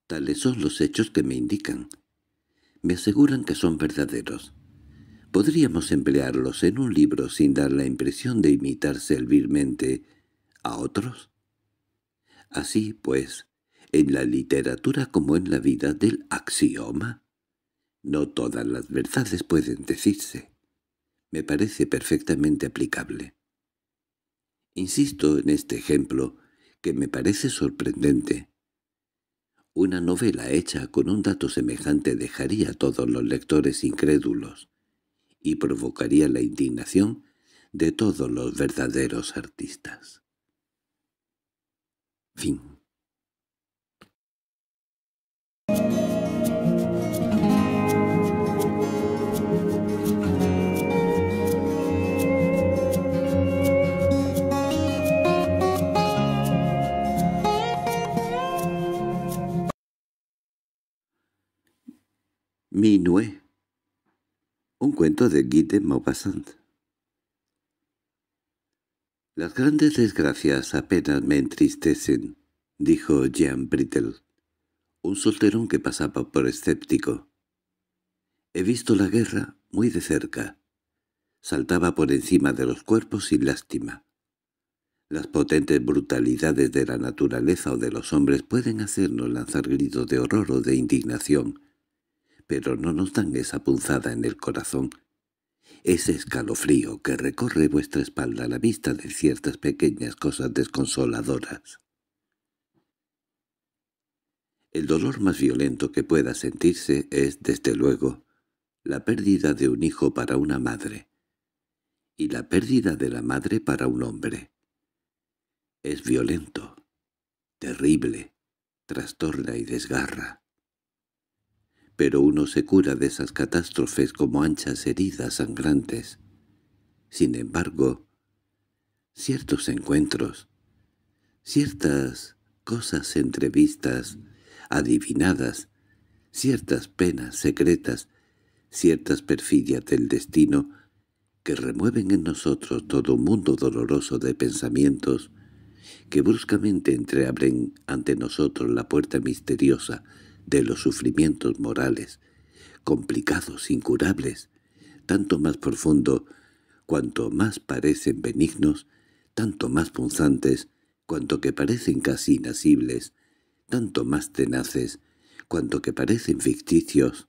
Tales son los hechos que me indican. Me aseguran que son verdaderos. Podríamos emplearlos en un libro sin dar la impresión de imitar servilmente a otros. Así, pues, en la literatura como en la vida del axioma, no todas las verdades pueden decirse. Me parece perfectamente aplicable. Insisto en este ejemplo, que me parece sorprendente. Una novela hecha con un dato semejante dejaría a todos los lectores incrédulos y provocaría la indignación de todos los verdaderos artistas. Fin Minué. Un cuento de Guy de Maupassant. Las grandes desgracias apenas me entristecen, dijo Jean Brittle, un solterón que pasaba por escéptico. He visto la guerra muy de cerca. Saltaba por encima de los cuerpos sin lástima. Las potentes brutalidades de la naturaleza o de los hombres pueden hacernos lanzar gritos de horror o de indignación, pero no nos dan esa punzada en el corazón, ese escalofrío que recorre vuestra espalda a la vista de ciertas pequeñas cosas desconsoladoras. El dolor más violento que pueda sentirse es, desde luego, la pérdida de un hijo para una madre, y la pérdida de la madre para un hombre. Es violento, terrible, trastorna y desgarra pero uno se cura de esas catástrofes como anchas heridas sangrantes. Sin embargo, ciertos encuentros, ciertas cosas entrevistas, adivinadas, ciertas penas secretas, ciertas perfidias del destino que remueven en nosotros todo un mundo doloroso de pensamientos que bruscamente entreabren ante nosotros la puerta misteriosa de los sufrimientos morales, complicados, incurables, tanto más profundo, cuanto más parecen benignos, tanto más punzantes, cuanto que parecen casi inasibles, tanto más tenaces, cuanto que parecen ficticios,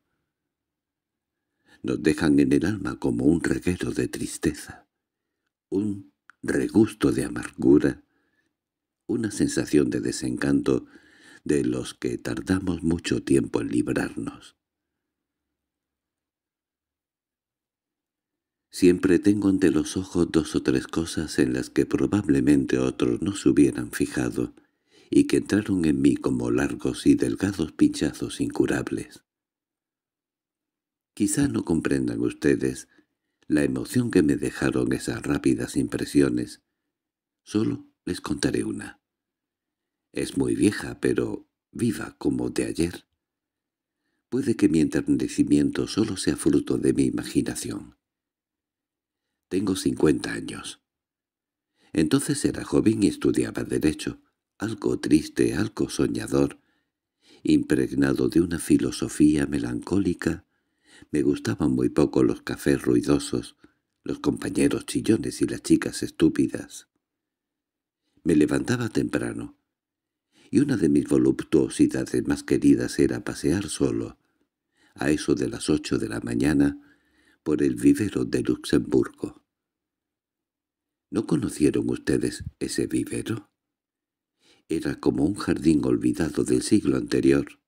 nos dejan en el alma como un reguero de tristeza, un regusto de amargura, una sensación de desencanto de los que tardamos mucho tiempo en librarnos. Siempre tengo ante los ojos dos o tres cosas en las que probablemente otros no se hubieran fijado y que entraron en mí como largos y delgados pinchazos incurables. Quizá no comprendan ustedes la emoción que me dejaron esas rápidas impresiones. Solo les contaré una. Es muy vieja, pero viva como de ayer. Puede que mi enternecimiento solo sea fruto de mi imaginación. Tengo cincuenta años. Entonces era joven y estudiaba Derecho, algo triste, algo soñador, impregnado de una filosofía melancólica. Me gustaban muy poco los cafés ruidosos, los compañeros chillones y las chicas estúpidas. Me levantaba temprano, y una de mis voluptuosidades más queridas era pasear solo, a eso de las ocho de la mañana, por el vivero de Luxemburgo. ¿No conocieron ustedes ese vivero? Era como un jardín olvidado del siglo anterior,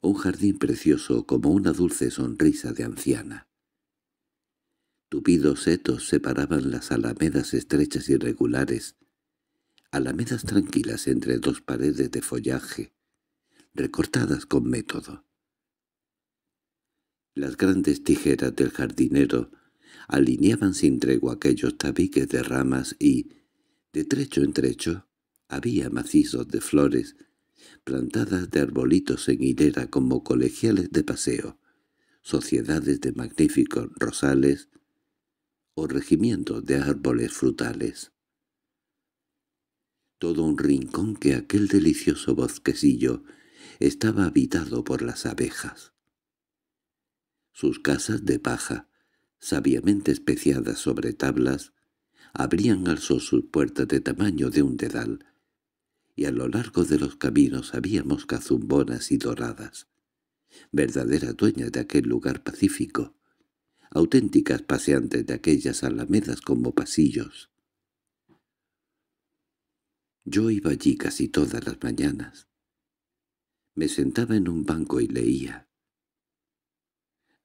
un jardín precioso como una dulce sonrisa de anciana. Tupidos setos separaban las alamedas estrechas y regulares, alamedas tranquilas entre dos paredes de follaje, recortadas con método. Las grandes tijeras del jardinero alineaban sin tregua aquellos tabiques de ramas y, de trecho en trecho, había macizos de flores, plantadas de arbolitos en hilera como colegiales de paseo, sociedades de magníficos rosales o regimientos de árboles frutales todo un rincón que aquel delicioso bosquecillo estaba habitado por las abejas. Sus casas de paja, sabiamente especiadas sobre tablas, abrían al sol sus puertas de tamaño de un dedal, y a lo largo de los caminos había moscas zumbonas y doradas, verdaderas dueñas de aquel lugar pacífico, auténticas paseantes de aquellas alamedas como pasillos. Yo iba allí casi todas las mañanas. Me sentaba en un banco y leía.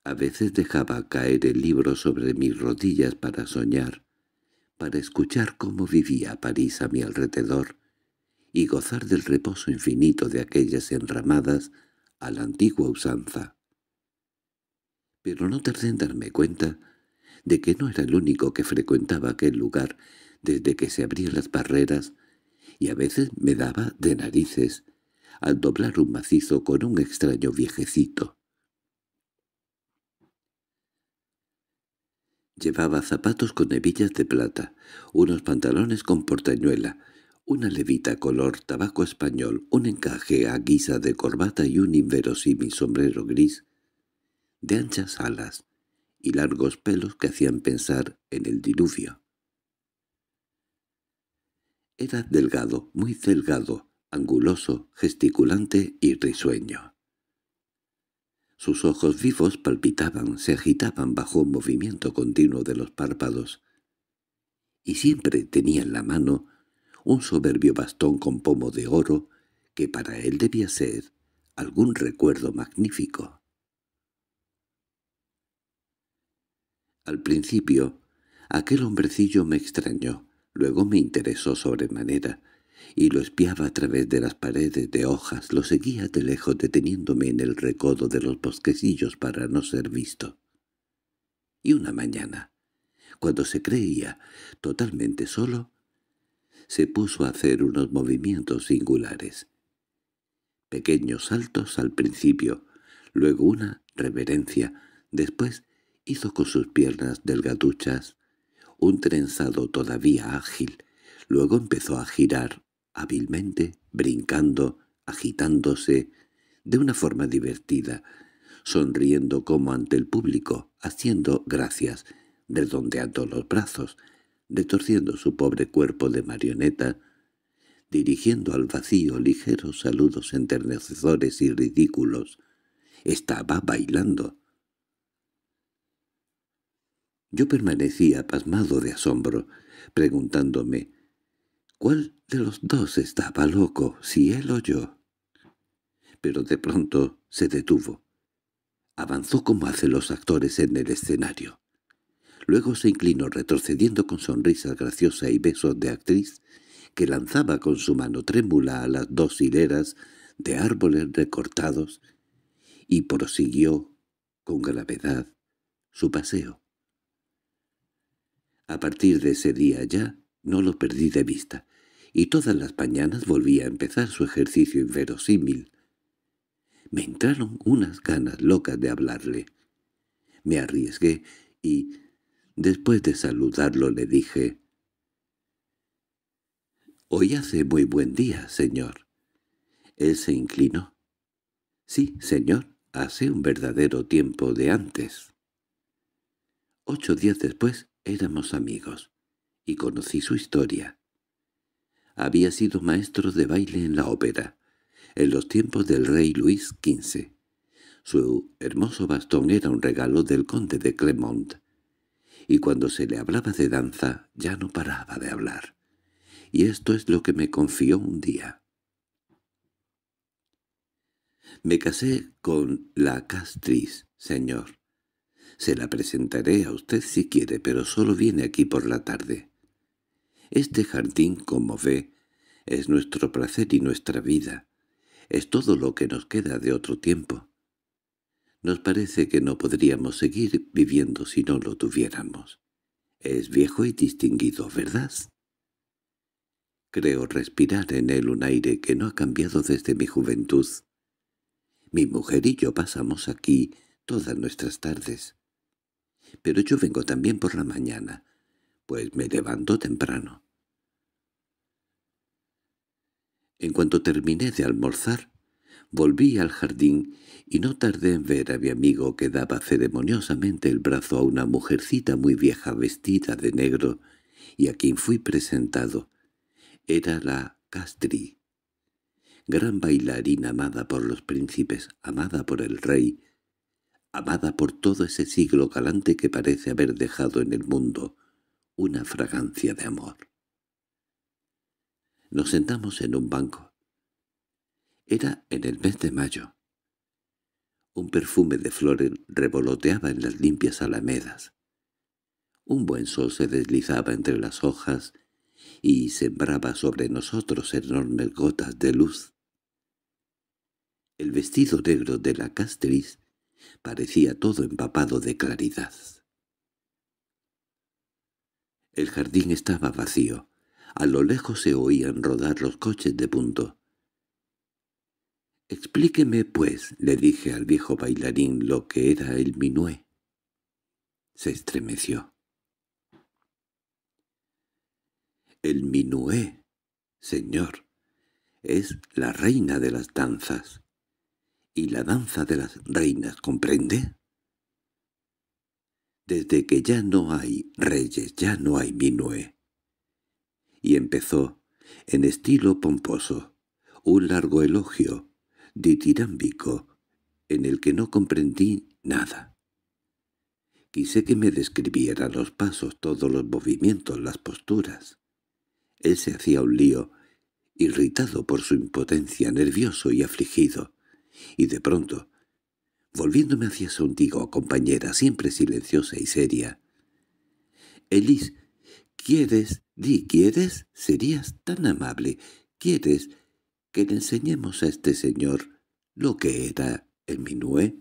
A veces dejaba caer el libro sobre mis rodillas para soñar, para escuchar cómo vivía París a mi alrededor y gozar del reposo infinito de aquellas enramadas a la antigua usanza. Pero no tardé en darme cuenta de que no era el único que frecuentaba aquel lugar desde que se abrían las barreras y a veces me daba de narices al doblar un macizo con un extraño viejecito. Llevaba zapatos con hebillas de plata, unos pantalones con portañuela, una levita color tabaco español, un encaje a guisa de corbata y un inverosímil sombrero gris, de anchas alas y largos pelos que hacían pensar en el diluvio. Era delgado, muy delgado, anguloso, gesticulante y risueño. Sus ojos vivos palpitaban, se agitaban bajo un movimiento continuo de los párpados, y siempre tenía en la mano un soberbio bastón con pomo de oro que para él debía ser algún recuerdo magnífico. Al principio, aquel hombrecillo me extrañó. Luego me interesó sobremanera, y lo espiaba a través de las paredes de hojas, lo seguía de lejos deteniéndome en el recodo de los bosquecillos para no ser visto. Y una mañana, cuando se creía totalmente solo, se puso a hacer unos movimientos singulares. Pequeños saltos al principio, luego una reverencia, después hizo con sus piernas delgaduchas un trenzado todavía ágil. Luego empezó a girar, hábilmente, brincando, agitándose, de una forma divertida, sonriendo como ante el público, haciendo gracias, redondeando los brazos, retorciendo su pobre cuerpo de marioneta, dirigiendo al vacío ligeros saludos enternecedores y ridículos. Estaba bailando. Yo permanecía pasmado de asombro, preguntándome, ¿cuál de los dos estaba loco, si él o yo? Pero de pronto se detuvo. Avanzó como hacen los actores en el escenario. Luego se inclinó retrocediendo con sonrisa graciosa y besos de actriz que lanzaba con su mano trémula a las dos hileras de árboles recortados y prosiguió con gravedad su paseo. A partir de ese día ya no lo perdí de vista, y todas las mañanas volví a empezar su ejercicio inverosímil. Me entraron unas ganas locas de hablarle. Me arriesgué y, después de saludarlo, le dije, «Hoy hace muy buen día, señor». Él se inclinó. «Sí, señor, hace un verdadero tiempo de antes». Ocho días después Éramos amigos, y conocí su historia. Había sido maestro de baile en la ópera, en los tiempos del rey Luis XV. Su hermoso bastón era un regalo del conde de Clermont, y cuando se le hablaba de danza ya no paraba de hablar. Y esto es lo que me confió un día. Me casé con la Castris, señor. Se la presentaré a usted si quiere, pero solo viene aquí por la tarde. Este jardín, como ve, es nuestro placer y nuestra vida. Es todo lo que nos queda de otro tiempo. Nos parece que no podríamos seguir viviendo si no lo tuviéramos. Es viejo y distinguido, ¿verdad? Creo respirar en él un aire que no ha cambiado desde mi juventud. Mi mujer y yo pasamos aquí todas nuestras tardes pero yo vengo también por la mañana, pues me levanto temprano. En cuanto terminé de almorzar, volví al jardín y no tardé en ver a mi amigo que daba ceremoniosamente el brazo a una mujercita muy vieja vestida de negro y a quien fui presentado. Era la Castri, gran bailarina amada por los príncipes, amada por el rey, amada por todo ese siglo galante que parece haber dejado en el mundo una fragancia de amor. Nos sentamos en un banco. Era en el mes de mayo. Un perfume de flores revoloteaba en las limpias alamedas. Un buen sol se deslizaba entre las hojas y sembraba sobre nosotros enormes gotas de luz. El vestido negro de la castriz Parecía todo empapado de claridad. El jardín estaba vacío. A lo lejos se oían rodar los coches de punto. —Explíqueme, pues —le dije al viejo bailarín lo que era el minué. Se estremeció. —El minué, señor, es la reina de las danzas y la danza de las reinas, ¿comprende? Desde que ya no hay reyes, ya no hay Minué. Y empezó, en estilo pomposo, un largo elogio, ditirámbico, en el que no comprendí nada. Quise que me describiera los pasos, todos los movimientos, las posturas. Él se hacía un lío, irritado por su impotencia, nervioso y afligido y de pronto, volviéndome hacia su antigua compañera, siempre silenciosa y seria, «Elis, ¿quieres, di, quieres? Serías tan amable. ¿Quieres que le enseñemos a este señor lo que era el minué?»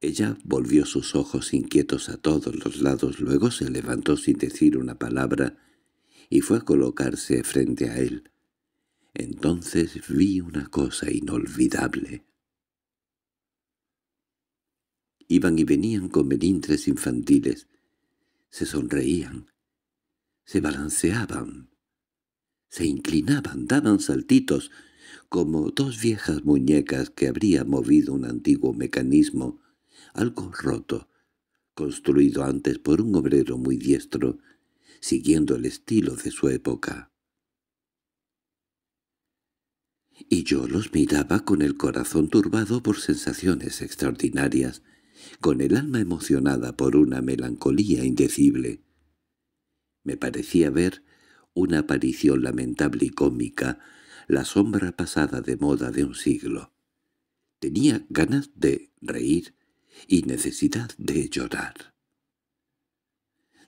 Ella volvió sus ojos inquietos a todos los lados, luego se levantó sin decir una palabra y fue a colocarse frente a él. Entonces vi una cosa inolvidable. Iban y venían con melindres infantiles. Se sonreían. Se balanceaban. Se inclinaban, daban saltitos, como dos viejas muñecas que habría movido un antiguo mecanismo, algo roto, construido antes por un obrero muy diestro, siguiendo el estilo de su época y yo los miraba con el corazón turbado por sensaciones extraordinarias, con el alma emocionada por una melancolía indecible. Me parecía ver una aparición lamentable y cómica, la sombra pasada de moda de un siglo. Tenía ganas de reír y necesidad de llorar.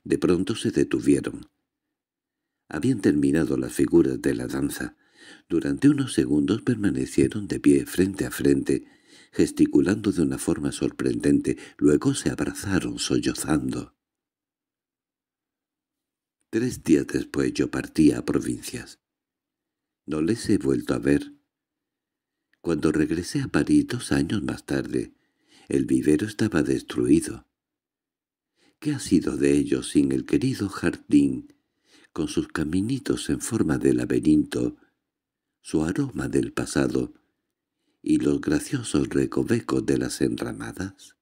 De pronto se detuvieron. Habían terminado las figuras de la danza. Durante unos segundos permanecieron de pie frente a frente, gesticulando de una forma sorprendente, luego se abrazaron sollozando. Tres días después yo partí a provincias. No les he vuelto a ver. Cuando regresé a París dos años más tarde, el vivero estaba destruido. ¿Qué ha sido de ellos sin el querido jardín, con sus caminitos en forma de laberinto, su aroma del pasado y los graciosos recovecos de las enramadas?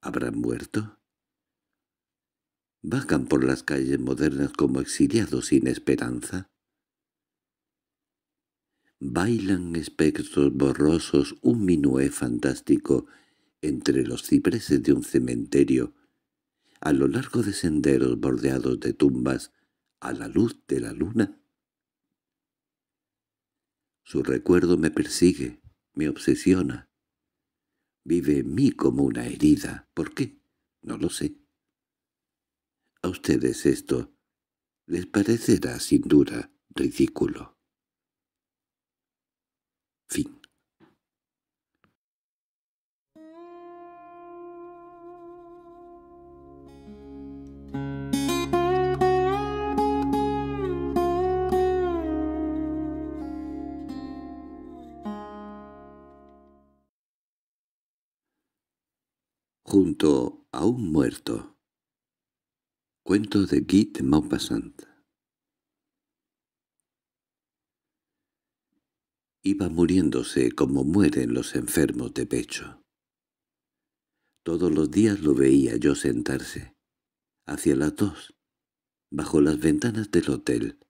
¿Habrán muerto? ¿Vagan por las calles modernas como exiliados sin esperanza? bailan espectros borrosos un minué fantástico entre los cipreses de un cementerio, a lo largo de senderos bordeados de tumbas, a la luz de la luna. Su recuerdo me persigue, me obsesiona. Vive en mí como una herida. ¿Por qué? No lo sé. A ustedes esto les parecerá sin duda ridículo. Fin. junto a un muerto. Cuento de Guy de Maupassant. Iba muriéndose como mueren los enfermos de pecho. Todos los días lo veía yo sentarse, hacia las dos, bajo las ventanas del hotel,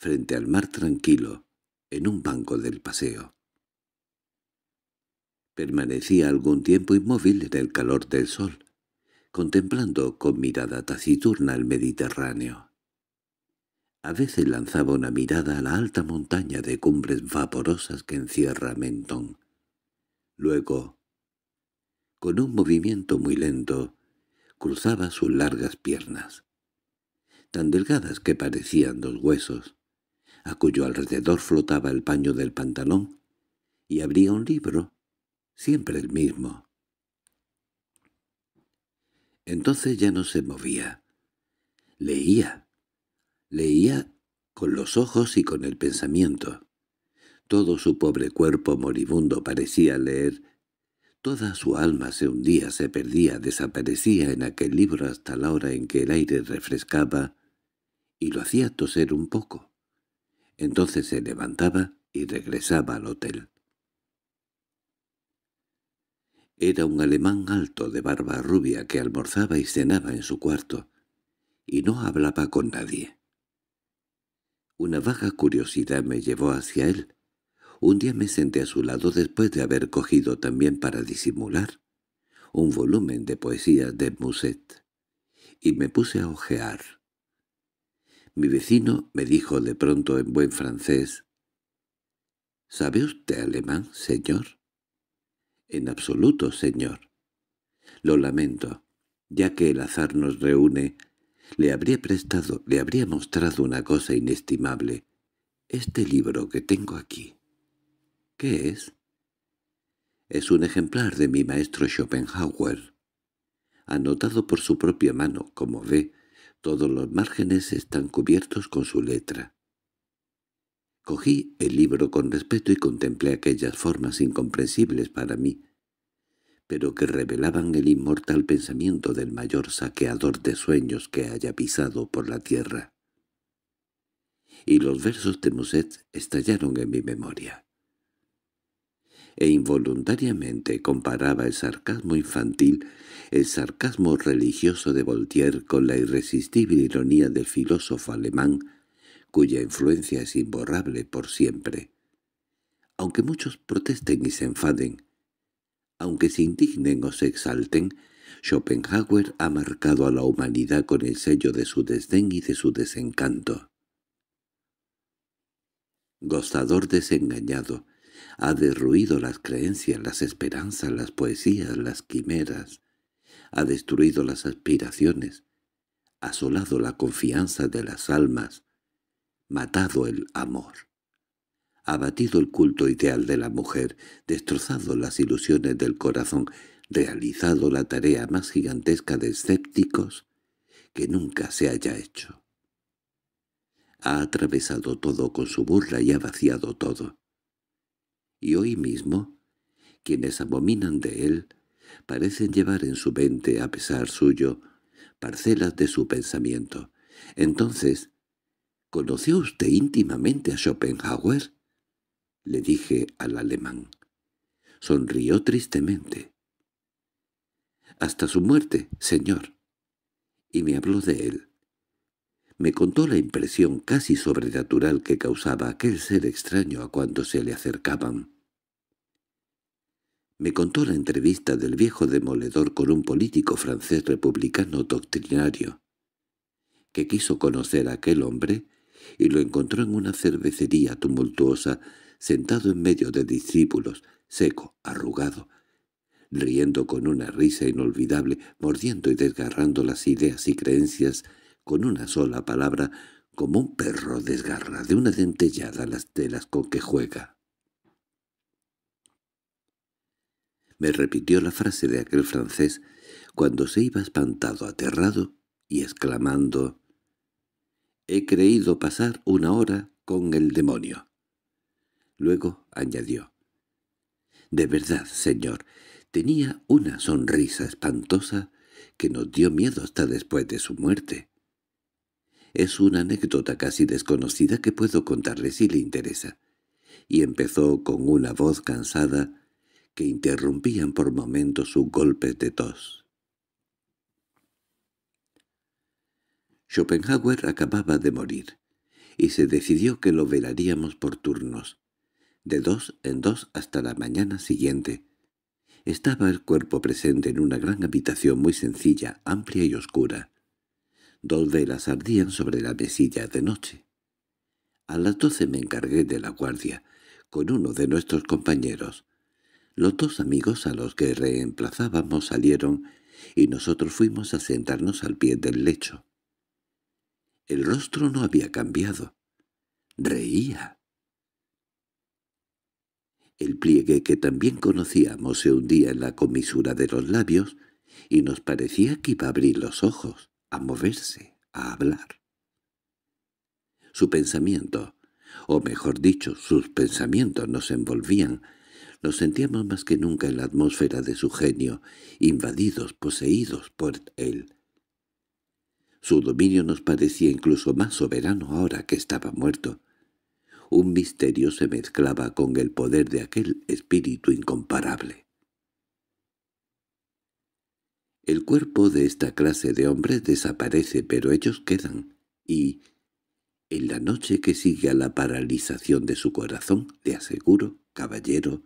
frente al mar tranquilo, en un banco del paseo. Permanecía algún tiempo inmóvil en el calor del sol, contemplando con mirada taciturna el Mediterráneo. A veces lanzaba una mirada a la alta montaña de cumbres vaporosas que encierra Mentón. Luego, con un movimiento muy lento, cruzaba sus largas piernas, tan delgadas que parecían dos huesos, a cuyo alrededor flotaba el paño del pantalón, y abría un libro siempre el mismo. Entonces ya no se movía. Leía. Leía con los ojos y con el pensamiento. Todo su pobre cuerpo moribundo parecía leer. Toda su alma se hundía, se perdía, desaparecía en aquel libro hasta la hora en que el aire refrescaba y lo hacía toser un poco. Entonces se levantaba y regresaba al hotel. Era un alemán alto de barba rubia que almorzaba y cenaba en su cuarto, y no hablaba con nadie. Una vaga curiosidad me llevó hacia él. Un día me senté a su lado después de haber cogido también para disimular un volumen de poesía de Musset, y me puse a ojear. Mi vecino me dijo de pronto en buen francés, «¿Sabe usted alemán, señor?» En absoluto, señor. Lo lamento, ya que el azar nos reúne, le habría prestado, le habría mostrado una cosa inestimable. Este libro que tengo aquí. ¿Qué es? Es un ejemplar de mi maestro Schopenhauer. Anotado por su propia mano, como ve, todos los márgenes están cubiertos con su letra. Cogí el libro con respeto y contemplé aquellas formas incomprensibles para mí, pero que revelaban el inmortal pensamiento del mayor saqueador de sueños que haya pisado por la tierra. Y los versos de Musset estallaron en mi memoria. E involuntariamente comparaba el sarcasmo infantil, el sarcasmo religioso de Voltaire con la irresistible ironía del filósofo alemán cuya influencia es imborrable por siempre. Aunque muchos protesten y se enfaden, aunque se indignen o se exalten, Schopenhauer ha marcado a la humanidad con el sello de su desdén y de su desencanto. Gozador desengañado, ha derruido las creencias, las esperanzas, las poesías, las quimeras, ha destruido las aspiraciones, asolado la confianza de las almas, matado el amor, abatido el culto ideal de la mujer, destrozado las ilusiones del corazón, realizado la tarea más gigantesca de escépticos que nunca se haya hecho. Ha atravesado todo con su burla y ha vaciado todo. Y hoy mismo, quienes abominan de él, parecen llevar en su mente, a pesar suyo, parcelas de su pensamiento. Entonces, —¿Conoció usted íntimamente a Schopenhauer? —le dije al alemán. Sonrió tristemente. —Hasta su muerte, señor. Y me habló de él. Me contó la impresión casi sobrenatural que causaba aquel ser extraño a cuando se le acercaban. Me contó la entrevista del viejo demoledor con un político francés republicano doctrinario, que quiso conocer a aquel hombre y lo encontró en una cervecería tumultuosa, sentado en medio de discípulos, seco, arrugado, riendo con una risa inolvidable, mordiendo y desgarrando las ideas y creencias con una sola palabra, como un perro desgarra de una dentellada las telas con que juega. Me repitió la frase de aquel francés cuando se iba espantado, aterrado y exclamando He creído pasar una hora con el demonio. Luego añadió. —De verdad, señor, tenía una sonrisa espantosa que nos dio miedo hasta después de su muerte. Es una anécdota casi desconocida que puedo contarle si le interesa. Y empezó con una voz cansada que interrumpían por momentos sus golpes de tos. Schopenhauer acababa de morir, y se decidió que lo velaríamos por turnos, de dos en dos hasta la mañana siguiente. Estaba el cuerpo presente en una gran habitación muy sencilla, amplia y oscura. Dos velas ardían sobre la mesilla de noche. A las doce me encargué de la guardia, con uno de nuestros compañeros. Los dos amigos a los que reemplazábamos salieron y nosotros fuimos a sentarnos al pie del lecho. El rostro no había cambiado. Reía. El pliegue que también conocíamos se hundía en la comisura de los labios y nos parecía que iba a abrir los ojos, a moverse, a hablar. Su pensamiento, o mejor dicho, sus pensamientos nos envolvían, nos sentíamos más que nunca en la atmósfera de su genio, invadidos, poseídos por él. Su dominio nos parecía incluso más soberano ahora que estaba muerto. Un misterio se mezclaba con el poder de aquel espíritu incomparable. El cuerpo de esta clase de hombres desaparece, pero ellos quedan, y, en la noche que sigue a la paralización de su corazón, le aseguro, caballero,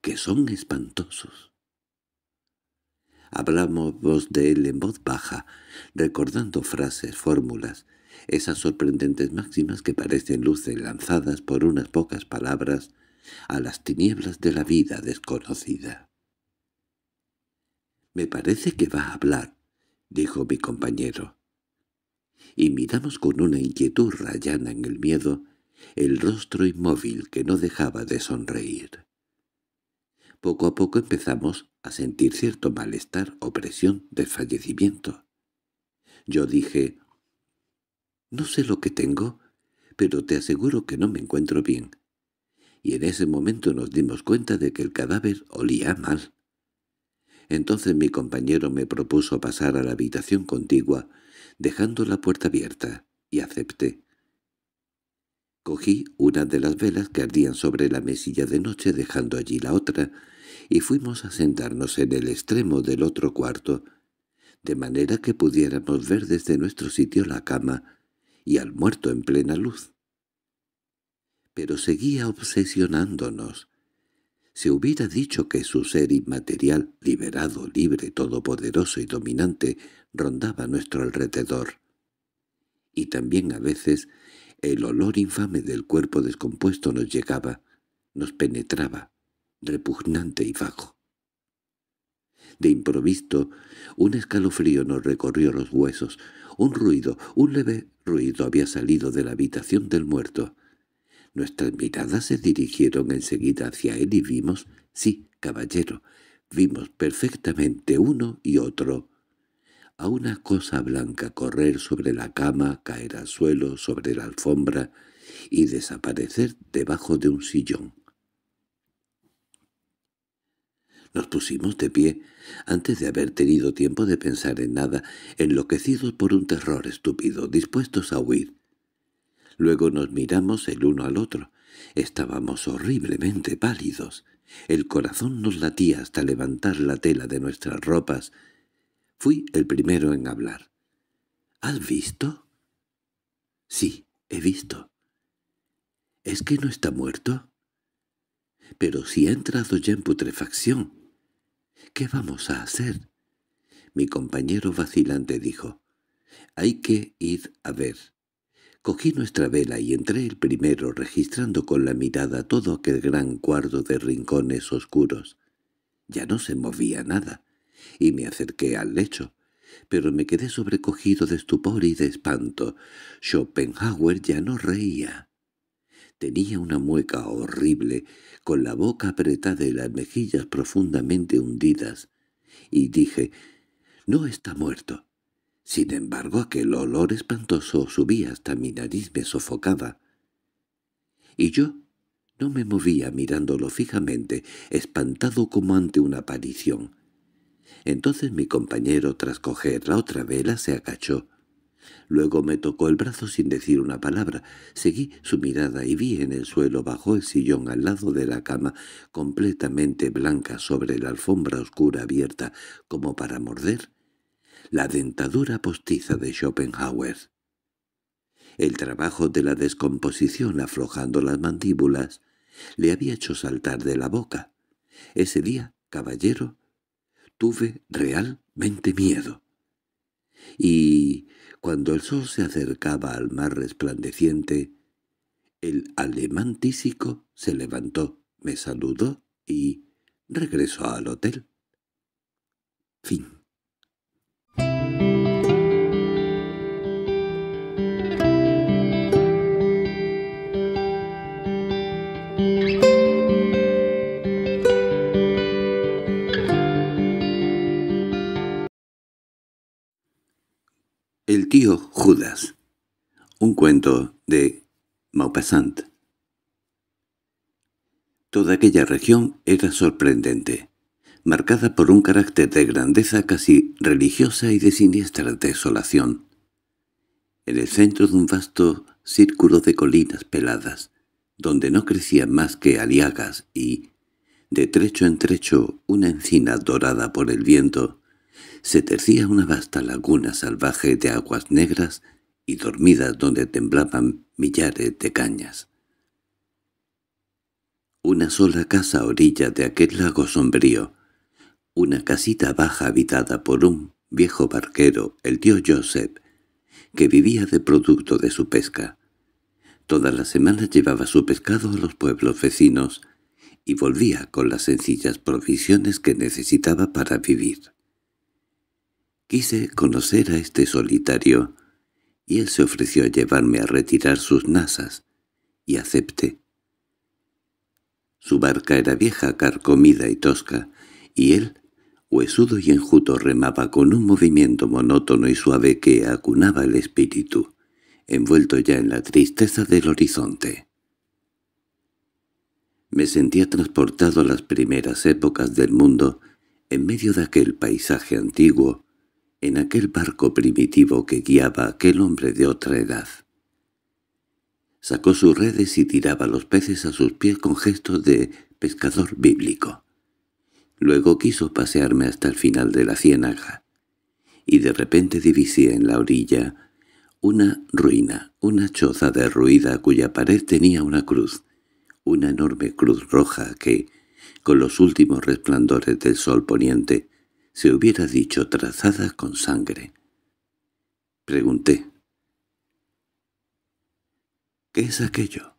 que son espantosos. Hablamos de él en voz baja, recordando frases, fórmulas, esas sorprendentes máximas que parecen luces lanzadas por unas pocas palabras a las tinieblas de la vida desconocida. —Me parece que va a hablar —dijo mi compañero. Y miramos con una inquietud rayana en el miedo el rostro inmóvil que no dejaba de sonreír. Poco a poco empezamos a sentir cierto malestar, opresión, fallecimiento. Yo dije, «No sé lo que tengo, pero te aseguro que no me encuentro bien» y en ese momento nos dimos cuenta de que el cadáver olía mal. Entonces mi compañero me propuso pasar a la habitación contigua, dejando la puerta abierta, y acepté. Cogí una de las velas que ardían sobre la mesilla de noche dejando allí la otra, y fuimos a sentarnos en el extremo del otro cuarto, de manera que pudiéramos ver desde nuestro sitio la cama y al muerto en plena luz. Pero seguía obsesionándonos. Se hubiera dicho que su ser inmaterial, liberado, libre, todopoderoso y dominante, rondaba nuestro alrededor. Y también a veces el olor infame del cuerpo descompuesto nos llegaba, nos penetraba, repugnante y bajo. De improviso, un escalofrío nos recorrió los huesos. Un ruido, un leve ruido había salido de la habitación del muerto. Nuestras miradas se dirigieron enseguida hacia él y vimos, sí, caballero, vimos perfectamente uno y otro. A una cosa blanca correr sobre la cama, caer al suelo, sobre la alfombra y desaparecer debajo de un sillón. Nos pusimos de pie, antes de haber tenido tiempo de pensar en nada, enloquecidos por un terror estúpido, dispuestos a huir. Luego nos miramos el uno al otro. Estábamos horriblemente pálidos. El corazón nos latía hasta levantar la tela de nuestras ropas. Fui el primero en hablar. —¿Has visto? —Sí, he visto. —¿Es que no está muerto? —Pero si ha entrado ya en putrefacción. —¿Qué vamos a hacer? Mi compañero vacilante dijo. —Hay que ir a ver. Cogí nuestra vela y entré el primero registrando con la mirada todo aquel gran cuarto de rincones oscuros. Ya no se movía nada, y me acerqué al lecho, pero me quedé sobrecogido de estupor y de espanto. Schopenhauer ya no reía. Tenía una mueca horrible, con la boca apretada y las mejillas profundamente hundidas, y dije, «No está muerto». Sin embargo, aquel olor espantoso subía hasta mi nariz, me sofocaba. Y yo no me movía mirándolo fijamente, espantado como ante una aparición. Entonces mi compañero, tras coger la otra vela, se agachó, Luego me tocó el brazo sin decir una palabra. Seguí su mirada y vi en el suelo bajo el sillón al lado de la cama, completamente blanca sobre la alfombra oscura abierta, como para morder, la dentadura postiza de Schopenhauer. El trabajo de la descomposición aflojando las mandíbulas le había hecho saltar de la boca. Ese día, caballero, tuve realmente miedo. Y cuando el sol se acercaba al mar resplandeciente, el alemán tísico se levantó, me saludó y regresó al hotel. Fin. tío Judas. Un cuento de Maupassant. Toda aquella región era sorprendente, marcada por un carácter de grandeza casi religiosa y de siniestra desolación. En el centro de un vasto círculo de colinas peladas, donde no crecían más que aliagas y, de trecho en trecho, una encina dorada por el viento, se tercía una vasta laguna salvaje de aguas negras y dormidas donde temblaban millares de cañas. Una sola casa a orilla de aquel lago sombrío, una casita baja habitada por un viejo barquero, el tío Joseph, que vivía de producto de su pesca. Todas las semanas llevaba su pescado a los pueblos vecinos y volvía con las sencillas provisiones que necesitaba para vivir. Quise conocer a este solitario, y él se ofreció a llevarme a retirar sus nasas, y acepté. Su barca era vieja, carcomida y tosca, y él, huesudo y enjuto, remaba con un movimiento monótono y suave que acunaba el espíritu, envuelto ya en la tristeza del horizonte. Me sentía transportado a las primeras épocas del mundo, en medio de aquel paisaje antiguo, en aquel barco primitivo que guiaba aquel hombre de otra edad. Sacó sus redes y tiraba los peces a sus pies con gestos de pescador bíblico. Luego quiso pasearme hasta el final de la ciénaga, y de repente divisé en la orilla una ruina, una choza derruida cuya pared tenía una cruz, una enorme cruz roja que, con los últimos resplandores del sol poniente, se hubiera dicho trazada con sangre. Pregunté. —¿Qué es aquello?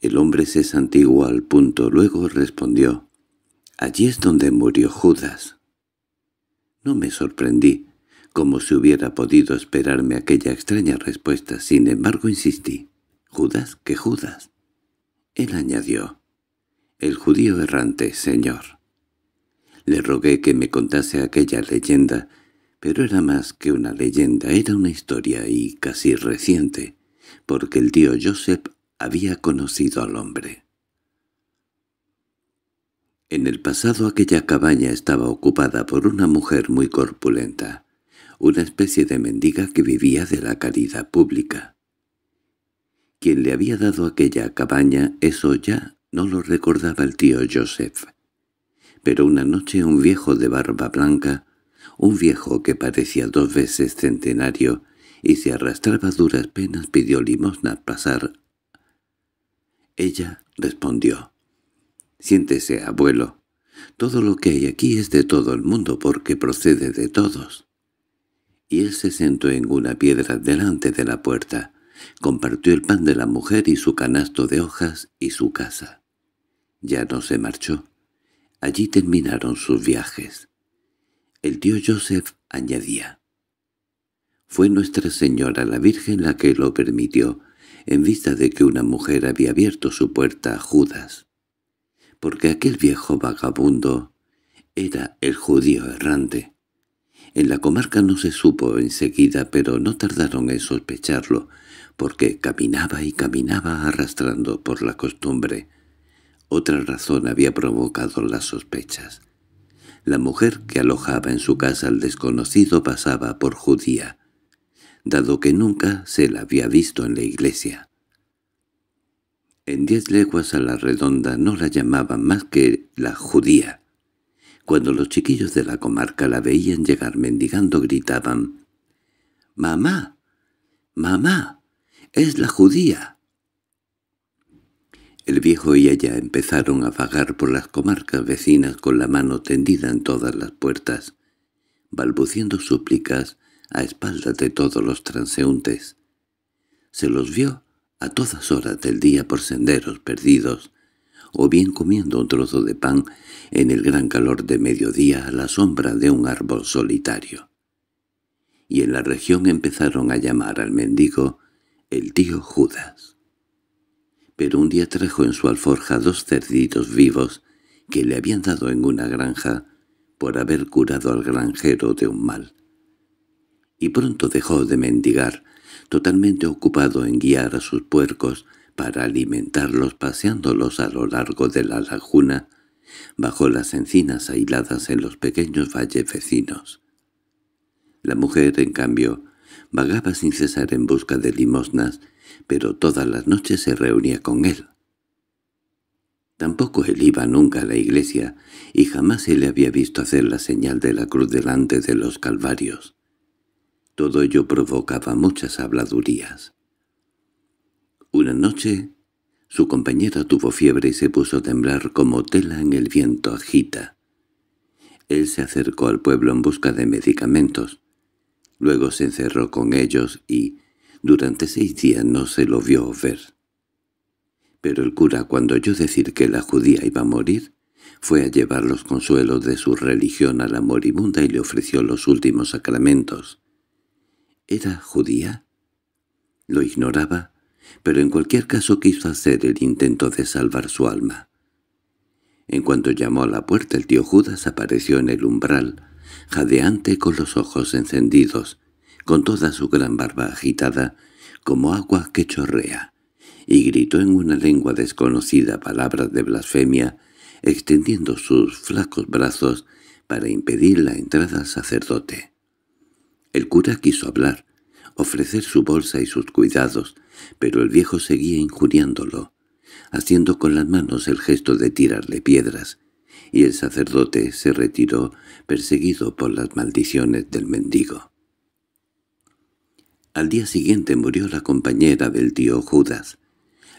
El hombre se santiguó al punto, luego respondió. —Allí es donde murió Judas. No me sorprendí, como si hubiera podido esperarme aquella extraña respuesta, sin embargo insistí. —¿Judas? ¿Qué Judas? Él añadió. —El judío errante, señor. Le rogué que me contase aquella leyenda, pero era más que una leyenda, era una historia y casi reciente, porque el tío Joseph había conocido al hombre. En el pasado aquella cabaña estaba ocupada por una mujer muy corpulenta, una especie de mendiga que vivía de la caridad pública. Quien le había dado aquella cabaña, eso ya no lo recordaba el tío Joseph, pero una noche un viejo de barba blanca, un viejo que parecía dos veces centenario y se arrastraba duras penas, pidió limosna pasar. Ella respondió, «Siéntese, abuelo. Todo lo que hay aquí es de todo el mundo porque procede de todos». Y él se sentó en una piedra delante de la puerta, compartió el pan de la mujer y su canasto de hojas y su casa. Ya no se marchó. Allí terminaron sus viajes. El tío Joseph añadía. Fue Nuestra Señora la Virgen la que lo permitió, en vista de que una mujer había abierto su puerta a Judas. Porque aquel viejo vagabundo era el judío errante. En la comarca no se supo enseguida, pero no tardaron en sospecharlo, porque caminaba y caminaba arrastrando por la costumbre otra razón había provocado las sospechas. La mujer que alojaba en su casa al desconocido pasaba por judía, dado que nunca se la había visto en la iglesia. En diez leguas a la redonda no la llamaban más que la judía. Cuando los chiquillos de la comarca la veían llegar mendigando gritaban «¡Mamá! ¡Mamá! ¡Es la judía!» El viejo y ella empezaron a vagar por las comarcas vecinas con la mano tendida en todas las puertas, balbuciendo súplicas a espaldas de todos los transeúntes. Se los vio a todas horas del día por senderos perdidos, o bien comiendo un trozo de pan en el gran calor de mediodía a la sombra de un árbol solitario. Y en la región empezaron a llamar al mendigo el tío Judas pero un día trajo en su alforja dos cerditos vivos que le habían dado en una granja por haber curado al granjero de un mal. Y pronto dejó de mendigar, totalmente ocupado en guiar a sus puercos para alimentarlos paseándolos a lo largo de la laguna, bajo las encinas aisladas en los pequeños valles vecinos. La mujer, en cambio, vagaba sin cesar en busca de limosnas pero todas las noches se reunía con él. Tampoco él iba nunca a la iglesia, y jamás se le había visto hacer la señal de la cruz delante de los calvarios. Todo ello provocaba muchas habladurías. Una noche, su compañera tuvo fiebre y se puso a temblar como tela en el viento agita. Él se acercó al pueblo en busca de medicamentos. Luego se encerró con ellos y, durante seis días no se lo vio ver. Pero el cura, cuando oyó decir que la judía iba a morir, fue a llevar los consuelos de su religión a la moribunda y le ofreció los últimos sacramentos. ¿Era judía? Lo ignoraba, pero en cualquier caso quiso hacer el intento de salvar su alma. En cuanto llamó a la puerta el tío Judas apareció en el umbral, jadeante con los ojos encendidos, con toda su gran barba agitada, como agua que chorrea, y gritó en una lengua desconocida palabras de blasfemia, extendiendo sus flacos brazos para impedir la entrada al sacerdote. El cura quiso hablar, ofrecer su bolsa y sus cuidados, pero el viejo seguía injuriándolo, haciendo con las manos el gesto de tirarle piedras, y el sacerdote se retiró perseguido por las maldiciones del mendigo. Al día siguiente murió la compañera del tío Judas.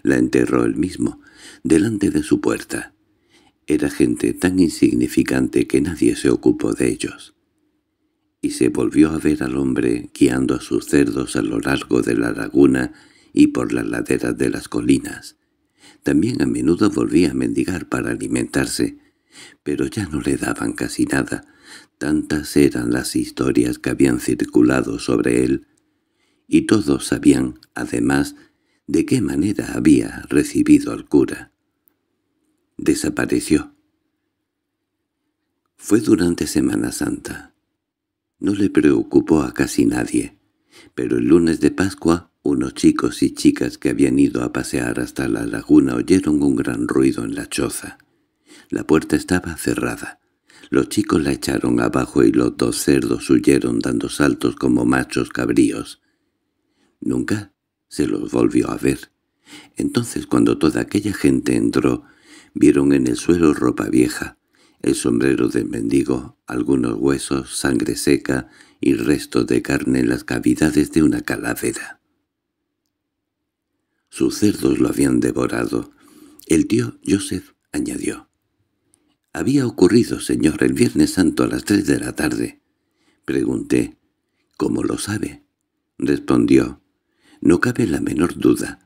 La enterró él mismo, delante de su puerta. Era gente tan insignificante que nadie se ocupó de ellos. Y se volvió a ver al hombre guiando a sus cerdos a lo largo de la laguna y por las laderas de las colinas. También a menudo volvía a mendigar para alimentarse, pero ya no le daban casi nada. Tantas eran las historias que habían circulado sobre él, y todos sabían, además, de qué manera había recibido al cura. Desapareció. Fue durante Semana Santa. No le preocupó a casi nadie, pero el lunes de Pascua unos chicos y chicas que habían ido a pasear hasta la laguna oyeron un gran ruido en la choza. La puerta estaba cerrada. Los chicos la echaron abajo y los dos cerdos huyeron dando saltos como machos cabríos. Nunca se los volvió a ver. Entonces, cuando toda aquella gente entró, vieron en el suelo ropa vieja, el sombrero del mendigo, algunos huesos, sangre seca y restos de carne en las cavidades de una calavera. Sus cerdos lo habían devorado. El tío Joseph añadió. —Había ocurrido, señor, el Viernes Santo a las tres de la tarde. Pregunté. —¿Cómo lo sabe? Respondió. No cabe la menor duda.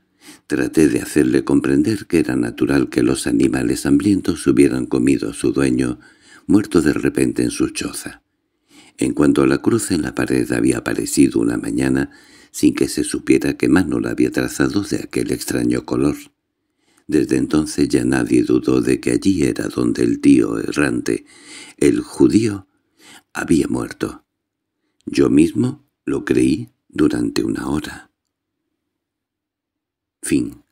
Traté de hacerle comprender que era natural que los animales hambrientos hubieran comido a su dueño, muerto de repente en su choza. En cuanto a la cruz en la pared había aparecido una mañana, sin que se supiera qué mano la había trazado de aquel extraño color. Desde entonces ya nadie dudó de que allí era donde el tío errante, el judío, había muerto. Yo mismo lo creí durante una hora. Fin.